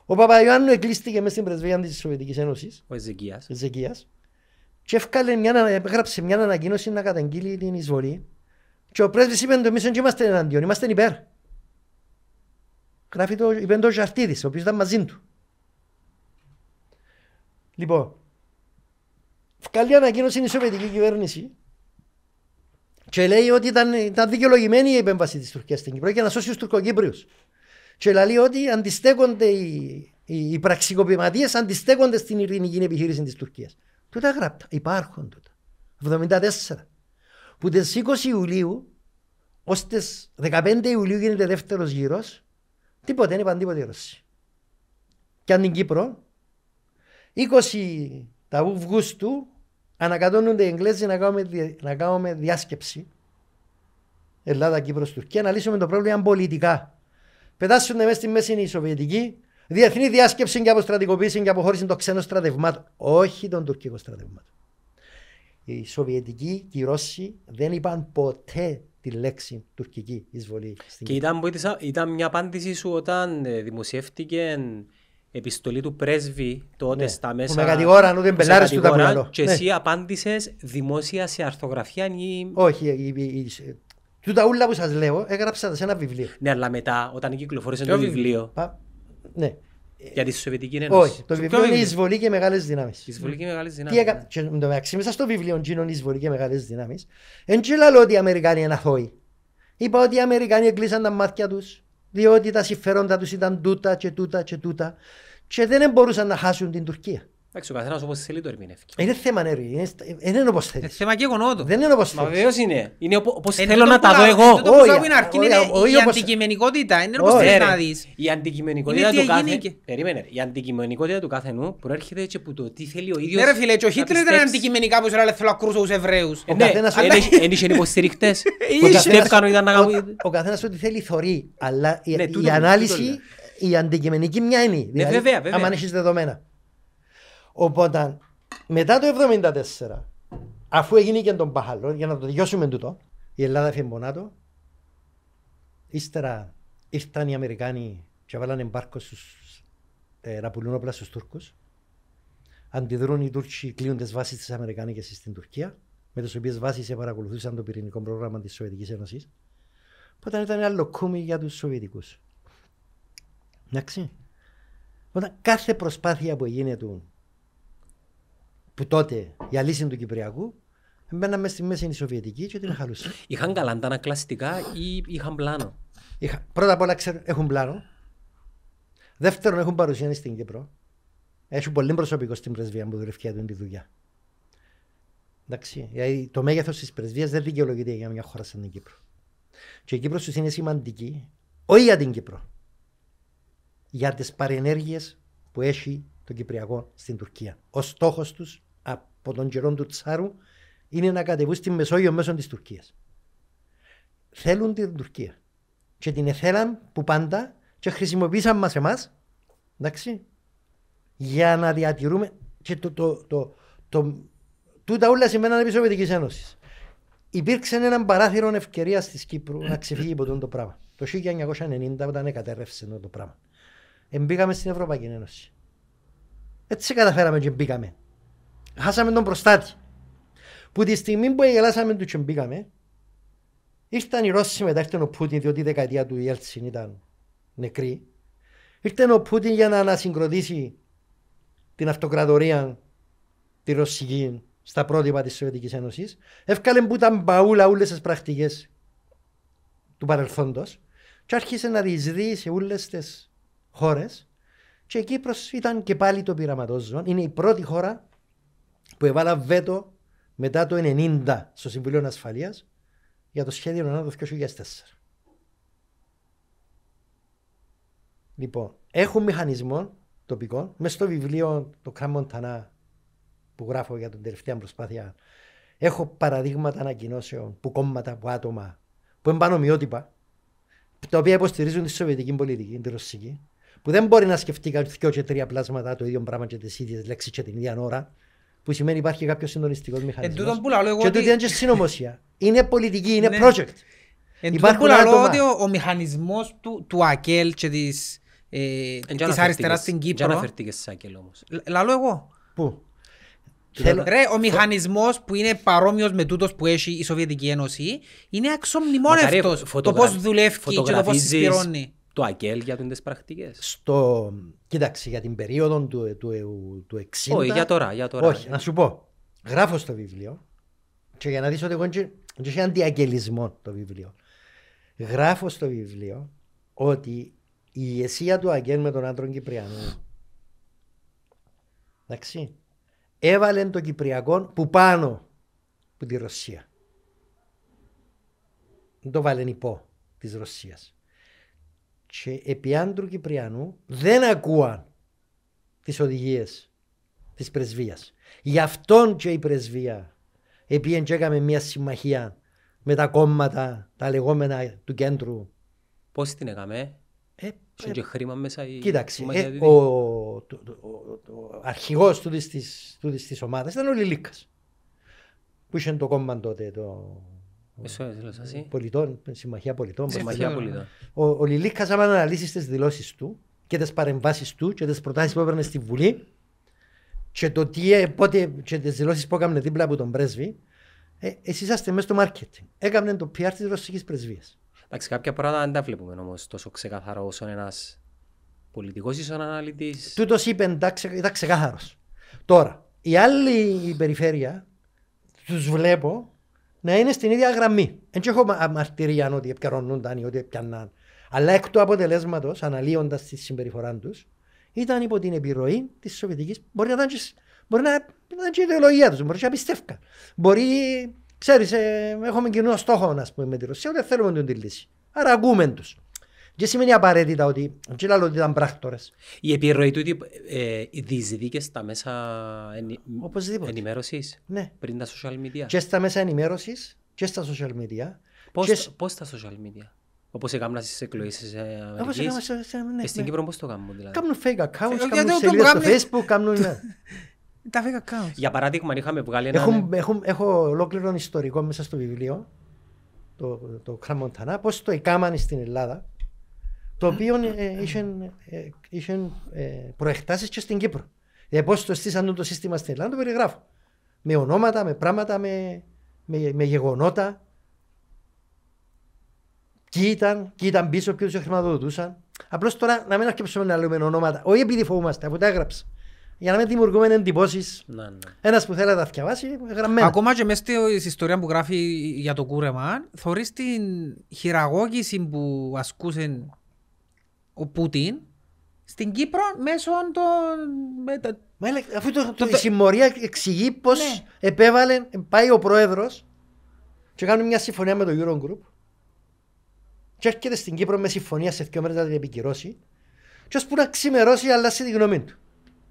Ο Παπαϊωάννου εκλείστηκε μέσα στην πρεσβεία της Σοβιετικής Ένωσης. Ο Εζεκίας. Και έφκαλε μια, έγραψε μια ανακοίνωση να καταγγείλει την εισβολή. Και ο πρέσβης είπε: Εμεί δεν είμαστε εναντίον, είμαστε υπέρ. Γράφει το είπε το Ζαρτίδης, ο οποίος ήταν μαζί του. Λοιπόν, βγάλει ανακοίνωση η Σοβιετική κυβέρνηση και λέει ότι ήταν, ήταν δικαιολογημένη η επέμβαση της Τουρκίας στην Κύπρο για να σώσει τους Τουρκοκύπριους. Και λέει ότι αντιστέκονται οι, οι, οι πραξικοπηματίες, αντιστέκονται στην ειρηνική επιχείρηση της Τουρκίας. Τούτα γράπτα, υπάρχουν τούτα. 74. Που τις 20 Ιουλίου ως τις 15 Ιουλίου γίνεται δεύτερος γύρος, τίποτα δεν είπαν τίποτα οι Ρώσοι. Και αν την Κύπρο, 20 τα Αυγούστου ανακατώνονται οι Εγγλέζοι να κάνουμε, να κάνουμε διάσκεψη Ελλάδα, Κύπρος, Τουρκία να λύσουμε το πρόβλημα πολιτικά. Πετάσουν μέσα στη μέση η Σοβιετική, διεθνή διάσκεψη και αποστρατικοποίηση και αποχώρηση των ξένων στρατευμάτων. Όχι των τουρκικών στρατευμάτων. Οι Σοβιετικοί και οι Ρώσοι δεν είπαν ποτέ τη λέξη τουρκική εισβολή. Στην και ήταν, ήταν μια απάντηση σου όταν ε, δημοσιεύτηκε επιστολή του πρέσβη τότε ναι. στα μέσα. Που με κατηγόραν ούτε μπελάρες του τα Και ναι. εσύ απάντησες δημόσια σε αρθογραφία. Ή... Όχι, η, η, η, του τα ούλα που σας λέω έγραψα σε ένα βιβλίο. Ναι, αλλά μετά όταν κυκλοφορήσε το βιβλίο. Ναι. Για τη Σοβιετική Ένωση. Όχι, το βιβλίο είναι εισβολή και μεγάλες δυνάμεις. Εισβολή και μεγάλε δυνάμει. Ναι. Και με μεταξύ, μέσα στο βιβλίο είναι εισβολή και μεγάλες δυνάμεις. Δεν λέω ότι οι Αμερικάνοι είναι αθώοι. Είπα ότι οι Αμερικάνοι έκλεισαν τα μάτια τους, διότι τα συμφέροντα τους ήταν τούτα και τούτα και τούτα. Και δεν μπορούσαν να χάσουν την Τουρκία. Εντάξει, ο καθένας όπως θέλει το ερμηνεύει. Είναι θέμα ναι, Είναι, είναι όπως θέλεις. Είναι θέμα και γονότο. Δεν είναι όπως θέλεις. Βεβαίως βεβαίως είναι. Είναι όπως ε, θέλω να τα δω εγώ. Το που είναι αρκεί είναι η αντικειμενικότητα. Είναι όπως θέλει να δεις. Η αντικειμενικότητα του κάθε... Περίμενε. Η αντικειμενικότητα του κάθε νου προέρχεται έτσι από το τι θέλει ο ίδιος. Ναι ρε φίλε, ο Χίτλερ ήταν αντικειμενικά που ήθελα θέλω να κρούσω τους Εβραίους. Ε, ναι, εν είχε υποστηρικτές. Ο καθένα ό,τι θέλει θωρεί. Αλλά η ναι, ανάλυση, η αντικειμενική μια είναι. Ναι, δηλαδή, αν έχεις δεδομένα. Οπότε μετά το 1974, αφού έγινε και τον Παχαλό, για να το διώσουμε τούτο, η Ελλάδα έφυγε του. ύστερα ήρθαν οι Αμερικάνοι και βάλανε εμπάρκο στους, ε, να πουλούν όπλα στους Τούρκους. Αντιδρούν οι Τούρκοι κλείνουν τις βάσεις της Αμερικάνικες στην Τουρκία, με τις οποίες βάσεις επαρακολουθούσαν το πυρηνικό πρόγραμμα της Σοβιετικής Ένωσης. Οπότε ήταν ένα λοκούμι για τους Σοβιετικούς. Εντάξει. Όταν κάθε προσπάθεια που έγινε του που τότε για λύση του Κυπριακού μπαίναμε στη μέση η Σοβιετική και την χαλούσε. Είχαν καλά ανακλαστικά ή είχαν πλάνο. Είχα... Πρώτα απ' όλα ξέρω, έχουν πλάνο. Δεύτερον, έχουν παρουσία στην Κύπρο. Έχουν πολύ προσωπικό στην πρεσβεία που δουλεύει και τη δουλειά. Εντάξει, το μέγεθος της πρεσβείας δεν δικαιολογείται για μια χώρα σαν την Κύπρο. Και η Κύπρος τους είναι σημαντική, όχι για την Κύπρο. Για τις παρενέργειες που έχει το Κυπριακό στην Τουρκία. Ο στόχος τους από τον καιρό του Τσάρου είναι να κατεβούν στη Μεσόγειο μέσω της Τουρκίας. Θέλουν την Τουρκία. Και την εθέλαν που πάντα και χρησιμοποίησαν μας εμάς, εντάξει, για να διατηρούμε. Και το, το, το, το, τούτα όλα σημαίναν πίσω Σοβιετικής Ένωσης. Υπήρξε ένα παράθυρο ευκαιρίας της Κύπρου να ξεφύγει από το πράγμα. Το 1990 όταν εκατέρευσε το πράγμα. Εμπήκαμε στην Ευρωπαϊκή Ένωση. Έτσι καταφέραμε και μπήκαμε χάσαμε τον προστάτη. Που τη στιγμή που γελάσαμε του και μπήκαμε, ήρθαν οι Ρώσοι μετά, ήρθαν ο Πούτιν, διότι η δεκαετία του Ιέλτσιν ήταν νεκρή. ήρθαν ο Πούτιν για να ανασυγκροτήσει την αυτοκρατορία τη Ρωσική στα πρότυπα της Σοβιετικής Ένωσης. Έφκαλε που ήταν μπαούλα όλες τις πρακτικές του παρελθόντος και άρχισε να διεισδύει σε όλες τις χώρες. Και η Κύπρος ήταν και πάλι το πειραματόζωο. Είναι η πρώτη χώρα που έβαλα βέτο μετά το 1990 στο Συμβουλίο Ασφαλείας για το σχέδιο ΕΝΑ το 2004. Λοιπόν, έχω μηχανισμό τοπικό. Μέσα στο βιβλίο το Κραμμοντανά που γράφω για την τελευταία προσπάθεια έχω παραδείγματα ανακοινώσεων που κόμματα, από άτομα που είναι πανομοιότυπα τα οποία υποστηρίζουν τη σοβιετική πολιτική, την ρωσική, που δεν μπορεί να σκεφτεί κάποιος και τρία πλάσματα το ίδιο πράγμα και τις ίδιες λέξεις και την ίδια ώρα. Που σημαίνει υπάρχει κάποιος συντονιστικός μηχανισμό. Ε, και ότι... δεν είναι συνωμοσία. Είναι πολιτική, είναι ναι. project. Εν τούτο που λέω ότι ο, ο μηχανισμός του, του ΑΚΕΛ και της ε, αριστεράς στην Κύπρο. Δεν αναφερθήκες σε ΑΚΕΛ όμως. Λαλό εγώ. Πού. Ρε, ο μηχανισμός που είναι παρόμοιος με τούτος που έχει η Σοβιετική Ένωση είναι αξιομνημόνευτο. Το πώς δουλεύει και το πώς συσπηρώνει το ΑΚΕΛ για τις πρακτικές. Στο... Κοίταξε, για την περίοδο του, του, του 60. Όχι, για τώρα, για τώρα. Όχι, ναι. να σου πω. Γράφω στο βιβλίο και για να δεις ότι εγώ είχε αντιαγγελισμό το βιβλίο. Γράφω στο βιβλίο ότι η ηγεσία του ΑΚΕΛ με τον άντρο Κυπριανό εντάξει, έβαλε τον Κυπριακό που πάνω από τη Ρωσία. Δεν το βάλεν υπό της Ρωσίας και επί άντρου Κυπριανού δεν ακούαν τις οδηγίες της πρεσβείας. Γι' αυτόν και η πρεσβεία επειδή έκαμε μια συμμαχία με τα κόμματα, τα λεγόμενα του κέντρου. Πώς την έκαμε, ε, και ε, χρήμα μέσα η Κοίταξε, ε, ο, ο, ο, αρχηγός ομάδα της, ομάδας ήταν ο Λιλίκας. που είχε το κόμμα τότε το Πολιτών, συμμαχία πολιτών. Συμμαχία πολιτών. Ο, ο Λιλί Καζάμα αναλύσεις τις δηλώσεις του και τις παρεμβάσεις του και τις προτάσεις που έπαιρνε στη Βουλή και, το τι, ε, πότε, και τις δηλώσεις που έκανε δίπλα από τον πρέσβη, ε, εσείς είσαστε μέσα στο μάρκετινγκ. Έκανε το PR της ρωσικής πρεσβείας. Εντάξει, κάποια πράγματα δεν τα βλέπουμε όμως τόσο ξεκαθαρό όσο ένας πολιτικός ίσως αναλυτής. Τούτος είπε, εντάξει, ήταν ξεκάθαρος. Τώρα, η άλλη περιφέρεια, τους βλέπω, να είναι στην ίδια γραμμή. Δεν έχω μαρτυρία ότι πιανούνταν ή ότι έπιαναν. Αλλά εκ του αποτελέσματος, αναλύοντας τη συμπεριφορά τους, ήταν υπό την επιρροή της Σοβιετικής. Μπορεί να ήταν και, και η ιδεολογία τους, μπορεί να πιστεύκα. Μπορεί, ξέρεις, ε, έχουμε κοινό στόχο να πούμε, με τη Ρωσία, ούτε θέλουμε την λύση. Άρα ακούμε τους. Και σημαίνει απαραίτητα ότι Δεν ότι ήταν πράκτορες. Η επιρροή του ότι ε, διεισδίκες στα μέσα ενη... ενημέρωσης ναι. πριν τα social media. Και στα μέσα ενημέρωσης και στα social media. Πώς, και... στα τα social media. Όπω έκαναν στις εκλογές της ε, Αμερική. Ναι, στην ναι. Κύπρο, πώς το κάνουν, δηλαδή. Κάνουν fake accounts, ε, κάνουν σελίδες στο Facebook, κάνουν. Ναι. Τα fake accounts. Για παράδειγμα, είχαμε βγάλει ένα. Έχω ολόκληρο ιστορικό μέσα στο βιβλίο, το Κραμοντανά, πώς το έκαναν στην Ελλάδα το οποίο ε, είχε ε, προεκτάσεις και στην Κύπρο. Για ε, πώς το στήσαν το σύστημα στην Ελλάδα, το περιγράφω. Με ονόματα, με πράγματα, με, με, με γεγονότα. Και ήταν, ήταν πίσω, ποιους του χρηματοδοτούσαν. Απλώς τώρα να μην αρκεψούμε να λέμε ονόματα. Όχι επειδή φοβούμαστε, αφού τα έγραψε. Για να μην δημιουργούμε εντυπώσεις. Ναι, ναι. Ένας που θέλει να τα διαβάσει, γραμμένο. Ακόμα και μέσα στην ιστορία που γράφει για το κούρεμα, θεωρεί την χειραγώγηση που ασκούσε ο Πούτιν στην Κύπρο μέσω των. αφού το, το, η συμμορία εξηγεί πώς ναι. επέβαλε, πάει ο πρόεδρος και κάνουν μια συμφωνία με το Eurogroup. Και έρχεται στην Κύπρο με συμφωνία σε δύο μέρες να την επικυρώσει. Και ώσπου να ξημερώσει, αλλάση τη γνώμη του.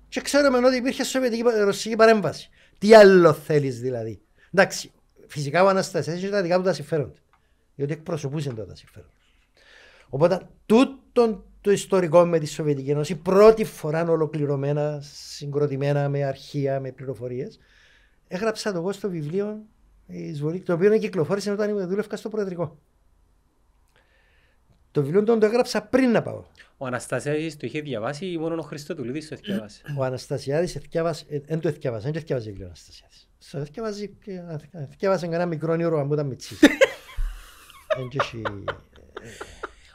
Και ξέρουμε ότι υπήρχε σοβιετική ρωσική παρέμβαση. Τι άλλο θέλεις δηλαδή. Εντάξει, φυσικά ο Αναστασίας είχε τα δικά του τα συμφέροντα. Διότι εκπροσωπούσε τα συμφέροντα. Οπότε, τούτον το ιστορικό με τη Σοβιετική Ένωση, πρώτη φορά ολοκληρωμένα, συγκροτημένα με αρχεία, με πληροφορίες. Έγραψα το εγώ στο βιβλίο το οποίο κυκλοφόρησε όταν δούλευκα στο Προεδρικό. Το βιβλίο τον το έγραψα πριν να πάω. Ο Αναστασιάδης το είχε διαβάσει ή μόνο ο Λίδη το διαβάσει. Ο Αναστασιάδης δεν ε, το διαβάσει, δεν το διαβάζει βιβλίο Αναστασιάδης. Στο διαβάζει, κανένα μικρό νερό αν ήταν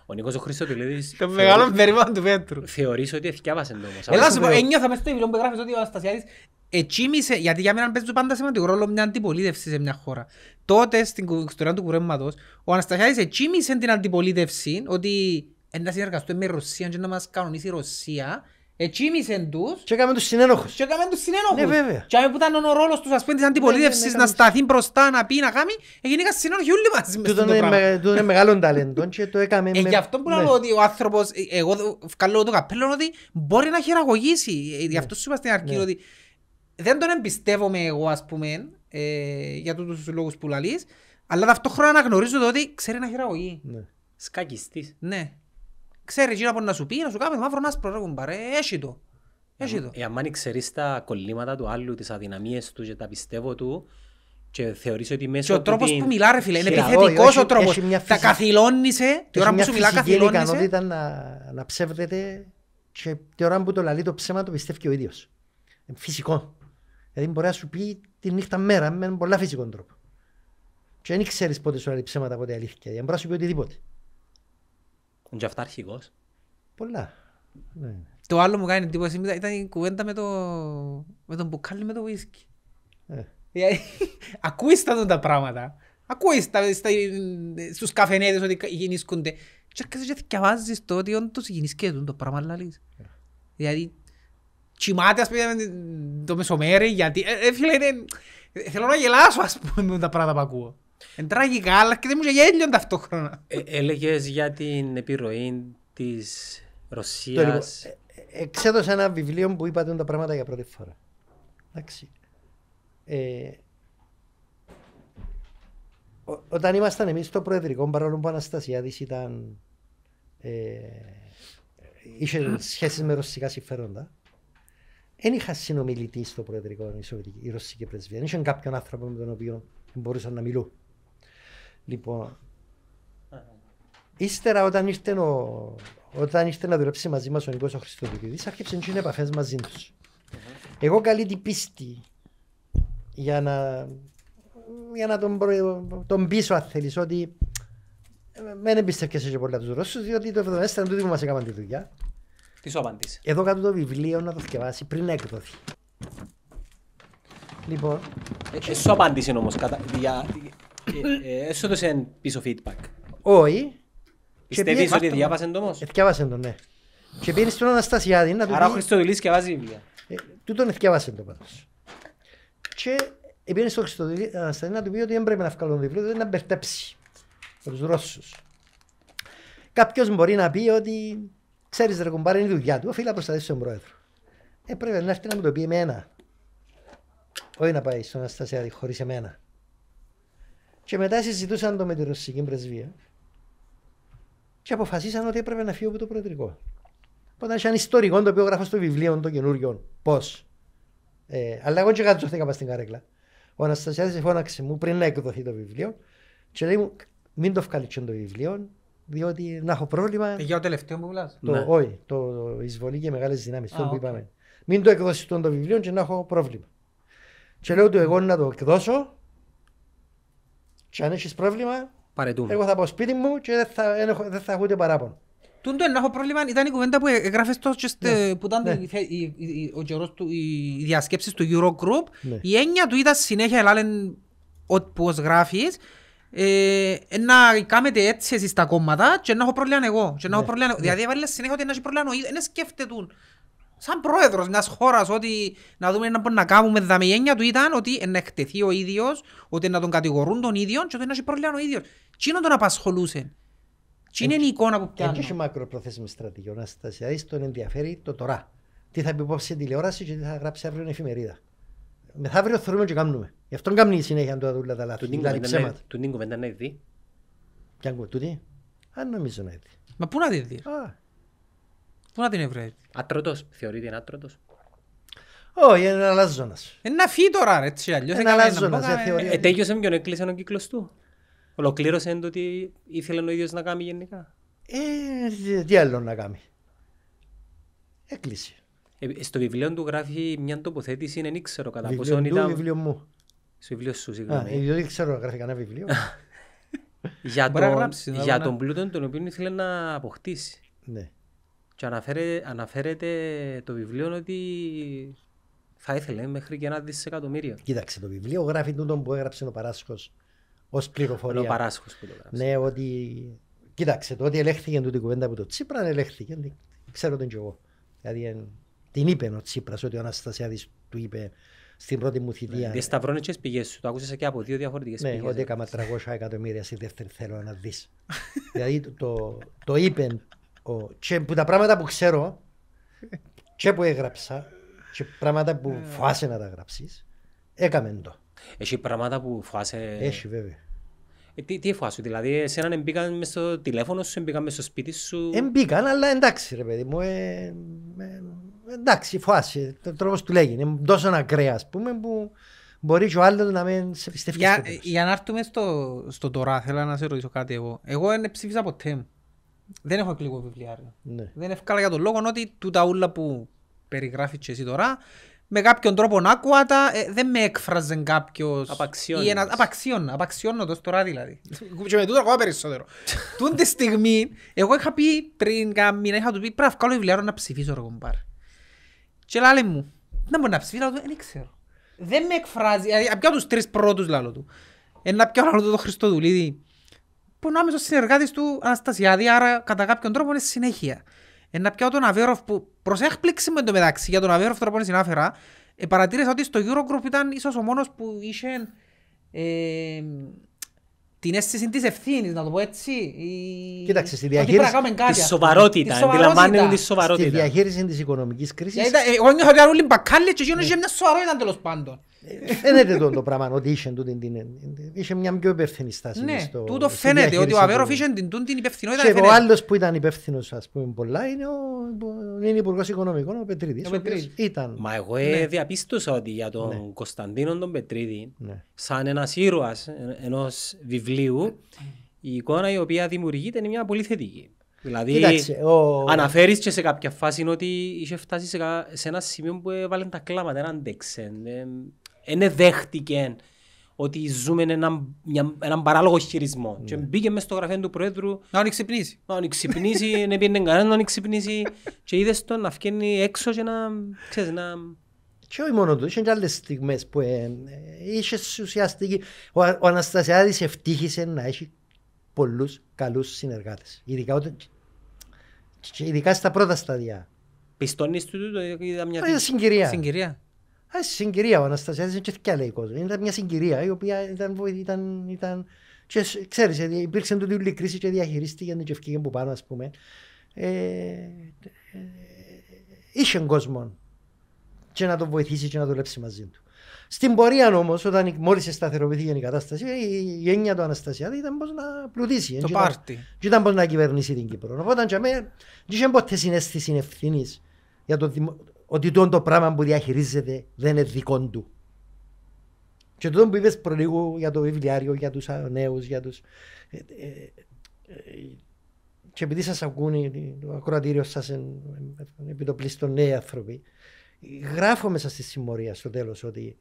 ο Νίκος ο Χρυστοτηλίδης... Το μεγάλο περίμενο του Πέτρου. Θεωρείς ότι εθιάβασε το όμως. Έλα σου πω, ένιωθα μέσα στο βιβλίο που γράφεις ότι ο Αναστασιάδης ετσίμησε, γιατί για μένα παίζει πάντα σημαντικό ρόλο μια αντιπολίτευση σε μια χώρα. Τότε στην ιστορία του κουρέμματος, ο Αναστασιάδης ετσίμησε την αντιπολίτευση ότι να συνεργαστούμε με Ρωσία και να μας κανονίσει η Ρωσία Ετσίμησεν τους και έκαμε τους συνένοχους και έκαμε τους συνένοχους Ναι βέβαια Και που ήταν ο ρόλος τους ας πούμε της ναι, αντιπολίτευσης ναι, ναι, να σταθεί μπροστά, να πει, να κάνει Εγίνηκαν συνένοχοι όλοι μαζί μες το πράγμα Του είναι μεγάλο ταλέντο και το έκαμε ε, με... Γι' αυτό που λέω ότι ο άνθρωπος, ε, εγώ βγάλω το καπέλο ότι μπορεί να χειραγωγήσει ε, Γι' αυτό σου είπα στην αρχή ότι δεν τον εμπιστεύομαι εγώ ας πούμε για τους λόγους που λαλείς αλλά ταυτόχρονα να ότι ξέρει να χειραγωγεί Σκακιστής Ναι Ξέρει να από να σου πει, να σου κάνει μαύρο άσπρο ρε κουμπάρε, έχει το. Έχει το. Εάν αν ξέρεις τα κολλήματα του άλλου, τις αδυναμίες του και τα πιστεύω του, και θεωρείς ότι μέσα και ο τρόπος την... που μιλά ρε φίλε, είναι επιθετικό ο τρόπος. Τα καθυλώνησε, την ώρα που σου μιλά καθυλώνησε. Έχει μια ικανότητα να, να ψεύδεται και την ώρα που το λαλεί το ψέμα το πιστεύει και ο ίδιος. Ε, φυσικό. Δηλαδή μπορεί να σου πει τη νύχτα μέρα με έναν πολλά φυσικό τρόπο. Και δεν ξέρει πότε σου λέει ψέματα, από την αλήθεια. Δηλαδή μπορεί να σου πει οτιδήποτε. Είναι και αυταρχικός. Πολλά. Ναι. Το άλλο μου κάνει εντύπωση ήταν η κουβέντα με, το... με τον μπουκάλι με το ουίσκι. Ε. Ε, ε. Ακούεις τα πράγματα. Ακούεις τα, στα, στους καφενέδες ότι γεννήσκονται. Και έρχεσαι και θυκιαβάζεις το ότι όντως γεννήσκεται το πράγμα λαλείς. Ε. Δηλαδή, τσιμάται ας πούμε το μεσομέρι γιατί... Ε, ε, φίλε, είναι... θέλω να γελάσω ας πούμε με τα πράγματα που ακούω. Είναι τραγικά, αλλά και δεν μου είχε γέλιον ταυτόχρονα. Ε, Έλεγες για την επιρροή της λοιπόν, Ρωσίας. Ε, ε, Εξέδωσα ένα βιβλίο που είπατε τα πράγματα για πρώτη φορά. Εντάξει. Ε, ό, όταν ήμασταν εμείς στο Προεδρικό, παρόλο που ο Αναστασιάδης ήταν. Ε, είχε σχέσεις με ρωσικά συμφέροντα. Δεν είχα συνομιλητή στο Προεδρικό η, Σοβιτική, η Ρωσική Πρεσβεία. Δεν είχε κάποιον άνθρωπο με τον οποίο μπορούσα να μιλούν. Λοιπόν, ύστερα όταν ήρθε, ο... όταν ήρθε να δουλέψει μαζί μας ο Νίκο ο Χριστοδικητής, άρχισε να επαφές μαζί τους. Εγώ καλή την πίστη για να, για να τον, προ... τον πείσω αν θέλεις ότι ε, δεν εμπιστεύκεσαι και πολλά του Ρώσου, διότι το 1974 είναι τούτο που μας έκαναν τη δουλειά. Τι σου απαντήσει. Εδώ κάτω το βιβλίο να το θυκευάσει πριν να εκδοθεί. Λοιπόν. Ε, ε σου απαντήσει όμω Για... Ε, Έσοδο σε πίσω feedback. Όχι. Πιστεύει ότι διάβασαν το όμως. Ε, διάβασαν το, ναι. Και πήγαινε στον Αναστασιάδη να του πει... Άρα ο Χριστοδουλής και βάζει βιβλία. Ε, τούτον διάβασαν το πάντως. Και πήγαινε στον Αναστασιάδη να του πει ότι δεν πρέπει να το βιβλίο, δεν να μπερτέψει του τους Ρώσους. Κάποιος μπορεί να πει ότι ξέρεις ρε κουμπάρε είναι η δουλειά του, οφείλει να προστατεύσει τον πρόεδρο. Ε, πρέπει να έρθει να μου το πει εμένα. Όχι να πάει στον Αναστασιάδη χωρίς εμένα. Και μετά συζητούσαν το με τη ρωσική πρεσβεία και αποφασίσαν ότι έπρεπε να φύγω από το προεδρικό. Οπότε ήταν ιστορικό το οποίο γράφω στο βιβλίο των καινούριων. Πώς. Ε, αλλά εγώ και κατζωθήκα πάνω στην καρέκλα. Ο Αναστασιάδης φώναξε μου πριν να εκδοθεί το βιβλίο και λέει μου, μην το βγάλεις το βιβλίο, διότι να έχω πρόβλημα. Ε, για το τελευταίο που βλάζει. Το, ναι. Όχι, το, εισβολή και μεγάλες δυνάμεις. Το Μην το εκδώσεις το βιβλίο και να έχω πρόβλημα. Και λέω εγώ να το εκδώσω και αν έχεις πρόβλημα, Παρετούμε. εγώ θα πάω σπίτι μου και δεν θα, δεν θα ούτε παράπονο. Τούντο να έχω πρόβλημα ήταν η κουβέντα που έγραφες ναι. που ήταν ναι. ο καιρός του, οι διασκέψεις του Eurogroup. Ναι. Η έννοια του ήταν συνέχεια, ελάλεν, όπως γράφεις, ε, να κάνετε έτσι εσείς τα κόμματα και να έχω πρόβλημα εγώ. Και να έχω ναι. πρόβλημα ναι. Δηλαδή έβαλες συνέχεια ότι να έχει πρόβλημα ο ίδιος, δεν σκέφτεται σαν πρόεδρος μιας χώρας, ότι να δούμε να, να κάνουμε δαμιένια του ήταν ότι να εκτεθεί ο ίδιος, ότι να τον κατηγορούν τον ίδιο και ότι να έχει πρόβλημα ο ίδιος. Τι να τον απασχολούσε. Τι είναι η εικόνα που πιάνει. Και έχει μακροπρόθεσμη στρατηγική ο Αναστασιάδης τον ενδιαφέρει το τώρα. Τι θα πει υπόψη τηλεόραση και τι θα γράψει αύριο εφημερίδα. Μεθαύριο θεωρούμε και κάνουμε. Γι' αυτόν κάνουμε συνέχεια το αδούλα τα λάθη. Του νίγκο κουβέντα να δει. Ποια κουβέντα, Αν νομίζω να δει. Μα πού να δει. Πού να την ευρέει. Ατρότος, θεωρείται είναι ατρότος. Όχι, είναι ενα λαζόνα. Είναι ένα φυγει τώρα, έτσι αλλιώς. Ένα λαζόνα. ζώνας, με τον ποιον έκλεισε ο κύκλος του. Ολοκλήρωσε το ότι ήθελε ο ιδιο να κάνει γενικά. Ε, τι άλλο να κάνει. Έκλεισε. Ε, στο βιβλίο του γράφει μια τοποθέτηση, δεν ήξερα κατά πόσο ήταν... Βιβλίο βιβλίο μου. Στο βιβλίο σου, συγγνώμη. Ε, δεν ξέρω να γράφει κανένα βιβλίο. για τον, για τον ναι. πλούτο τον οποίο ήθελε να αποκτήσει. Ναι. Και αναφέρεται, αναφέρεται το βιβλίο ότι θα ήθελε μέχρι και ένα δισεκατομμύριο. Κοίταξε, το βιβλίο γράφει τούτο που έγραψε ο Παράσχος ως πληροφορία. Ο Παράσχος που το έγραψε. Ναι, ότι. Κοίταξε, το ότι ελέγχθηκε την κουβέντα από το Τσίπρα, ελέγχθηκε. Ξέρω τον κι εγώ. Δηλαδή, την είπε ο Τσίπρας ότι ο Αναστασιάδης του είπε στην πρώτη μου θητεία. Ναι, Διασταυρώνει τις πηγές σου. Το ακούσε και από δύο διαφορετικές πηγέ. Ναι, πηγές, ότι ε. έκανα 300 εκατομμύρια στη δεύτερη θέλω να δεις. δηλαδή το, το είπε και που τα πράγματα που ξέρω και που έγραψα και πράγματα που ε. φάσε να τα γράψεις, έκαμε το. Έχει πράγματα που φάσε... Έχει βέβαια. Ε, τι, τι εφάσου, δηλαδή εσέναν εμπήκαν μες στο τηλέφωνο σου, εμπήκαν μες στο σπίτι σου... Εμπήκαν, αλλά εντάξει ρε παιδί μου, ε, ε, εντάξει φάσε, το τρόπος του λέγει, είναι τόσο ακραία ας πούμε που μπορεί και ο άλλος να μην σε πιστεύει. Για, για να έρθουμε στο, στο τώρα, θέλω να σε ρωτήσω κάτι εγώ. Εγώ δεν ψήφισα ποτέ μου. Δεν έχω αγγλικό βιβλιάριο. Ναι. Δεν έφκαλα για τον λόγο ότι του τα που περιγράφει και εσύ τώρα, με κάποιον τρόπο να άκουα τα, ε, δεν με έκφραζε κάποιος. Απαξιώνεις. Ένα... Απαξιώνω, το τώρα δηλαδή. και με τούτο ακόμα περισσότερο. Τούν τη στιγμή, εγώ είχα πει πριν κάμια μήνα, είχα του πει πρέπει να βιβλιάριο να ψηφίσω ρε κομπάρ. Και λάλε μου, να μπορεί να ψηφίσω, δεν ξέρω. Δεν με εκφράζει, δηλαδή, από τους τρεις πρώτους λάλο του. Ένα ε, πιάω λάλο το Χριστοδουλίδη, που είναι άμεσο συνεργάτης του Αναστασιάδη, άρα κατά κάποιον τρόπο είναι συνέχεια. Ένα πιάω τον Αβέροφ που προσέχπληξη με το μεταξύ για τον Αβέροφ τώρα που συνάφερα, ε, παρατήρησα ότι στο Eurogroup ήταν ίσως ο μόνος που είχε ε, την αίσθηση της ευθύνης, να το πω έτσι. Η... Κοίταξε, στη διαχείριση τη σοβαρότητα. Αντιλαμβάνεται τη σοβαρότητα. Στη διαχείριση της οικονομικής κρίσης. Ε, ε, εγώ νιώθω ότι ήταν όλοι μπακάλι και γίνονται μια σοβαρότητα τέλος πάντων. Φαίνεται ε, το, το πράγμα ότι είχε, την, είχε μια πιο υπεύθυνη στάση. Ναι, στο, τούτο φαίνεται ότι ο Αβέροφ είχε την, την υπευθυνότητα. Και φαίνεται. ο άλλος που ήταν υπεύθυνος, ας πούμε πολλά είναι ο είναι υπουργός οικονομικών, ο Πετρίδης. Ήταν... Μα εγώ ναι. διαπίστωσα ότι για τον ναι. Κωνσταντίνο τον Πετρίδη, ναι. σαν ένας ήρωας ενός βιβλίου, η εικόνα η οποία δημιουργείται είναι μια πολύ θετική. Δηλαδή, ο... αναφέρεις και σε κάποια φάση ότι είχε φτάσει σε, ένα σημείο που έβαλε τα κλάματα, δεν άντεξε δεν δέχτηκε ότι ζούμε έναν, μια, έναν παράλογο χειρισμό. Ναι. Και μπήκε μέσα στο γραφείο του Προέδρου. Να τον ξυπνήσει. Να τον ξυπνήσει, να πήγαινε κανένα να τον ξυπνήσει. και είδες τον να βγαίνει έξω και να. Ξέρεις, να... Και όχι μόνο του, είχε και άλλες στιγμές που ε, ε είχε ουσιαστική. Ο, ο Αναστασιάδης ευτύχησε να έχει πολλούς καλούς συνεργάτες. Ειδικά, ειδικά στα πρώτα σταδιά. Πιστώνεις του το είδα μια. Συγκυρία. συγκυρία. Α, συγκυρία ο Αναστασία. δεν ξέρει τι λέει κόσμο. Ήταν μια συγκυρία η οποία ήταν, ήταν, ήταν και ξέρεις, ε, υπήρξε το διούλη κρίση και διαχειρίστηκε την ευκαιρία που πάνω ας πούμε. Ε, ε, είχε κόσμο και να τον βοηθήσει και να δουλέψει μαζί του. Στην πορεία όμως, όταν μόλις σταθεροποιήθηκε η κατάσταση, η έννοια του Αναστασιάδη ήταν πώ να πλουτίσει. Το πάρτι. Και ήταν πώ να κυβερνήσει την Κύπρο. Οπότε, για μένα, δεν είχε ποτέ συνέστηση ευθύνης για το δημο ότι το πράγμα που διαχειρίζεται δεν είναι δικό του. Και το που είπες προλίγου για το βιβλιάριο, για τους νέους, για τους. Ε, ε, ε, και επειδή σας ακούνε, το ακροατήριος σας επί το πλήστον νέοι άνθρωποι, γράφω μέσα στη συμμορία στο τέλος ότι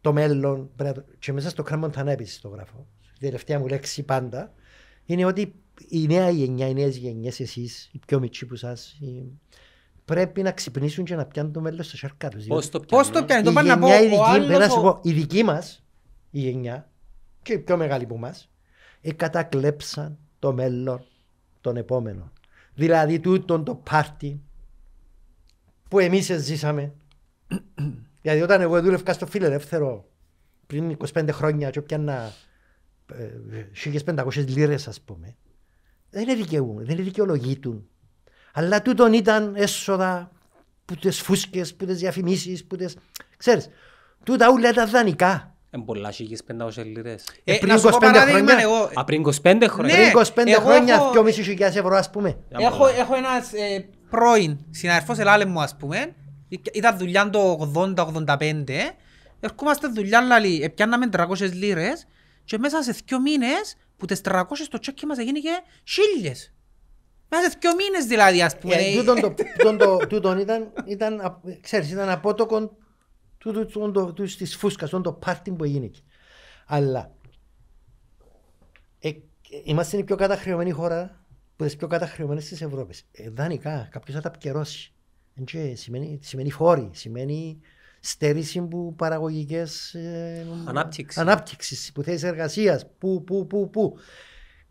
το μέλλον. Και μέσα στο Κράμον θα ανέβει το γράφω. Η τελευταία μου λέξη πάντα είναι ότι η νέα γενιά, οι νέες γενιές, εσείς, οι πιο μικροί που σας, πρέπει να ξυπνήσουν και να πιάνουν το μέλλον στο σέρκα τους. Πώς το πιάνουν, το πιάνουν, το πάνε να πω. Η πω, η δική μας, η γενιά και η πιο μεγάλη που μας, ε, κατακλέψαν το μέλλον των επόμενων. Δηλαδή τούτον το πάρτι που εμείς ε, ζήσαμε. Γιατί όταν εγώ δούλευκα στο Φιλελεύθερο πριν 25 χρόνια και πιάνα 1500 ε, λίρες ας πούμε, δεν είναι δικαιολογή δεν είναι αλλά τούτον ήταν έσοδα που τις φούσκες, που τις διαφημίσεις, που τις... Ξέρεις, τούτα όλα ήταν δανεικά. Εν πολλά σίγες 500 λίρες. Ε, ε πριν 25 χρόνια. Εγώ... Α, πριν 25 χρόνια. Ναι, πριν 25 χρόνια, έχω... 2,5 χιλιάδες ευρώ, ας πούμε. Έχω, έχω ένας ε, πρώην συναρφός ελάλε μου, ας πούμε. Ήταν δουλειά το 80-85. Ερχόμαστε δουλειά, λαλή, επιάναμε 300 λίρες και μέσα σε 2 μήνες που τις 300 το τσέκι μας έγινε και χίλιες. Μέσα σε δυο μήνες δηλαδή, ας πούμε. Ε, τούτον ήταν, ήταν, ξέρεις, ήταν απότοκον της φούσκας, το πάρτι που έγινε. εκεί. Αλλά ε, είμαστε η πιο καταχρεωμένη χώρα που είναι πιο της Ευρώπης. Ε, Δανεικά, κάποιος θα τα επικαιρώσει. Σημαίνει, σημαίνει φόροι, σημαίνει στερήση που παραγωγικές. ε, ανάπτυξη. ανάπτυξης, που θέσεις εργασίας, που, που, που, που.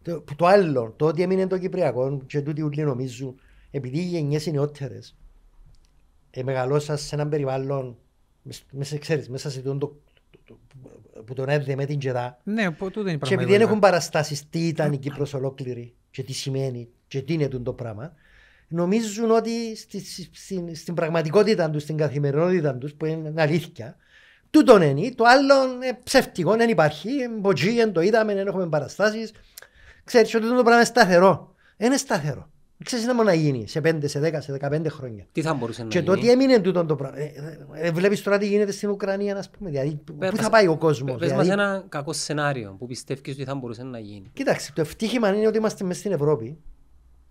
Το, το άλλο, το ότι έμεινε το Κυπριακό και τούτοι ούλοι νομίζουν, επειδή οι γενιές είναι νεότερες, ε, σε έναν περιβάλλον, μέσα, ξέρεις, μέσα σε το, που τον έδινε με την Τζεδά. Ναι, τούτο είναι Και επειδή δεν έχουν παραστάσεις τι ήταν η Κύπρος ολόκληρη και τι σημαίνει και τι είναι το πράγμα, νομίζουν ότι στη, στη, στην, στην πραγματικότητα τους, στην καθημερινότητα τους, που είναι αλήθεια, τούτον είναι, το άλλο είναι ψεύτικο, δεν υπάρχει, μποτζίγεν, το είδαμε, δεν έχουμε παραστάσεις, ξέρεις ότι το πράγμα είναι σταθερό. Είναι σταθερό. Ξέρεις να μπορεί να γίνει σε 5, σε 10, σε 15 χρόνια. Τι θα μπορούσε να και γίνει. Και το ότι έμεινε τούτο το πράγμα. Ε, ε, ε τώρα τι γίνεται στην Ουκρανία, να πούμε. Δηλαδή, πού θα πάει ο κόσμος. Πες δηλαδή... μας ένα κακό σενάριο που πιστεύεις ότι θα παει ο κόσμο. πες δηλαδη μας ενα κακο σεναριο που πιστευει οτι θα μπορουσε να γίνει. Κοίταξε, το ευτύχημα είναι ότι είμαστε μέσα στην Ευρώπη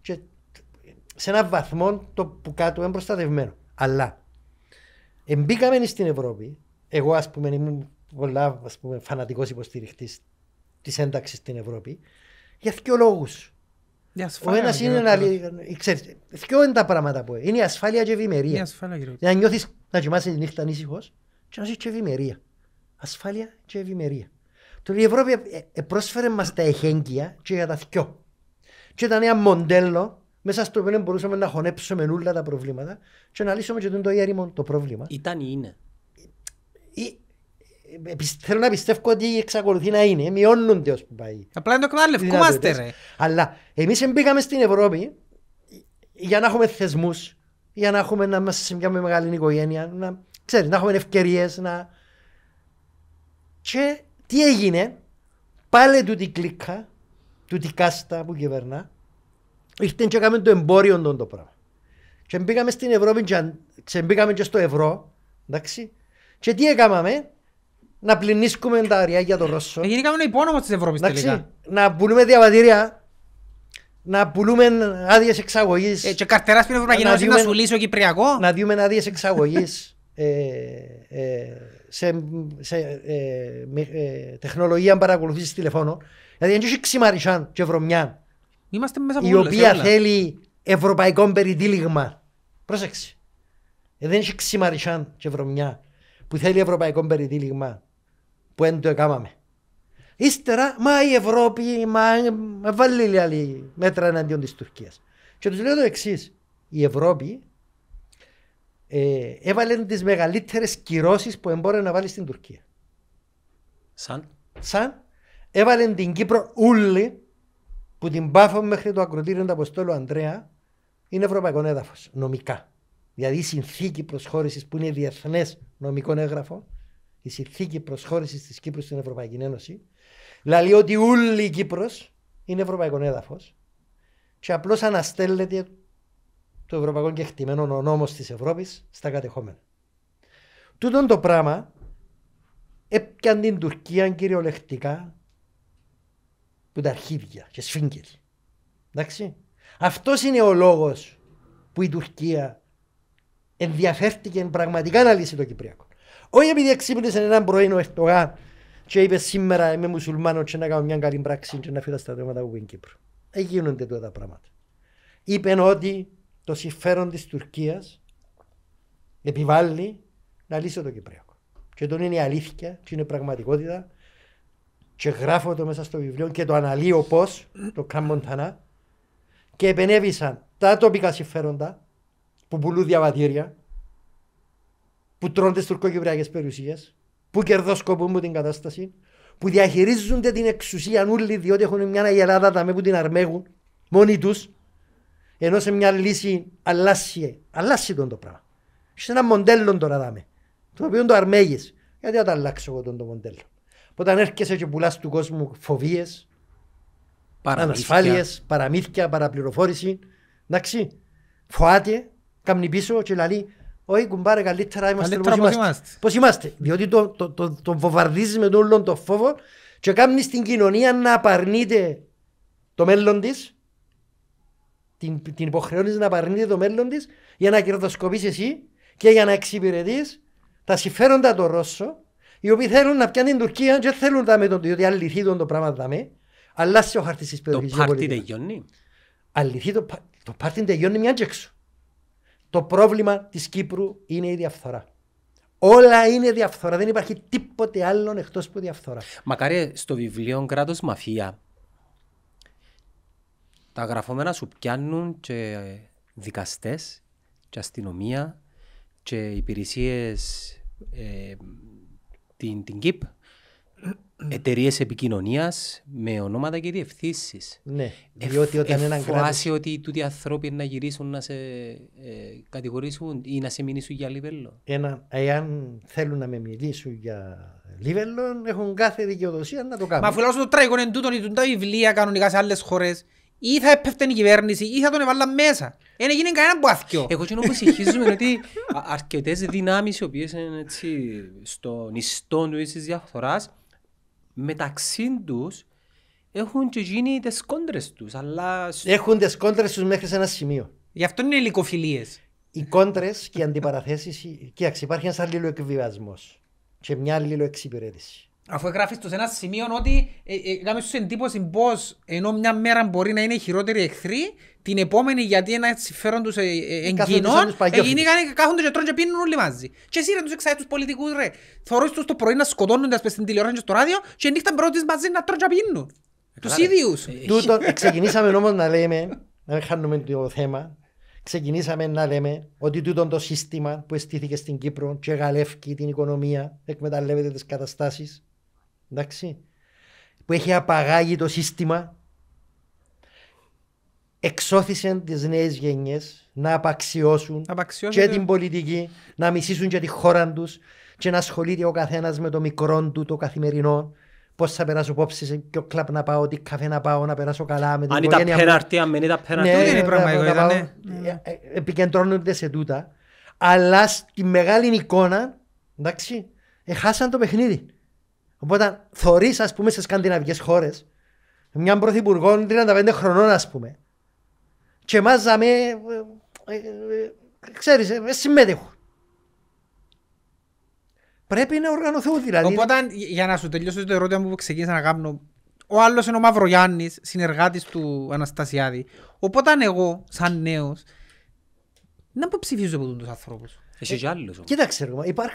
και σε έναν βαθμό το που κάτω είναι προστατευμένο. Αλλά εμπίκαμε στην Ευρώπη. Εγώ, ας πούμε, ήμουν πολλά υποστηριχτής της ένταξης στην Ευρώπη για δύο λόγους. Ο ένας είναι να λέει. Ε, Ξέρετε, δύο είναι τα πράγματα που είναι. η ασφάλεια και ευημερία. Ασφάλεια, να νιώθεις να κοιμάσαι τη νύχτα ανήσυχος και να ζεις και ευημερία. Ασφάλεια και ευημερία. Το η Ευρώπη ε, ε, ε πρόσφερε μας τα εχέγγυα και για τα δυο. Και ήταν ένα μοντέλο μέσα στο οποίο μπορούσαμε να χωνέψουμε όλα τα προβλήματα και να λύσουμε και το ιερήμον το πρόβλημα. Ήταν ή είναι θέλω να πιστεύω ότι εξακολουθεί να είναι, μειώνονται ως που πάει. Απλά είναι το εκμεταλλευκούμαστε ρε. Αλλά εμείς μπήκαμε στην Ευρώπη για να έχουμε θεσμούς, για να έχουμε να είμαστε σε μια μεγάλη οικογένεια, να, ξέρεις, να έχουμε ευκαιρίες. Να... Και τι έγινε, πάλι τούτη κλίκα, τούτη κάστα που κυβερνά, ήρθε και έκαμε το εμπόριο τον το πράγμα. Και μπήκαμε στην Ευρώπη και και στο ευρώ, εντάξει, και τι έκαναμε, να πληνίσκουμε τα αριά για το Ρώσο. Ε, γιατί κάνουμε υπόνομο της Ευρώπης τελικά. Να πουλούμε διαβατήρια, να πουλούμε άδειες εξαγωγής. Ε, και καρτέρα στην να Ένωση να σου λύσει ο Κυπριακό. Να διούμε άδειες εξαγωγής ε, ε, σε, σε τεχνολογία παρακολουθήσεις τηλεφώνο. Δηλαδή αν έχει ξημαρισάν και βρωμιά. Η οποία θέλει ευρωπαϊκό περιτύλιγμα. Πρόσεξε. Δεν έχει ξημαρισάν και βρωμιά που θέλει ευρωπαϊκό περιτύλιγμα που δεν το έκαναμε. Ύστερα, μα η Ευρώπη, μα βάλει λίγα μέτρα εναντίον της Τουρκίας. Και τους λέω το εξής. η Ευρώπη ε, έβαλε τις μεγαλύτερες κυρώσεις που έμπορε να βάλει στην Τουρκία. Σαν? Σαν έβαλε την Κύπρο ούλη που την πάφω μέχρι το ακροτήριο του Αποστόλου Ανδρέα είναι ευρωπαϊκό έδαφος νομικά. Δηλαδή η συνθήκη προσχώρησης που είναι διεθνές νομικό έγγραφο η συνθήκη προσχώρησης της Κύπρου στην Ευρωπαϊκή Ένωση, δηλαδή ότι όλη η Κύπρος είναι ευρωπαϊκό έδαφος και απλώς αναστέλλεται το ευρωπαϊκό κεκτημένο ο νόμος της Ευρώπης στα κατεχόμενα. Τούτον το πράγμα έπιαν την Τουρκία κυριολεκτικά που τα αρχίδια και σφίγγελ. Εντάξει. Αυτός είναι ο λόγος που η Τουρκία ενδιαφέρθηκε πραγματικά να λύσει το Κυπριακό. Όχι επειδή εξύπνησε έναν πρωί ο και είπε σήμερα είμαι μουσουλμάνος και να κάνω μια καλή πράξη και να φύγω στα θέματα που είναι Κύπρο. Δεν γίνονται τότε τα πράγματα. Είπε ότι το συμφέρον της Τουρκίας επιβάλλει να λύσει το Κυπριακό. Και τον είναι η αλήθεια, και είναι η πραγματικότητα. Και γράφω το μέσα στο βιβλίο και το αναλύω πώς, το Μοντανά. Και επενέβησαν τα τοπικά συμφέροντα που πουλούν διαβατήρια, που τρώνε τις τουρκοκυπριακές περιουσίες, που κερδοσκοπούν με την κατάσταση, που διαχειρίζονται την εξουσία νουλή διότι έχουν μια αγελάδα τα που την αρμέγουν μόνοι τους, ενώ σε μια λύση αλλάσσει, αλλάσσει τον το πράγμα. Σε ένα μοντέλο τώρα δάμε, το οποίο το αρμέγεις. Γιατί θα το αλλάξω εγώ τον το μοντέλο. Όταν έρχεσαι και πουλάς του κόσμου φοβίες, ανασφάλειες, παραμύθια, παραπληροφόρηση, εντάξει, φοάται, κάμνει πίσω και λέει όχι κουμπάρε καλύτερα είμαστε καλύτερα πώς, είμαστε. είμαστε. Πώς είμαστε. Διότι το, το, το, το βομβαρδίζεις με τον όλον το φόβο και κάνεις την κοινωνία να απαρνείται το μέλλον της, την, την υποχρεώνεις να απαρνείται το μέλλον της για να κερδοσκοπήσει εσύ και για να εξυπηρετείς τα συμφέροντα των Ρώσων, οι οποίοι θέλουν να πιάνουν την Τουρκία και θέλουν τα με τον διότι αληθεί το πράγμα δάμε, αλλάζει ο χαρτί τη παιδική. Το πάρτι τελειώνει. Αληθεί το, το πάρτι τελειώνει μιας και το πρόβλημα της Κύπρου είναι η διαφθορά. Όλα είναι διαφθορά. Δεν υπάρχει τίποτε άλλο εκτός που διαφθορά. Μακάρι στο βιβλίο Κράτος Μαφία. Τα γραφόμενα σου πιάνουν και δικαστές και αστυνομία και υπηρεσίες ε, την, την ΚΙΠ εταιρείες επικοινωνίας με ονόματα και διευθύνσεις. Ναι, διότι όταν έναν κράτος. ότι τούτοι οι άνθρωποι να γυρίσουν να σε ε, κατηγορήσουν ή να σε μιλήσουν για λίβελο. Ένα, εάν θέλουν να με μιλήσουν για λίβελο, έχουν κάθε δικαιοδοσία να το κάνουν. Μα φουλάω το τράγωνο εν τούτον, ή τα βιβλία κανονικά σε άλλες χώρες. Ή θα έπεφτε η κυβέρνηση ή θα τον έβαλα μέσα. Ένα γίνει κανένα μπουάθκιο. Εγώ και όμως συγχύζουμε ότι αρκετές δυνάμεις οι οποίες είναι έτσι στον ιστό του μεταξύ τους έχουν και γίνει τις κόντρες τους. Αλλά... Έχουν τις κόντρες τους μέχρι σε ένα σημείο. Γι' αυτό είναι ελικοφιλίε. Οι κόντρες και οι αντιπαραθέσεις. Κοίταξε, υπάρχει ένας αλληλοεκβιβασμό και μια αλληλοεξυπηρέτηση. Αφού γράφεις σε ένα σημείο ότι ε, ε, κάνεις εντύπωση πως ενώ μια μέρα μπορεί να είναι χειρότερη εχθρή, την επόμενη γιατί ένα συμφέρον τους εγκοινών ε, ε, έγινε κάθονται και τρώνε και πίνουν όλοι μαζί. Και εσύ ρε τους εξάει τους πολιτικούς ρε. Θεωρούσε τους το πρωί να σκοτώνουν τα στην τηλεόραση και στο ράδιο και νύχτα μπρότες μαζί να τρώνε και πίνουν. Ε, τους ίδιους. Τούτο ξεκινήσαμε όμως να λέμε, να χάνουμε το θέμα, ξεκινήσαμε να λέμε ότι τούτο το σύστημα που εστήθηκε στην Κύπρο και γαλεύει την οικονομία, εκμεταλλεύεται τις καταστάσεις εντάξει, που έχει απαγάγει το σύστημα, εξώθησε τις νέες γενιές να απαξιώσουν και την πολιτική, να μισήσουν και τη χώρα τους και να ασχολείται ο καθένας με το μικρό του, το καθημερινό. Πώς θα περάσω ε, και ποιο κλαπ να πάω, τι καφέ να πάω, να περάσω καλά με την αν ήταν πέναρτη, αν δεν ήταν δεν ναι, είναι ναι, πράγμα ναι, ε, ε, Επικεντρώνονται σε τούτα. Αλλά στη μεγάλη εικόνα, εντάξει, έχασαν το παιχνίδι. Οπότε, θορεί, ας πούμε, σε σκανδιναβικές χώρες, μια πρωθυπουργό 35 χρονών, ας πούμε. Και μάζαμε, ε, ε, ε, Ξέρεις ε, Πρέπει να οργανωθούν δηλαδή. Οπότε, για να σου τελειώσω το ερώτημα που ξεκίνησα να κάνω, ο άλλος είναι ο Μαυρογιάννης, συνεργάτης του Αναστασιάδη. Οπότε, εγώ, σαν νέος, να ψηφίζω από τους ανθρώπους. Κοιτάξτε, και άλλο. Κοίταξε,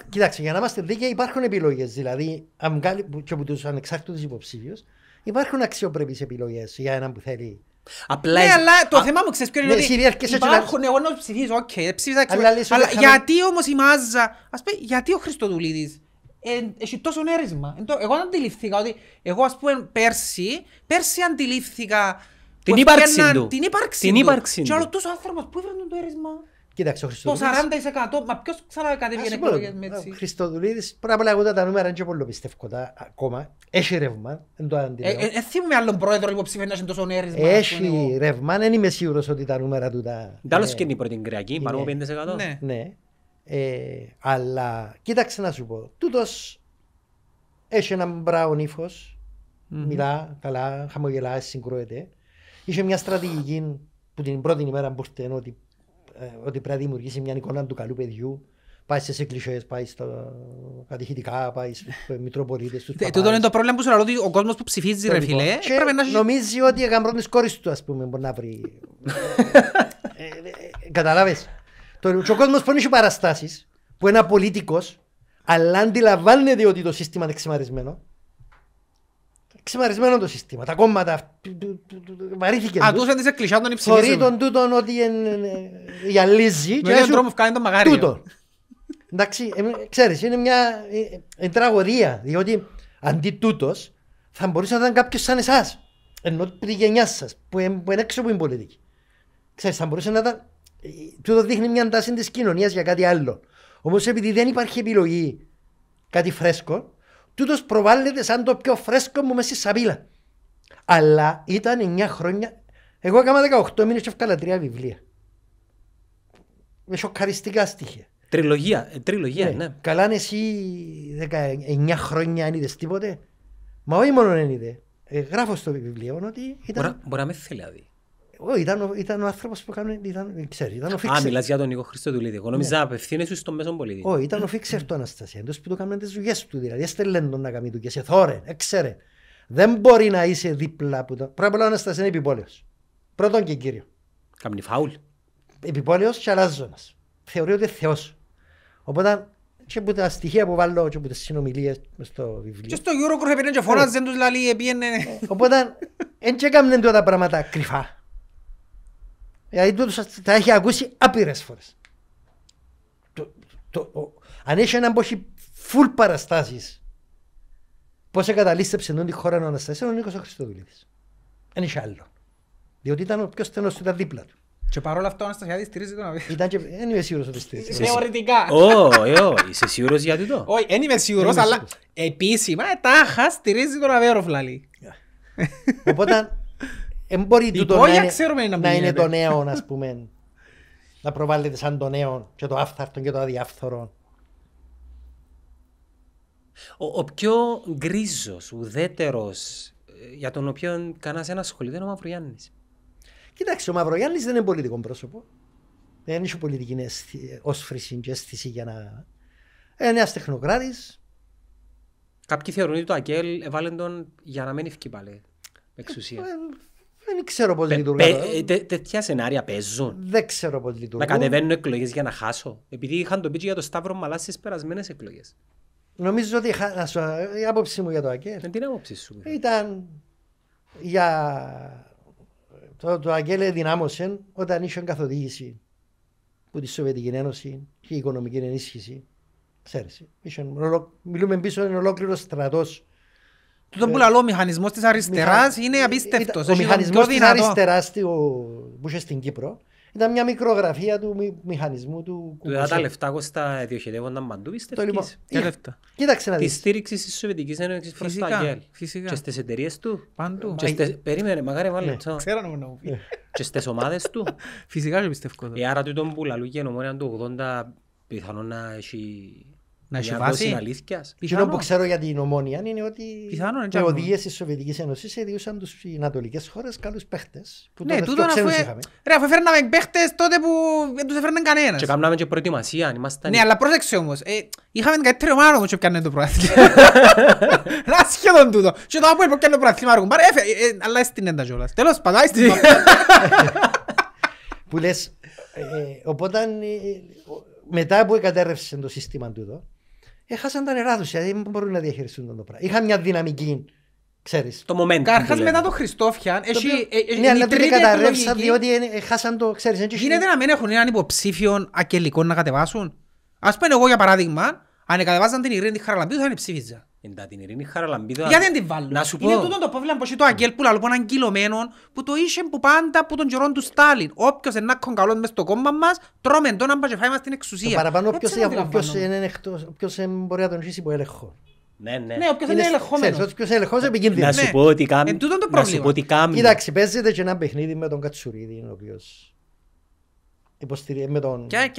Κοίταξε, για να είμαστε δίκαιοι υπάρχουν επιλογές. Δηλαδή, αν βγάλει και από τους ανεξάρτητους υποψήφιους, υπάρχουν αξιοπρεπείς επιλογές για έναν που θέλει. Απλά... Ναι, αλλά το α... θέμα μου ξέρεις ποιο είναι ναι, ότι υπάρχουν, εγώ να ψηφίζω, οκ, ε, ψήφισα, αλλά γιατί όμως η Μάζα, ας πούμε, γιατί ο Χριστοδουλίδης έχει τόσο νέρισμα. Εγώ αντιληφθήκα ότι εγώ ας πούμε πέρσι, πέρσι αντιληφθήκα την ύπαρξη του. Την ύπαρξη του. Και άλλο τόσο άνθρωπος πού έφερε το νέρισμα. Κοίταξε, ο Χριστοδουλίδης... Το 40% μα ποιος ξανακατέβγαινε εκλογές με έτσι. Ο Χριστοδουλίδης, πρώτα απ' όλα εγώ τα νούμερα είναι και πολύ πιστεύω τα, ακόμα. Έχει ρεύμα, δεν το αντιλέω. Ε, ε, ε θυμούμε άλλον πρόεδρο που υποψηφιόν να έχει τόσο νέρισμα. Έχει ρεύμα, δεν είμαι σίγουρος ότι τα νούμερα του τα... Τέλος ναι. και είναι η Κρυακή, πάνω από 5%. Ναι. ναι. Ε, αλλά κοίταξε να σου πω, τούτος ένα έναν μπράουν ύφος, mm-hmm. μιλά καλά, χαμογελά, συγκρούεται. Είχε μια στρατηγική που την πρώτη ημέρα που ήρθε ότι ε, ότι πρέπει να δημιουργήσει μια εικόνα του καλού παιδιού. Πάει σε κλεισέ, πάει στα κατηχητικά, πάει στους ε, Μητροπολίτες. Ε, τούτο είναι το πρόβλημα που σου λέω ότι ο κόσμος που ψηφίζει, ρε φιλέ, πρέπει να. Νομίζει ότι η γαμπρόνη κόρης του, ας πούμε, μπορεί να βρει. Καταλάβει. Ο κόσμος που έχει παραστάσεις, που είναι πολιτικό, αλλά αντιλαμβάνεται ότι το σύστημα είναι ξημαρισμένο, ξεμαρισμένο το σύστημα. Τα κόμματα βαρύθηκε. Α, τούσαν τις εκκλησιάς των υψηλήσεων. Φορεί τον τούτον ότι γυαλίζει. Με έναν τρόπο που κάνει το μαγάρι. Τούτο. Εντάξει, ξέρεις, είναι μια ε, ε, τραγωδία, διότι αντί τούτος θα μπορούσε να ήταν κάποιος σαν εσάς. Ενώ τη γενιάς σας, που είναι έξω από την πολιτική. Ξέρεις, θα μπορούσε να ήταν... Ε, Τούτο δείχνει μια τάση της κοινωνίας για κάτι άλλο. Όμως επειδή δεν υπάρχει επιλογή κάτι φρέσκο, τούτος προβάλλεται σαν το πιο φρέσκο μου μέσα στη σαπίλα. Αλλά ήταν 9 χρόνια. Εγώ έκανα 18 μήνες και έφκαλα τρία βιβλία. Με σοκαριστικά στοιχεία. Τριλογία, ε, τριλογία, ναι. ναι. Καλά είναι εσύ 19 χρόνια αν είδες τίποτε. Μα όχι μόνο αν Ε, γράφω στο βιβλίο ότι ήταν... Μπορεί να με θέλει να δει. Όχι, ήταν, ήταν ο άνθρωπος που έκανε, ήταν, ξέρει, ήταν ο φίξερ. Α, μιλάς για τον Νίκο Χρήστο του Λίδη. Εγώ νομίζω ναι. απευθύνεσαι στον μέσον πολίτη. Όχι, ήταν ο φίξερ του Αναστασία, εντός που του έκαναν τις δουλειές του, δηλαδή έστελε τον να κάνει του και σε θόρε, ε, έξερε. Δεν μπορεί να είσαι δίπλα από το... Πρώτα απ' όλα ο Αναστασία είναι επιπόλαιος. Πρώτον και κύριο. Κάμνη φάουλ. Επιπόλαιος και αλλάζοντας. Θεωρεί ότι θεός. Οπότε και από τα στοιχεία που βάλω και από τις συνομιλίες μες στο βιβλίο. Και στο Eurogroup έπαιρνε και φωνάζε ε. τους λαλί, επειδή επίενε... Οπότε, δεν έκαναν τότε τα πράγματα κρυφά. Γιατί ε, τούτο τα έχει ακούσει άπειρες φορές. Αν έχει έναν που έχει φουλ παραστάσεις, πώς εγκαταλείψε ενώ τη χώρα να αναστασίε, ο Νίκος Χριστοδουλίδη. Δεν είχε άλλο. Διότι ήταν ο πιο στενός του, ήταν δίπλα του. Και παρόλα αυτό, ο Αναστασιάδης στηρίζει τον Αβίδη. Ήταν και... Δεν είμαι σίγουρος ότι στηρίζει. Ε, θεωρητικά. Όχι, όχι. Ε, είσαι σίγουρος για τούτο. Όχι, δεν είμαι σίγουρος, αλλά επίσημα τάχα στηρίζει τον Αβέροφ, Οπότε ε, μπορεί να, είναι το νέο, ας πούμε. να προβάλλεται σαν το νέο και το άφθαρτο και το αδιάφθορο. Ο, ο πιο γκρίζος, ουδέτερος, ε, για τον οποίο κανένα δεν ασχολείται είναι ο Μαυρογιάννης. Κοιτάξτε, ο Μαυρογιάννης δεν είναι πολιτικό πρόσωπο. Δεν έχει πολιτική όσφρηση και αίσθηση για να. Ε, είναι ένας τεχνοκράτης. Κάποιοι θεωρούν ότι το Αγγέλ έβαλε τον για να μην ευκεί πάλι εξουσία. Δεν ξέρω πώς λειτουργεί. Τέτοια σενάρια παίζουν. Δεν ξέρω πώς λειτουργεί. Να κατεβαίνουν εκλογές για να χάσω. Επειδή είχαν το πίτσο για το Σταύρο Μαλάς στις περασμένες εκλογές. Νομίζω ότι η άποψή μου για το Αγγέλ. Με την άποψή σου. Ήταν για. Το, το ΑΚΕΛ δυνάμωσε όταν είχε καθοδήγηση που τη Σοβιετική Ένωση και η οικονομική ενίσχυση. Ξέρεις, μιλούμε πίσω, είναι ολόκληρος στρατός Τούτο που ε, λαλώ, ο μηχανισμός της αριστεράς είναι ε, ε, απίστευτος. Ο μηχανισμός της αριστεράς που είχε στην Κύπρο ήταν μια μικρογραφία του μηχανισμού του Κουκουσέ. Τα λεφτά κοστά διοχετεύονταν παντού, πιστεύεις. Λοιπόν, κοίταξε να δεις. Τη στήριξη της Σοβιετικής Ένωσης προς τα ΑΚΕΛ. Φυσικά. Και στις εταιρείες του. Παντού. Περίμενε, μαγάρι βάλε. Ναι. Ξέραν μου να μου πει. Ναι. Και στις ομάδες του. Φυσικά και πιστεύω. Άρα τον που και νομόνια του 80 πιθανόν να έχει να έχει βάση. Πιθανόν που ξέρω για την ομόνια είναι ότι Πιθανόν, οι οδηγίε της Σοβιετικής Ένωσης ειδίουσαν του ανατολικές χώρες καλού παίχτε. Ναι, τούτο αφού, ε- ρε, αφού έφερναμε παίχτες τότε που δεν τους έφερναν κανένας. Και κάναμε και προετοιμασία. Ήμασταν... Ναι, αλλά πρόσεξε όμως. Ε, είχαμε την καλύτερη ομάδα όμως που έκανε το πρόγραμμα. Να σχεδόν τούτο. Και το Αποέλ που έκανε το προάθλημα. Ε, ε, αλλά έστεινε τα κιόλα. Τέλος πάντων, έστεινε. Ναι. Που ε, Οπότε ε, μετά που εκατέρευσε το σύστημα τούτο, έχασαν τα νερά τους. Δηλαδή δεν μπορούν να διαχειριστούν το πράγμα. Είχαν μια δυναμική. Ξέρεις. Το momentum. Κάρχα δηλαδή. μετά το Χριστόφιαν, έχει ε, ε, ναι, αλλά δεν καταρρεύσαν διότι έχασαν το, ξέρεις. Γίνεται να μην έχουν έναν υποψήφιο ακελικό να κατεβάσουν. Ας πούμε εγώ για παράδειγμα, αν κατεβάζαν την Ειρήνη Χαραλαμπίου θα είναι ψήφιζα. Εντά την Ειρήνη Χαραλαμπίδα. Γιατί δεν την βάλουν. Να σου πω. Είναι τούτο το πρόβλημα που έχει το Αγγέλ που λαλούν αγκυλωμένων που το είχε που πάντα από τον καιρό του Στάλιν. Όποιος είναι να καλός μες στο κόμμα μας, τρώμε τον αν πάει μας την εξουσία. Το παραπάνω ποιος, ποιος, είναι εκτός, ποιος μπορεί να τον έχει υπό έλεγχο. Ναι, ναι. Ναι, όποιος είναι, είναι ελεγχόμενος. Ξέρεις, όποιος είναι ελεγχός επικίνδυνος. Ναι. Να σου πω ότι κάνουν. Ε, τούτο το πρόβλημα. Κοιτάξτε, παίζεται και ένα παιχνίδι με τον Κατσουρίδη, ο οποίος υποστηρίζει με τον... Και,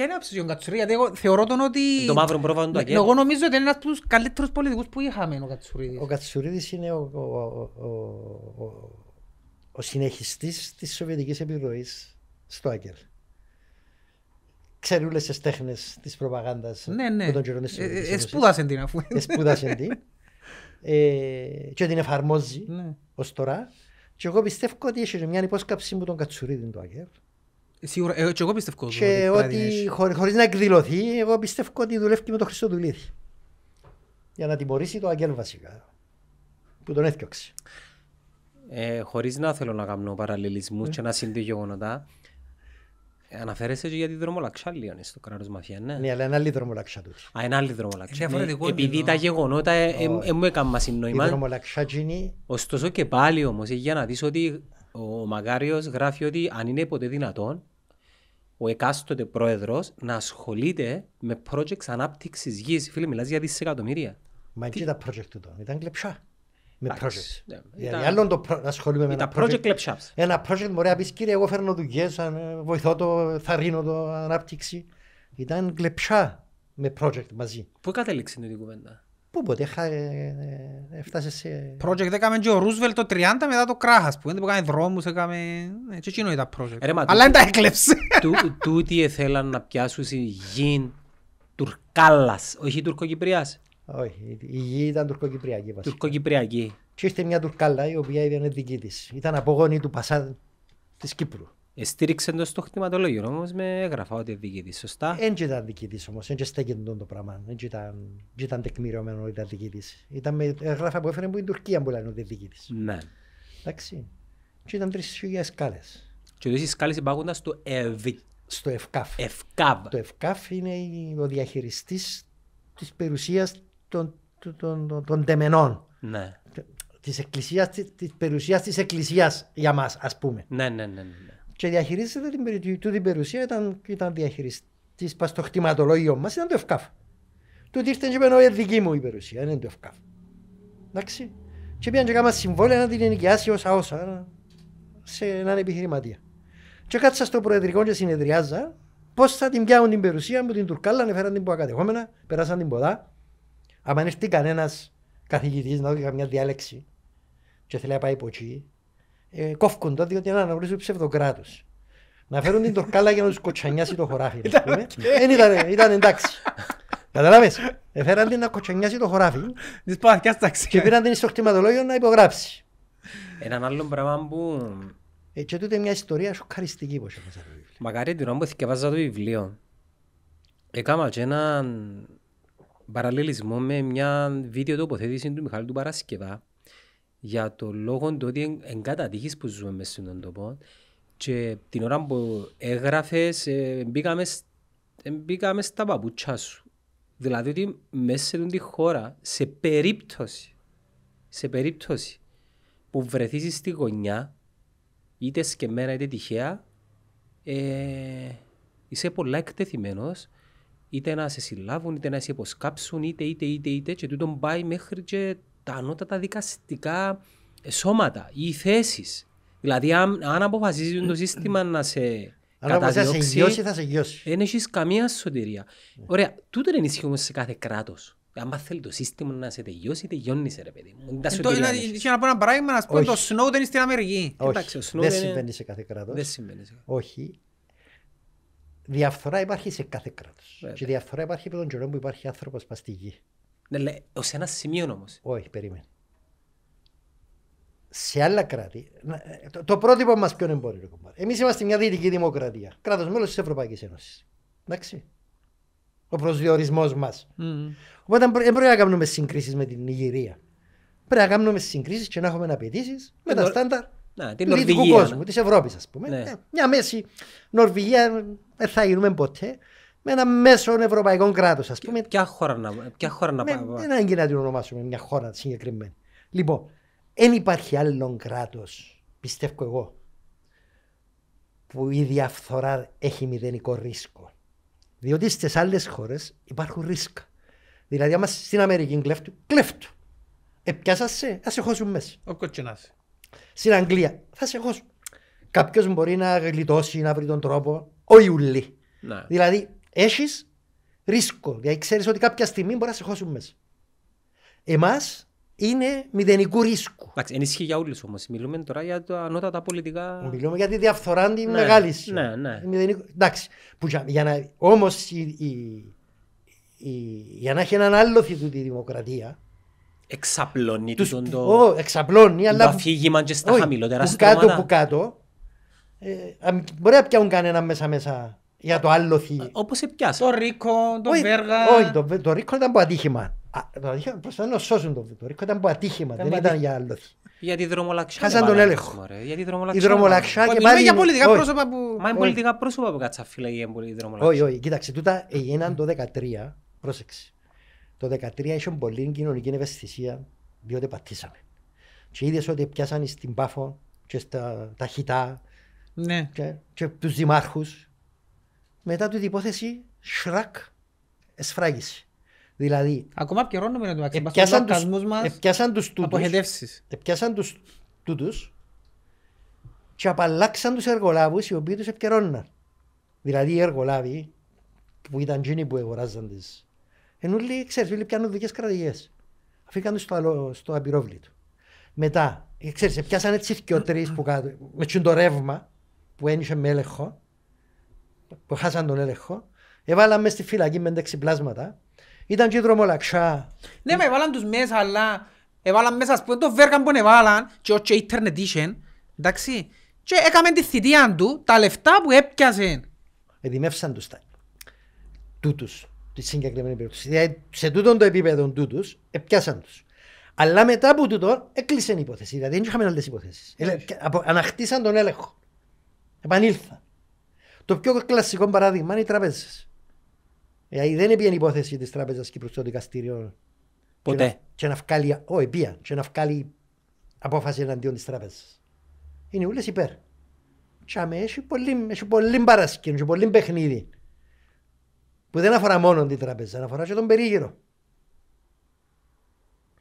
είναι τον θεωρώ τον ότι... Ναι, εγώ νομίζω ότι είναι ένας από τους καλύτερους πολιτικούς που είχαμε ο Κατσουρίδης. Ο Κατσουρίδης είναι ο, συνεχιστής της ο, ο στο Άγγελ. Ξέρει όλες τις τέχνες της προπαγάνδας ναι, ναι. που τον Εσπούδασε ε, την αφού. Εσπούδασε την. Ε, και την εφαρμόζει ναι. ως τώρα. Και εγώ πιστεύω ότι έχει μια υπόσκαψη μου τον Κατσουρίδη του Άγγελ Σίγουρα, εγώ, και εγώ πιστεύω ότι χωρί, χωρίς να εκδηλωθεί, εγώ πιστεύω ότι δουλεύει με τον Χριστοδουλίδη. Για να τιμωρήσει το Αγγέλ βασικά, που τον έφτιαξε. Ε, χωρίς να θέλω να κάνω παραλληλισμούς και ε. να συνδύω γεγονότα, Αναφέρεσαι και για τη δρομολαξιά Λίον στο κράτος μαφία, ναι. Ναι, αλλά είναι άλλη δρομολαξιά τους. Α, άλλη δρομολαξιά. Ε, ε, επειδή τα γεγονότα ε, ε, ε, μου Η δρομολαξιά γίνει... Ωστόσο και πάλι όμως για να δεις ότι ο Μαγάριος γράφει ότι αν είναι ποτέ δυνατόν, ο εκάστοτε πρόεδρος να ασχολείται με projects ανάπτυξης γης. Φίλε, μιλάς για δισεκατομμύρια. Μα και τα project του τώρα, ήταν κλεψά. Με project. Ναι, για άλλον το προ... ασχολούμαι με ένα project. Κλεψάς. Ένα project μπορεί να πεις, κύριε, εγώ φέρνω δουλειές, ε, βοηθώ το, θα ρίνω το ανάπτυξη. Ήταν κλεψά με project μαζί. Πού κατέληξε την κουβέντα. Πού ποτέ ε, ε, έφτασε σε... Project έκαμε και ο Ρούσβελ το 30 μετά το κράχας που έκαμε δρόμους, έκαμε... Έτσι ε, εκείνο ήταν project. Ρε, Αλλά δεν τα έκλεψε. Τούτοι θέλαν να πιάσουν η γη Τουρκάλλας, όχι Τουρκοκυπριάς. Όχι, η γη ήταν τουρκοκυπριακή βασικά. Τουρκοκυπριακή. Και είστε μια Τουρκάλλα η οποία ήταν δική της. Ήταν απογόνη του Πασάν της Κύπρου. Στήριξε το στο χρηματολόγιο όμως με έγραφα ότι διοικητής, σωστά. Δεν ήταν διοικητής όμως, δεν το πράγμα. Δεν ήταν, ήταν τεκμηριωμένο ότι ήταν διοικητής. Ήταν με έγραφα που έφερε από την Τουρκία που λένε ότι ήταν διοικητής. Ναι. Εντάξει. Και ήταν τρεις χιλιάδες σκάλες. Και τρει σκάλε υπάρχουν στο ΕΒ. Στο ΕΦΚΑΦ. Το ΕΦΚΑΦ είναι ο διαχειριστής της περιουσίας των, των, των, των τεμενών. Ναι. Τη τη περιουσίας της εκκλησίας για μας, ας πούμε. Ναι, ναι, ναι. ναι. ναι και διαχειρίζεται την, την περιουσία ήταν, ήταν διαχειριστής πας στο χτιματολόγιο μας, ήταν το ΕΦΚΑΦ. Του ήρθε και είπε: ε, δική μου η περιουσία, είναι το ΕΦΚΑΦ. Εντάξει. Και πήγαν και κάμα συμβόλαια να την ενοικιάσει όσα όσα σε έναν επιχειρηματία. Και κάτσα στο προεδρικό και συνεδριάζα πώς θα την πιάνουν την περιουσία μου, την Τουρκάλα, ανέφεραν την Πουακατεχόμενα, περάσαν την Ποδά. Αν έρθει κανένας καθηγητής να δει καμιά διάλεξη και θέλει να πάει ποχή. Ε, κόφκοντα, διότι να αναγνωρίζουν ψευδοκράτου. Να φέρουν την τορκάλα για να τους κοτσανιάσει το χωράφι. Δεν ήταν, ήταν εντάξει. Καταλάβες. Έφεραν την να κοτσανιάσει το χωράφι. και πήραν την στο κτηματολόγιο να υπογράψει. Έναν άλλο πράγμα που. Έτσι ε, και μια ιστορία σοκαριστική που έχει το βιβλίο. Μακάρι την ώρα που θυκευάζα το βιβλίο, έκανα και έναν παραλληλισμό με μια βίντεο τοποθέτηση του Μιχάλη του Παρασκευά για το λόγο του ότι εγκατατύχεις που ζούμε μέσα στον τόπο και την ώρα που έγραφες ε, μπήκαμε, ε, μπήκαμε στα παπούτσια σου. Δηλαδή ότι μέσα σε τη χώρα, σε περίπτωση, σε περίπτωση που βρεθείς στη γωνιά, είτε σκεμμένα είτε τυχαία, ε, είσαι πολλά εκτεθειμένος είτε να σε συλλάβουν, είτε να σε υποσκάψουν, είτε, είτε, είτε, είτε και τούτον πάει μέχρι και τα ανώτατα δικαστικά ε, σώματα ή θέσεις. Δηλαδή, αν, αποφασίζεις το σύστημα να σε καταδιώξει, σε γιώσει, θα σε γιώσει. δεν έχεις καμία σωτηρία. Ωραία, τούτο δεν ισχύ όμως σε κάθε κράτος. Αν θέλει το σύστημα να σε τελειώσει, τελειώνεις σε ρε παιδί μου. είχε να πω ένα παράδειγμα, να το Snowden στην Αμερική. Όχι, δεν συμβαίνει σε κάθε κράτος. Δεν συμβαίνει. Όχι. Διαφθορά υπάρχει σε κάθε κράτος. Και διαφθορά υπάρχει από τον καιρό που υπάρχει άνθρωπος πας στη γη. Ναι, ως ένα σημείο όμως. Όχι, περίμενε. Σε άλλα κράτη, ε, το, πρότυπο μας ποιο είναι μπορεί. Εμείς είμαστε μια δυτική δημοκρατία, Κράτος μέλος της Ευρωπαϊκής Ένωσης. Εντάξει. Ο προσδιορισμός μας. Mm. Οπότε δεν πρέπει να κάνουμε συγκρίσεις με την Ιγυρία. Πρέπει να κάνουμε συγκρίσεις και να έχουμε απαιτήσεις με τα στάνταρ του δυτικού κόσμου, ναι. της Ευρώπης, ας πούμε. Ναι. Ε, μια μέση Νορβηγία δεν θα γίνουμε ποτέ με ένα μέσο ευρωπαϊκό κράτος, ας πούμε. Ποια χώρα να, ποια χώρα να πάμε. Δεν ε. είναι να την ονομάσουμε μια χώρα συγκεκριμένη. Λοιπόν, δεν υπάρχει άλλο κράτος, πιστεύω εγώ, που η διαφθορά έχει μηδενικό ρίσκο. Διότι στις άλλες χώρες υπάρχουν ρίσκα. Δηλαδή, άμα στην Αμερική κλέφτου, κλέφτου. Επιάσα σε, θα σε χώσουν μέσα. Ο κοτσινάς. Στην Αγγλία, θα σε χώσουν. Κάποιος μπορεί να γλιτώσει, να βρει τον τρόπο. Ο Ιουλί. Ναι. Δηλαδή, έχεις ρίσκο. γιατί ξέρεις ότι κάποια στιγμή μπορεί να σε χώσουν μέσα. Εμάς είναι μηδενικού ρίσκου. Εντάξει, ενίσχυει για όλους, όμως. Μιλούμε τώρα για τα ανώτατα πολιτικά... Μιλούμε για τη διαφθορά τη ναι, μεγάλη Ναι, ναι. Μηδενικο... Εντάξει, που για, για να... όμως η, η, η, για να έχει έναν άλλο θητού τη δημοκρατία, εξαπλώνει τους... τον το... εξαπλώνει, αλλά... αφήγημα και στα χαμηλότερα Που κάτω, που κάτω, ε, μπορεί να πιάνουν κανένα μέσα-μέσα για το άλλο θύ. Ε, όπως σε πιάσα. Το Ρίκο, το Βέργα. Όχι, το, το Ρίκο ήταν από ατύχημα. Το ατύχημα προσπαθούν να σώσουν το Βέργα. Το Ρίκο ήταν από ατύχημα, δεν ήταν για άλλο θύ. Για τη δρομολαξιά. Χάσαν τον έλεγχο. Για τη δρομολαξιά. Η δρομολαξιά και πάλι... για πολιτικά πρόσωπα που... Μα είναι πολιτικά πρόσωπα που κάτσα φύλλα η δρομολαξιά. Όχι, όχι. Κοίταξε, τούτα έγιναν το 2013. Πρόσεξε. Το 2013 είχε πολύ κοινωνική ευαισθησία διότι πατήσαμε. Και είδες ότι πιάσαν στην Πάφο και στα ταχυτά ναι. και, και τους δημάρχους μετά του την υπόθεση σρακ εσφράγιση. Δηλαδή, Ακόμα επικαιρώνουμε το μεταξύ. Πιάσαν τους, μας, τους τούτους, Έπιασαν τους τούτους και απαλλάξαν τους εργολάβους οι οποίοι τους επικαιρώναν. Δηλαδή οι εργολάβοι που ήταν εκείνοι που αγοράζαν τις... Ενώ λέει, ξέρει, όλοι πιάνουν δικές κρατηγές. Αφήκαν τους στο, στο απειρόβλητο. Μετά, ε, ξέρεις, πιάσαν έτσι και ο τρει που κάτω, με το ρεύμα που ένιωσε με έλεγχο που χάσαν τον έλεγχο. Έβαλαν στη φυλακή με εντάξει πλάσματα. Ήταν και δρομολαξά. δρομολαξιά. Ναι, με έβαλαν τους μέσα, αλλά έβαλαν μέσα, ας πούμε, το βέργαν που έβαλαν και όχι ίντερνετ είχε, εντάξει. Και έκαμε τη θητεία του, τα λεφτά που έπιαζε. Εδημεύσαν τους τα τούτους, τη συγκεκριμένη περίπτωση. Ε, σε τούτον το επίπεδο τούτους, έπιασαν τους. Αλλά μετά από τούτο έκλεισε η υπόθεση. Δηλαδή δεν είχαμε άλλες υποθέσει. Ε, Αναχτίσαν τον έλεγχο. Επανήλθαν. Το πιο κλασικό παράδειγμα είναι οι τραπέζες. Δηλαδή ε, δεν πήγαινε υπόθεση της τράπεζας Κύπρου στο δικαστήριο. Ποτέ. Και να, και να βγάλει, όχι, πια. και να βγάλει απόφαση εναντίον της τράπεζας. Είναι όλες υπέρ. έχει πολύ, έχει πολύ παρασκήνιο, έχει πολύ παιχνίδι. Που δεν αφορά μόνο την τράπεζα, αφορά και τον περίγυρο.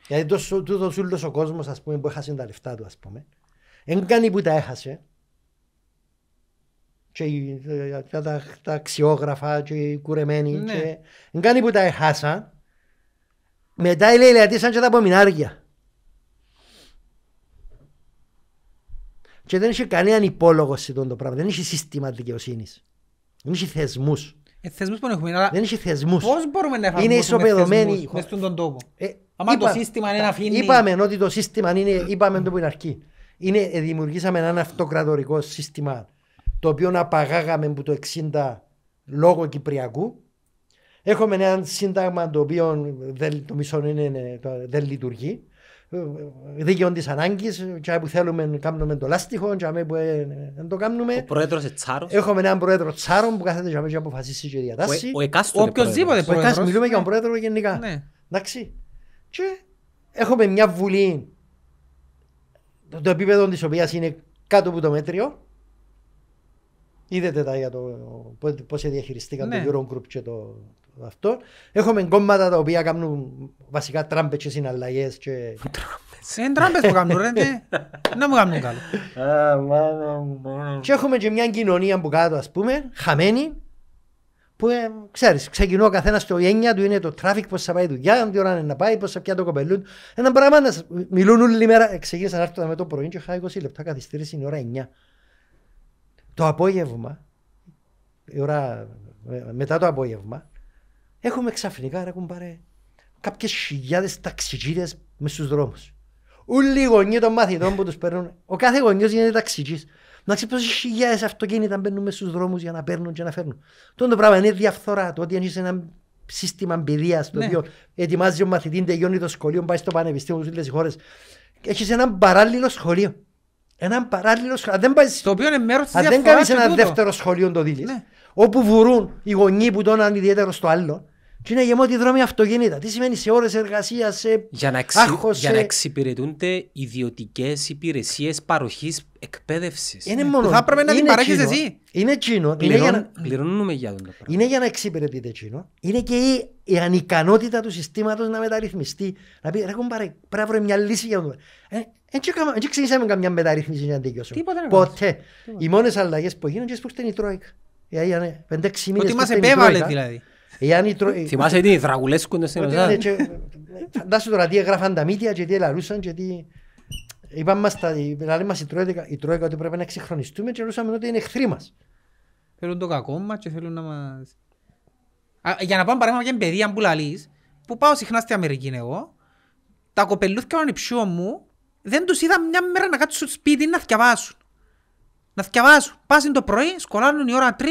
Γιατί τούτο ο κόσμος, που έχασε τα λεφτά του, ας πούμε, δεν κάνει που τα έχασε, και ε, τα, τα αξιόγραφα και οι κουρεμένοι. Ναι. Και... Κάνει που τα έχασα. Μετά οι σαν και τα απομεινάρια. Και δεν είχε κανέναν υπόλογο σε το πράγμα. Δεν είχε σύστημα δικαιοσύνης. Δεν είχε θεσμούς. Ε, θεσμούς που έχουμε, αλλά δεν είχε θεσμούς. Πώς μπορούμε να εφαρμόσουμε είναι ισοπεδωμένοι. Μες στον τόπο. Ε, Άμα είπα, το σύστημα είναι αφήνει... Είπαμε ότι το σύστημα είναι, είπαμε το που είναι αρκεί. Είναι, δημιουργήσαμε ένα αυτοκρατορικό σύστημα το οποίο απαγάγαμε από το 60 λόγω Κυπριακού. Έχουμε ένα σύνταγμα το οποίο δεν, το μισό είναι, δεν λειτουργεί. Δίκαιο της ανάγκης, τσάμε που θέλουμε να κάνουμε το λάστιχο, τσάμε που δεν το κάνουμε. Ο πρόεδρος τσάρος. Έχουμε έναν πρόεδρο τσάρο που κάθεται για και αποφασίσει και διατάσσει. Ο, ο εκάστοτε πρόεδρος. Μιλούμε για τον ναι. πρόεδρο γενικά. Ναι. Εντάξει. Και έχουμε μια βουλή το επίπεδο της οποίας είναι κάτω από το μέτριο Είδατε τα για το πώς διαχειριστήκαν ναι. το Eurogroup και το, το αυτό. Έχουμε κόμματα τα οποία κάνουν βασικά τράμπε και συναλλαγές. Και... Είναι τράμπε που κάνουν, ρε. Ναι. Να μου κάνουν καλό. Και έχουμε και μια κοινωνία που κάτω, ας πούμε, χαμένη, που ε, ξέρεις, ξεκινώ ο καθένας το έννοια του είναι το τράφικ, πώς θα πάει η δουλειά, τι ώρα είναι να πάει, πώς θα πιάσει το κοπελούν. Ένα πράγμα να μιλούν όλη μέρα. Ε, ξεκίνησα να έρθω με το πρωί και είχα 20 λεπτά καθυστέρηση, είναι ώρα 9 το απόγευμα, η ώρα, ε, μετά το απόγευμα, έχουμε ξαφνικά ρε κουμπάρε κάποιες χιλιάδες ταξιτζίδες μες στους δρόμους. Όλοι οι γονείς των μαθητών που τους παίρνουν, ο κάθε γονιός είναι ταξιτζής. Να ξέρεις πόσες χιλιάδες αυτοκίνητα μπαίνουν μες στους δρόμους για να παίρνουν και να φέρνουν. Τότε το πράγμα είναι διαφθορά, το ότι αν είσαι ένα σύστημα εμπειρίας το ναι. οποίο ετοιμάζει ο μαθητή, τελειώνει το σχολείο, πάει στο πανεπιστήμιο, στι χώρες. Έχεις έναν παράλληλο σχολείο έναν παράλληλο σχολείο. Δεν Το οποίο είναι Αν δεν κάνει ένα τούτο. δεύτερο σχολείο το δίλη, ναι. όπου βουρούν οι γονείς που αν ιδιαίτερο στο άλλο, και είναι τη δρόμη αυτοκίνητα. Τι σημαίνει σε ώρες εργασίας, σε. Για να, εξυ... για να εξυπηρετούνται ιδιωτικές υπηρεσίες παροχής εκπαίδευσης. Είναι ναι. μόνο. Θα έπρεπε να την παρέχει εσύ. Είναι εκείνο. για να... Πληρώνουμε τον Είναι για να εξυπηρετείται εκείνο. Είναι και η, η ανικανότητα του συστήματος να μεταρρυθμιστεί. Να πει: Ρε, πρέπει να μια λύση για ε, δεν ξεκινήσαμε καμιά μεταρρύθμιση για να δικαιώσουμε. Ποτέ. Οι μόνες αλλαγές που γίνονται που ήταν η τροικα Γιατί Ήταν 5-6 μήνες Ότι μα επέβαλε δηλαδή. Ε, ε, Θυμάσαι τι, δραγουλέσκουν στην Ελλάδα. Φαντάσου τώρα τι έγραφαν τα μύτια και τι ελαρούσαν και τι... Είπαν μας τα λαλή μας η Τρόικα, ότι πρέπει να ξεχρονιστούμε και ελούσαμε ότι είναι εχθροί μας. Θέλουν το κακό μας και θέλουν να μας... Για να πάμε παράδειγμα για παιδεία που λαλείς, που πάω συχνά στην Αμερική εγώ, τα κοπελούθηκαν ανιψιό μου δεν τους είδα μια μέρα να κάτσουν στο σπίτι να θυκιαβάσουν. Να θυκιαβάσουν. Πάσουν το πρωί, σκολάνουν η ώρα 3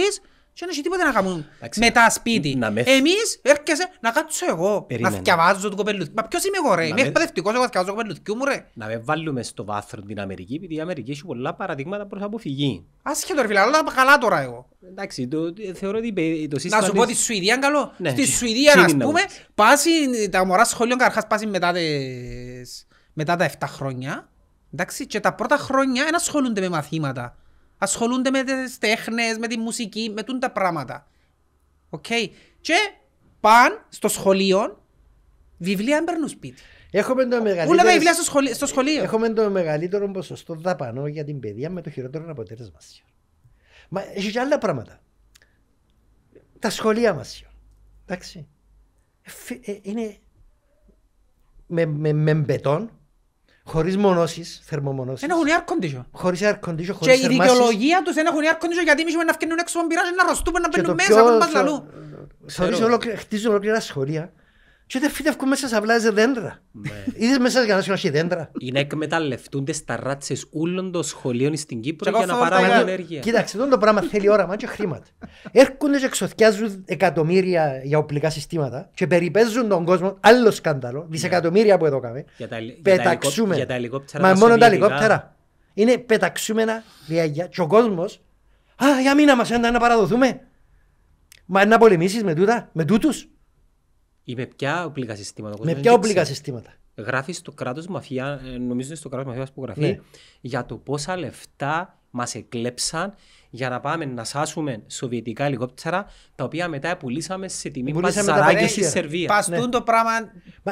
και δεν έχει τίποτα να κάνουν μετά σπίτι. Να με... Εμείς έρχεσαι να κάτσω εγώ, Περίμενε. να θυκιαβάζω το κοπελούθι. Μα ποιος είμαι εγώ ρε, είμαι με... εκπαιδευτικός, εγώ θυκιαβάζω το κοπελούθι μου ρε. Να με βάλουμε στο βάθρο την Αμερική, επειδή η Αμερική έχει πολλά παραδείγματα προς αποφυγή. Άσχετο ρε φίλε, αλλά καλά τώρα εγώ. Εντάξει, το, θεωρώ ότι το σύστημα... Να σου πω της Σουηδία καλό. Ναι. Στη Σουηδία, ας πούμε, πάση, τα μωρά σχολείων καρχάς πάση μετά τις μετά τα 7 χρόνια. Εντάξει, και τα πρώτα χρόνια δεν ασχολούνται με μαθήματα. Ασχολούνται με τις τέχνες, με τη μουσική, με τούν τα πράγματα. Οκ. Okay. Και παν στο σχολείο, βιβλία δεν παίρνουν σπίτι. Έχουμε το μεγαλύτερο... βιβλία στο, σχολείο. Στο σχολείο. Έχουμε το μεγαλύτερο ποσοστό δαπανό για την παιδεία με το χειρότερο αποτέλεσμα. Μα έχει και άλλα πράγματα. Τα σχολεία μας. Εντάξει. Ε, ε, είναι με, με, με μπετόν χωρίς μονώσεις, θερμομονώσεις. Ένα έχουν air condition. Χωρίς air condition, χωρίς Και η δικαιολογία τους δεν έχουν air condition γιατί εμείς να φτιάχνουν έξω από πειράζει, να αρρωστούμε, να μπαίνουν μέσα, από τον λαλού. Χτίζουν ολόκληρα σχολεία και δεν φύτευκουν μέσα σε αυλάζε δέντρα. Ναι. Είδες μέσα σε κανένα έχει δέντρα. Είναι εκμεταλλευτούνται στα ράτσες όλων των σχολείων στην Κύπρο για να παράγουν ενέργεια. Κοίταξε, αυτό το πράγμα θέλει όραμα και χρήματα. Έρχονται και εξοθιάζουν εκατομμύρια για οπλικά συστήματα και περιπέζουν τον κόσμο άλλο σκάνδαλο, ναι. δισεκατομμύρια που εδώ κάμε. Πεταξούμε. Μα μόνο τα ελικόπτερα. Είναι πεταξούμενα διάγια και ο κόσμος «Α, για μήνα μας να παραδοθούμε». Μα να πολεμήσεις με τούτα, με τούτους. Ή με ποια οπλικά συστήματα. Με ποια οπλικά συστήματα. Γράφεις στο κράτος μαφία, ε, νομίζω είναι στο κράτος μαφίας που γράφει, ναι. για το πόσα λεφτά μας εκλέψαν για να πάμε να σάσουμε σοβιετικά ελικόπτερα τα οποία μετά πουλήσαμε σε τιμή παζαράκια στη Σερβία. Παστούν ναι. το πράγμα.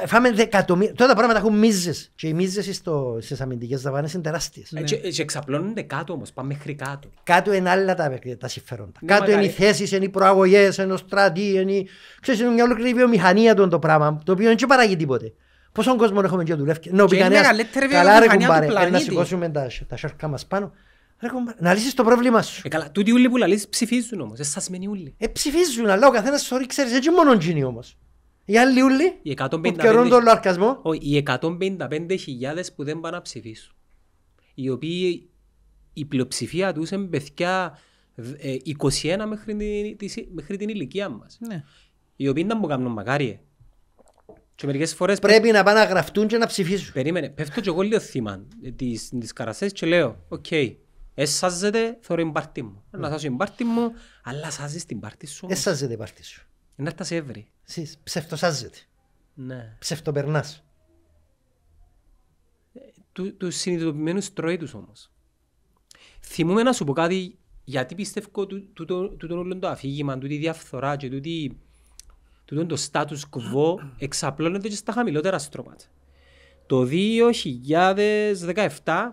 Φάμε δεκατομμύρια. Τώρα τα πράγματα έχουν μίζες. Και οι μίζες στο... στις αμυντικές δαπάνες είναι τεράστιες. Ναι. Ε, και, και ξαπλώνονται κάτω όμως. Πάμε μέχρι κάτω. Κάτω είναι άλλα τα, τα συμφέροντα. Ναι, κάτω είναι οι θέσεις, είναι οι προαγωγές, είναι ο στρατή. Είναι... Ξέρεις, είναι μια ολόκληρη βιομηχανία το πράγμα το οποίο δεν παράγει τίποτε. Πόσον κόσμο έχουμε και δουλεύει. Ναι, ο πηγανέας, καλά ρε κουμπάρε, ε, να σηκώσουμε τα, τα σέρκα μας πάνω. Να λύσεις το πρόβλημα σου. Ε, καλά, τούτοι ούλοι που λαλείς ψηφίζουν όμως, εσάς ούλοι. Ε, ψηφίζουν, αλλά ο καθένας sorry, ξέρεις, έτσι μόνο γίνει όμως. Οι άλλοι ούλοι που καιρούν τον λαρκασμό. οι 155.000 που δεν πάνε να ψηφίσουν. Οι οποίοι η πλειοψηφία τους είναι παιδιά 21 ε, μέχρι την, ηλικία μας. Ναι. Οι οποίοι ήταν που κάνουν μακάρι. πρέπει να πάνε να γραφτούν και να ψηφίσουν. Περίμενε, πέφτω και εγώ λίγο θύμα της, Καρασές και λέω, οκ, Εσάζεται, θεωρεί μπάρτι μου. Να ναι. σάζει μπάρτι μου, αλλά σάζεις την πάρτι σου. Εσάζεται πάρτι σου. Να τα σε εύρει. Ψευτοσάζεται. Ναι. Ψευτοπερνάς. Ε, του, τους συνειδητοποιημένους τρώει τους όμως. Θυμούμε να σου πω κάτι, γιατί πιστεύω τούτο όλο το αφήγημα, τη διαφθορά και του τούτο το status quo εξαπλώνεται και στα χαμηλότερα στρώματα. Το 2017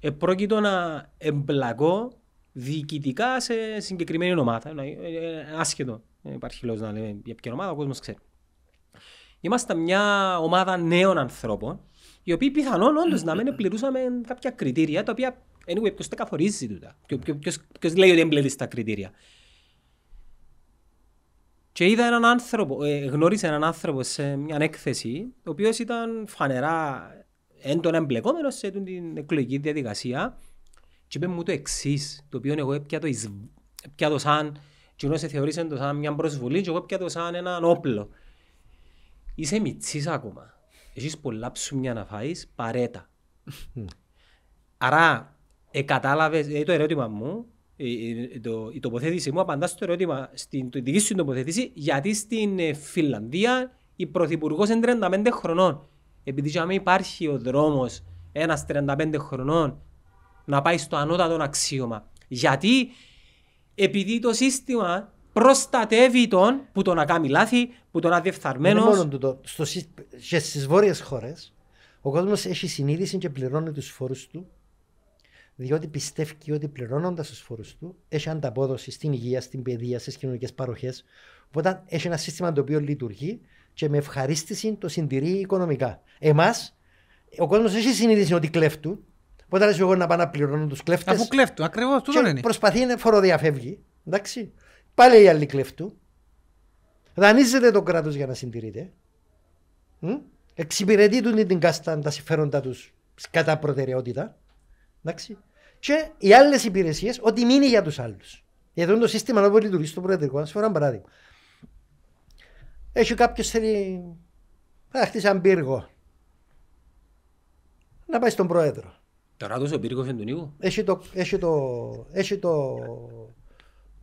επρόκειτο να εμπλακώ διοικητικά σε συγκεκριμένη ομάδα. Ε, ε, άσχετο. Δεν υπάρχει λόγος να λέμε για ποια ομάδα, ο κόσμος ξέρει. Είμαστε μια ομάδα νέων ανθρώπων, οι οποίοι πιθανόν όντως να μην πληρούσαμε κάποια κριτήρια τα οποία anyway, ποιος τα καθορίζει τούτα. Ποιο λέει ότι εμπλέκει τα κριτήρια. Και είδα έναν άνθρωπο, ε, γνώρισε έναν άνθρωπο σε μια έκθεση, ο οποίος ήταν φανερά έντονα εμπλεκόμενος σε την εκλογική διαδικασία και είπε μου το εξής, το οποίο εγώ πια το, το σαν και ενώ σε θεωρήσε το σαν μια προσβολή και εγώ πια το σαν ένα όπλο. Είσαι μητσής ακόμα. Έχεις πολλά ψουμιά να φάεις, παρέτα. Άρα, ε, κατάλαβες, ε, το ερώτημα μου, ε, ε το, η τοποθέτηση μου απαντά στο ερώτημα, στην το, δική σου τοποθέτηση, γιατί στην ε, Φιλανδία η πρωθυπουργός είναι 35 χρονών επειδή για υπάρχει ο δρόμος ένας 35 χρονών να πάει στο ανώτατο αξίωμα. Γιατί επειδή το σύστημα προστατεύει τον που τον να κάνει λάθη, που το να μόνο τούτο. Στο, και στις βόρειες χώρες, ο κόσμος έχει συνείδηση και πληρώνει τους φόρους του, διότι πιστεύει ότι πληρώνοντας τους φόρους του, έχει ανταπόδοση στην υγεία, στην παιδεία, στις κοινωνικές παροχές. Οπότε έχει ένα σύστημα το οποίο λειτουργεί και με ευχαρίστηση το συντηρεί οικονομικά. Εμάς, ο κόσμος έχει συνείδηση ότι κλέφτουν. Οπότε αρέσει εγώ να πάω να πληρώνω τους κλέφτες. Αφού κλέφτουν, ακριβώς τούτο είναι. Προσπαθεί να φοροδιαφεύγει. Εντάξει. Πάλι οι άλλοι κλέφτουν. Δανείζεται το κράτος για να συντηρείται. Εξυπηρετεί του την κάστα τα συμφέροντά τους κατά προτεραιότητα. Εντάξει. Και οι άλλες υπηρεσίες, ό,τι μείνει για τους άλλους. Γιατί το σύστημα να μπορεί να λειτουργήσει στο προεδρικό, να σου ένα παράδειγμα. Έχει κάποιος θέλει να χτίσει έναν πύργο. Να πάει στον πρόεδρο. Τώρα ο πύργος Φεντουνίου. Έχει το. Έχει το, έχει το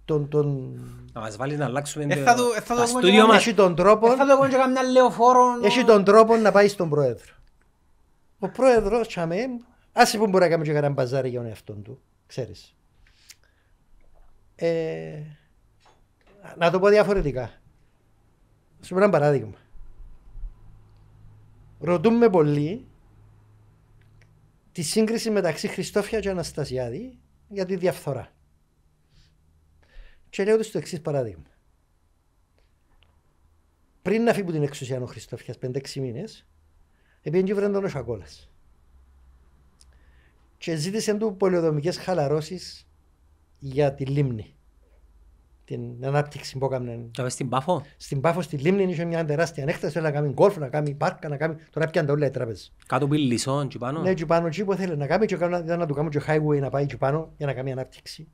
τον, τον... Να μας βάλεις να αλλάξουμε ε, θα ε, μας. Έχει τον τρόπο, ε, θα το και καμιά λεωφόρο. Έχει τον τρόπο να πάει στον πρόεδρο. Ο πρόεδρος, τσάμε, άσε που μπορεί να κάνει και κανένα μπαζάρι για τον εαυτό του, ξέρεις. Ε, να το πω διαφορετικά. Σου πω ένα παράδειγμα. Ρωτούμε πολύ τη σύγκριση μεταξύ Χριστόφια και Αναστασιάδη για τη διαφθορά. Και λέω τους το εξής παράδειγμα. Πριν να φύγει την εξουσία ο χριστοφια 5 5-6 μήνε, επειδή βρήκε τον Σακόλας. Και ζήτησε του πολυοδομικές χαλαρώσεις για τη λίμνη την ανάπτυξη που έκαναν. Και στην Πάφο. Στην Πάφο, στη Λίμνη, είχε μια τεράστια ανέκταση, να κάνει γκολφ, να κάνει πάρκα, να κάνει... Τώρα πιάνε τα όλα οι τράπεζες. Κάτω πει λισόν, και πάνω. Ναι, και πάνω, και που θέλει να κάνει, και να του κάνει και highway να πάει και πάνω για να κάνει ανάπτυξη.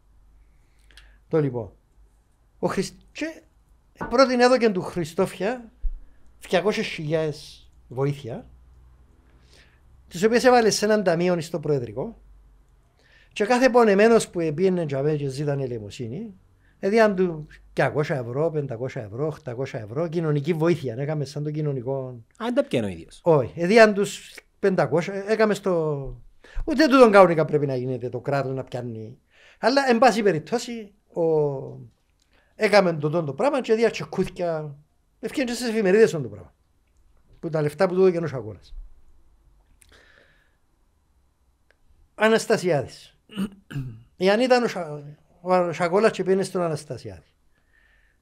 Το λοιπόν. Ο Χριστ... και πρώτην έδωκε του Χριστόφια 200.000 βοήθεια, Τις οποίες έβαλε σε έναν ταμείο στο Προεδρικό, και κάθε πονεμένος που επίνε και ζήτανε ελεημοσύνη, Δηλαδή του 200 ευρώ, 500 ευρώ, 800 ευρώ, κοινωνική βοήθεια. Έκαμες σαν το κοινωνικό. Αν τα πιάνω ίδιος. Όχι. Δηλαδή του 500, έκαμε στο. Ούτε τούτον καούνικα πρέπει να γίνεται το κράτος να πιάνει. Αλλά εν πάση περιπτώσει, ο... έκαμε το το πράγμα και διάρκεια κούθια. Ευκαιρίε στις εφημερίδες το πράγμα. Που τα λεφτά που του έδωσε ο αγώνας. Αναστασιάδης. Εάν ήταν ο, ο σακόλας και πήγαινε στον Αναστασιάδη.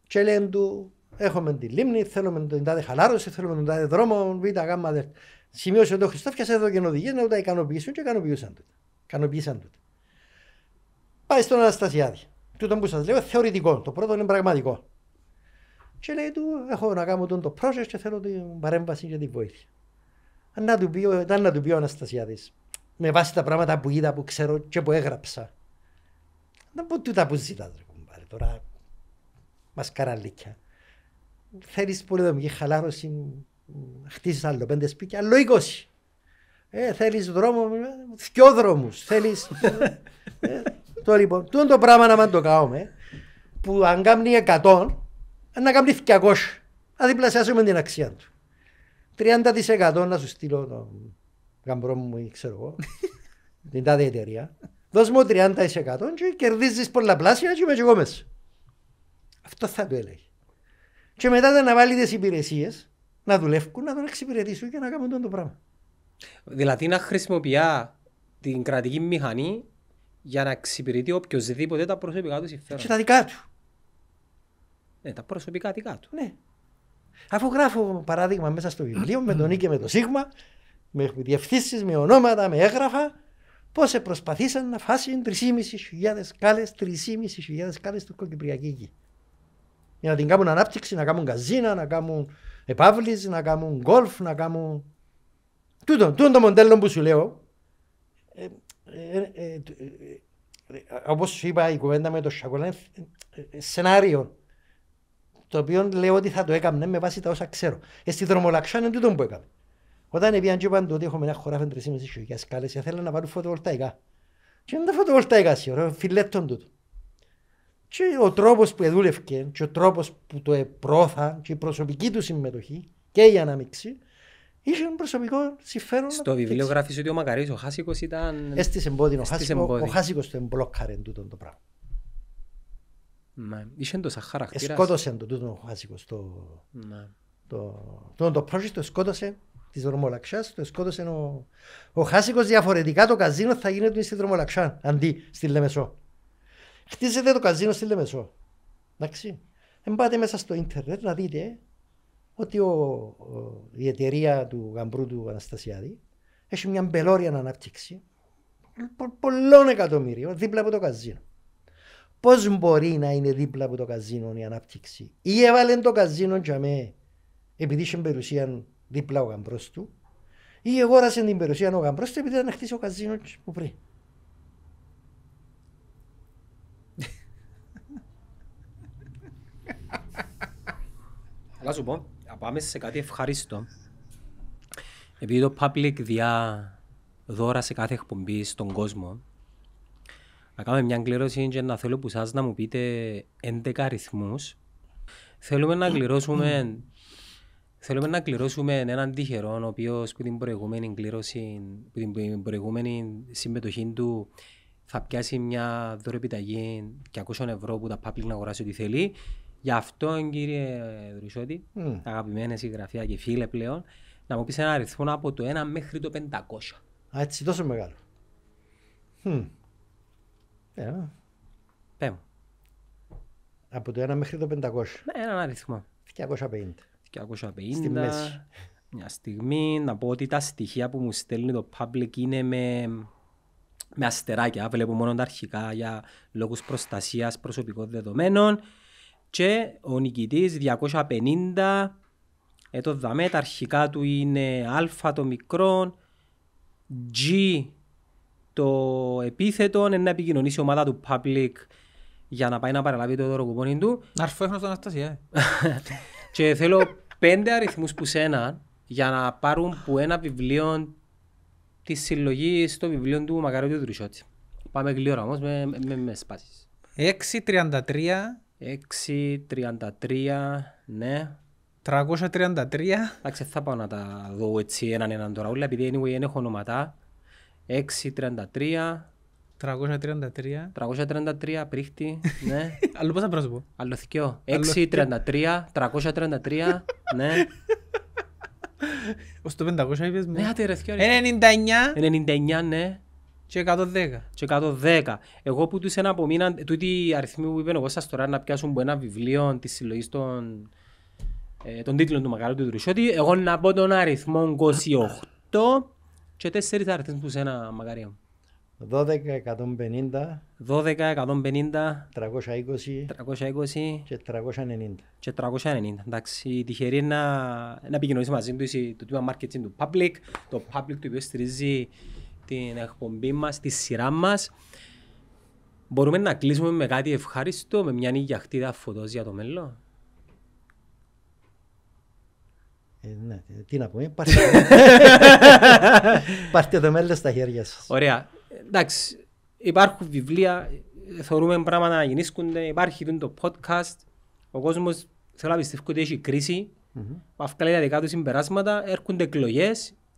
Και λένε του, έχουμε τη λίμνη, θέλουμε τον τάδε χαλάρωση, θέλουμε τον τάδε δρόμο, β' γάμμα δε. Σημείωσε τον Χριστό, πιάσε εδώ και οδηγίες να τα ικανοποιήσουν και ικανοποιούσαν του. Ικανοποιήσαν τούτα. Πάει στον Αναστασιάδη. Τούτο που σας λέω θεωρητικό, το πρώτο είναι πραγματικό. Και λέει του, έχω να κάνω τον το project και θέλω την παρέμβαση και την βοήθεια. Αν να του πει ο Αναστασιάδης, με βάση τα πράγματα που είδα, που ξέρω και που έγραψα, δεν πω τούτα που ζητάς τώρα Μασκαραλίκια. Θέλεις πολύ δομική χαλάρωση χαλάρωση, χτίσεις άλλο πέντε σπίτια, άλλο είκοσι. Ε, θέλεις δρόμο, δυο δρόμους, θέλεις... ε, το λοιπόν, τούτο το πράγμα να μην το κάνουμε, που αν κάνει 100, ε, να κάνει 200. Να διπλασιάσουμε την αξία του. 30% να σου στείλω τον γαμπρό μου, ξέρω εγώ, την τάδε εταιρεία. Δώσ' μου 30% και κερδίζεις πολλαπλάσια και είμαι και εγώ μέσα. Αυτό θα το έλεγε. Και μετά θα αναβάλει τις υπηρεσίες να δουλεύουν, να τον εξυπηρετήσουν και να κάνουν τον το πράγμα. Δηλαδή να χρησιμοποιεί την κρατική μηχανή για να εξυπηρετεί οποιοδήποτε τα προσωπικά του συμφέροντα. Και τα δικά του. Ναι, τα προσωπικά δικά του. Ναι. Αφού γράφω παράδειγμα μέσα στο βιβλίο με τον και με το Σίγμα, με διευθύνσει, με ονόματα, με έγγραφα, πώς προσπαθήσαν να φάσουν 3.500 κάλε, 3.500 του κοκυπριακή γη. Για να την κάνουν ανάπτυξη, να κάνουν καζίνα, να κάνουν επαύλεις, να κάνουν γκολφ, να κάνουν... Τούτο, τούτο το μοντέλο που σου λέω. Ε, ε, ε, ε Όπως σου είπα, η κουβέντα με το Σακολέν, ε, ε, σενάριο. Το οποίο λέω ότι θα το έκανα με βάση τα όσα ξέρω. Ε, στη δρομολαξιά είναι τούτο που όταν είπαν και είπαν ότι έχουμε ένα χωράφι 3,5 χιλιάδες σκάλες, θέλω να βάλουν φωτοβολταϊκά. Και είναι τα φωτοβολταϊκά σιωρό, φιλέττον τούτο. Και ο τρόπος που εδούλευκε και ο τρόπος που το επρόθα και η προσωπική του συμμετοχή και η αναμίξη είχε ένα προσωπικό συμφέρον. Στο βιβλίο γράφεις ότι ο Μακαρίς, ο Χάσικος ήταν... Έστησε εμπόδινο. Ο Χάσικος το εμπλόκαρε τούτο το πράγμα. Ναι, είχε τόσα χαρακτήρας. Σκότωσε το τούτο ο Χάσικος το... Το, το, το project το σκότωσε της δρομολαξιάς, το σκότωσε ο, ο Χάσικος. διαφορετικά το καζίνο θα γίνεται στη δρομολαξιά αντί στη Λεμεσό. Χτίζεται το καζίνο στη Λεμεσό. Εντάξει. Εν πάτε μέσα στο ίντερνετ να δείτε ότι ο, ο, η εταιρεία του γαμπρού του Αναστασιάδη έχει μια μπελόρια ανάπτυξη πο, πολλών εκατομμύριων δίπλα από το καζίνο. Πώς μπορεί να είναι δίπλα από το καζίνο η ανάπτυξη, ή έβαλε το καζίνο για μέ, επειδή είχε περιουσία δίπλα ο γαμπρός του ή αγόρασε την περιουσία ο γαμπρός του επειδή ήταν να χτίσει ο καζίνος που πριν. Αλλά σου πω, πάμε σε κάτι ευχαριστώ. Επειδή το public διά δώρα σε κάθε εκπομπή στον κόσμο, να κάνουμε μια κλήρωση και να θέλω που σας να μου πείτε 11 αριθμούς. Θέλουμε να κληρώσουμε Θέλουμε να κληρώσουμε έναν τυχερό, ο οποίος που την προηγούμενη κλήρωση, που την προηγούμενη συμμετοχή του θα πιάσει μια δωρεπιταγή 200 ευρώ που τα public να αγοράσει ό,τι θέλει. Γι' αυτό, κύριε Δρυσότη, mm. αγαπημένε συγγραφέα και φίλε πλέον, να μου πεις ένα αριθμό από το 1 μέχρι το 500. Α, έτσι, τόσο μεγάλο. Ναι. Ε, yeah. Από το 1 μέχρι το 500. Ναι, έναν αριθμό. 250. 250. Μια στιγμή να πω ότι τα στοιχεία που μου στέλνει το public είναι με, με αστεράκια. Βλέπω μόνο τα αρχικά για λόγους προστασίας προσωπικών δεδομένων. Και ο νικητής 250 ε, το δαμέ, τα αρχικά του είναι α το μικρό, g το επίθετο, είναι να επικοινωνήσει η ομάδα του public για να πάει να παραλάβει το δωροκουπόνι του. Να έρθω έχω στον ε. και θέλω πέντε αριθμούς που σένα για να πάρουν που ένα βιβλίο της συλλογής στο βιβλίο του Μακαριού του Πάμε γλύρω όμως με, με, με σπάσεις. 6.33 6.33 ναι 333 Εντάξει θα πάω να τα δω έτσι έναν έναν τώρα όλα επειδή anyway δεν έχω ονόματα 6.33 333. 333 πρίχτη, ναι. Αλλού πόσα πρόσωπο. Άλλο θυκιό. 633, 333, ναι. Ως το 500 είπες Ναι, άτε ρε θυκιό. 99. 99, ε, ναι. Και 110. Και 110. Εγώ που τους ένα απομείνα, τούτη αριθμοί που είπαν εγώ σας τώρα να πιάσουν από ένα βιβλίο της συλλογής των... Ε, των του μακάλου του Τουρισσότη, εγώ να πω τον αριθμό 28 και 4 αριθμούς σε ένα Μακαρίο. μου. 12.150 12.150 320 320 και 390 εντάξει η τυχερή είναι να, να επικοινωνήσει μαζί του το τμήμα marketing του public το public το οποίο στηρίζει την εκπομπή μας τη σειρά μας. μπορούμε να κλείσουμε με κάτι ευχάριστο με μια χτίδα φωτός για το μέλλον ε, ναι, τι να πούμε, πάρτε το μέλλον στα χέρια σας. Ωραία εντάξει, υπάρχουν βιβλία, θεωρούμε πράγματα να γεννήσκονται, υπάρχει το podcast, ο κόσμος θέλει να πιστεύει ότι έχει κρίση, mm-hmm. τα δικά του συμπεράσματα, έρχονται εκλογές,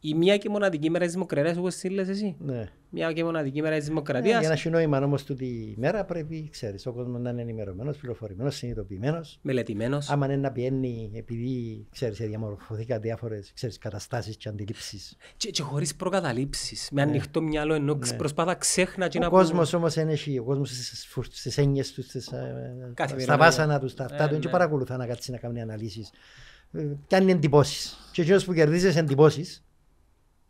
η μία και μοναδική μέρα της Δημοκρατίας, όπως τη λες εσύ. Ναι. Μια και μοναδική μέρα της Δημοκρατία. Ναι, για να έχει νόημα όμως τούτη η μέρα πρέπει, ξέρεις, ο κόσμος να είναι ενημερωμένος, πληροφορημένος, συνειδητοποιημένος. Μελετημένος. Άμα είναι να πηγαίνει, επειδή ξέρεις, ε, διαμορφωθήκαν διάφορες καταστάσεις και αντιλήψεις. Και, και χωρίς προκαταλήψεις. Με ναι. ανοιχτό μυαλό ενώ ναι. προσπάθα ξέχνα και ο να Ο κόσμος όμως έχει, ο κόσμος στις έννοιες τους, στα βάσανα τους, στα ε, αυτά τους, και ναι. παρακολουθά να κάτσει να κάνει αναλύσεις. Κάνει ε, εντυπώσεις. Και εκείνος που κερδίζεις εντυπώσεις,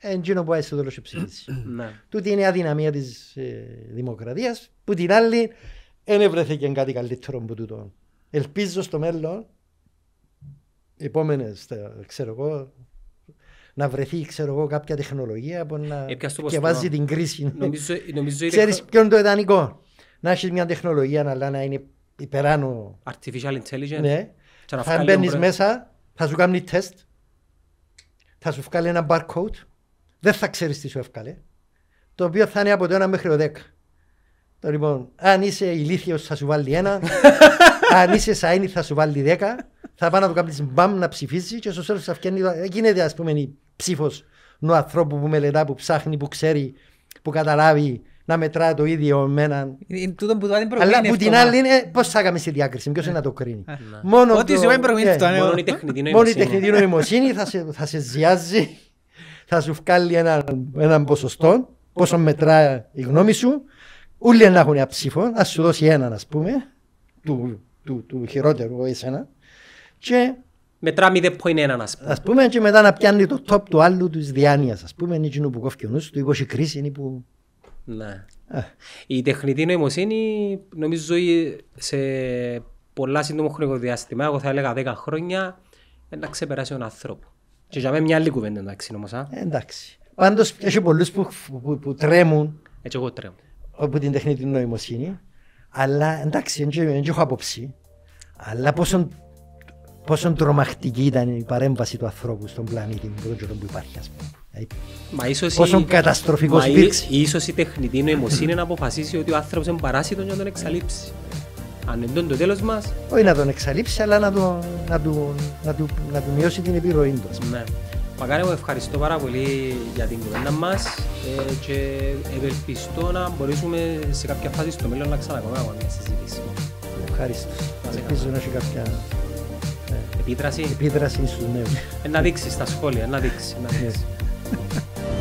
Εντζήνο που έσαι τέλος ψήφισε. Ναι. Τούτη είναι η αδυναμία της δημοκρατία, ε, δημοκρατίας, που την άλλη δεν βρέθηκε κάτι καλύτερο από τούτο. Ελπίζω στο μέλλον, επόμενες, ξέρω εγώ, να βρεθεί ξέρω εγώ, κάποια τεχνολογία που να ε, διαβάζει την κρίση. Ξέρει Ξέρεις ποιο είναι το ιδανικό. Να έχεις μια τεχνολογία να, να είναι υπεράνω. Artificial intelligence. Ναι. Θα μπαίνει μέσα, θα σου κάνει τεστ, θα σου βγάλει ένα barcode δεν θα ξέρεις τι σου εύκαλε, το οποίο θα είναι από το 1 μέχρι το 10. Το λοιπόν, αν είσαι ηλίθιος, θα σου βάλει ένα. αν είσαι σαν θα σου βάλει δέκα. Θα πάει να το κάνεις μπαμ να ψηφίσεις και στο τέλο θα φτιάχνει. Γίνεται, ας πούμε, η ψήφος του ανθρώπου που μελετά, που ψάχνει, που ξέρει, που καταλάβει να μετρά το ίδιο με έναν. Ε, ε, Αλλά που την άλλη είναι πώς θα έκαμες στη διάκριση, ποιος είναι να το κρίνει. Ναι. Ε, Μόνο η τεχνητή νοημοσύνη θα σε ζιάζει θα σου βγάλει έναν ένα ποσοστό, πόσο μετράει η γνώμη σου, όλοι να έχουν ψήφο, Να σου δώσει έναν, ας πούμε, του, του, του χειρότερου εσένα. Και Μετρά έναν ας πούμε. Ας πούμε και μετά να πιάνει το top του άλλου της διάνοιας. Ας πούμε είναι εκείνο που κόφει ο νους του, η κρίση είναι που... Ναι. Η τεχνητή νοημοσύνη νομίζω σε πολλά σύντομο χρονικό διάστημα, εγώ θα έλεγα 10 χρόνια, να ξεπεράσει τον άνθρωπο. Και για μένα μια άλλη κουβέντα εντάξει όμως. Α. Ε, εντάξει. Πάντως έχει πολλούς που, τρέμουν. Έτσι εγώ τρέμω. Από την τεχνητή νοημοσύνη. Αλλά εντάξει, δεν έχω άποψη. Αλλά πόσο, τρομακτική ήταν η παρέμβαση του ανθρώπου στον πλανήτη με τον τρόπο που υπάρχει, ας πούμε. πόσο ε, η... καταστροφικό υπήρξε. Ίσως η τεχνητή νοημοσύνη να αποφασίσει ότι ο άνθρωπος είναι παράσιτος για να τον εξαλείψει. Αν εντώνει το τέλος μας. Όχι να τον εξαλείψει, αλλά να, να, του, να, του, να του μειώσει την επιρροή του. Ναι. Μακάρι μου ευχαριστώ πάρα πολύ για την κουβέντα μας ε, και ευελπιστώ να μπορέσουμε σε κάποια φάση στο μέλλον να ξανακολουθούμε μια συζήτηση. Ευχαριστώ. Ελπίζω να έχει κάποια ε, επίδραση, επίδραση στους νέους. Ε, να δείξεις στα σχόλια, Να δείξεις. Ναι.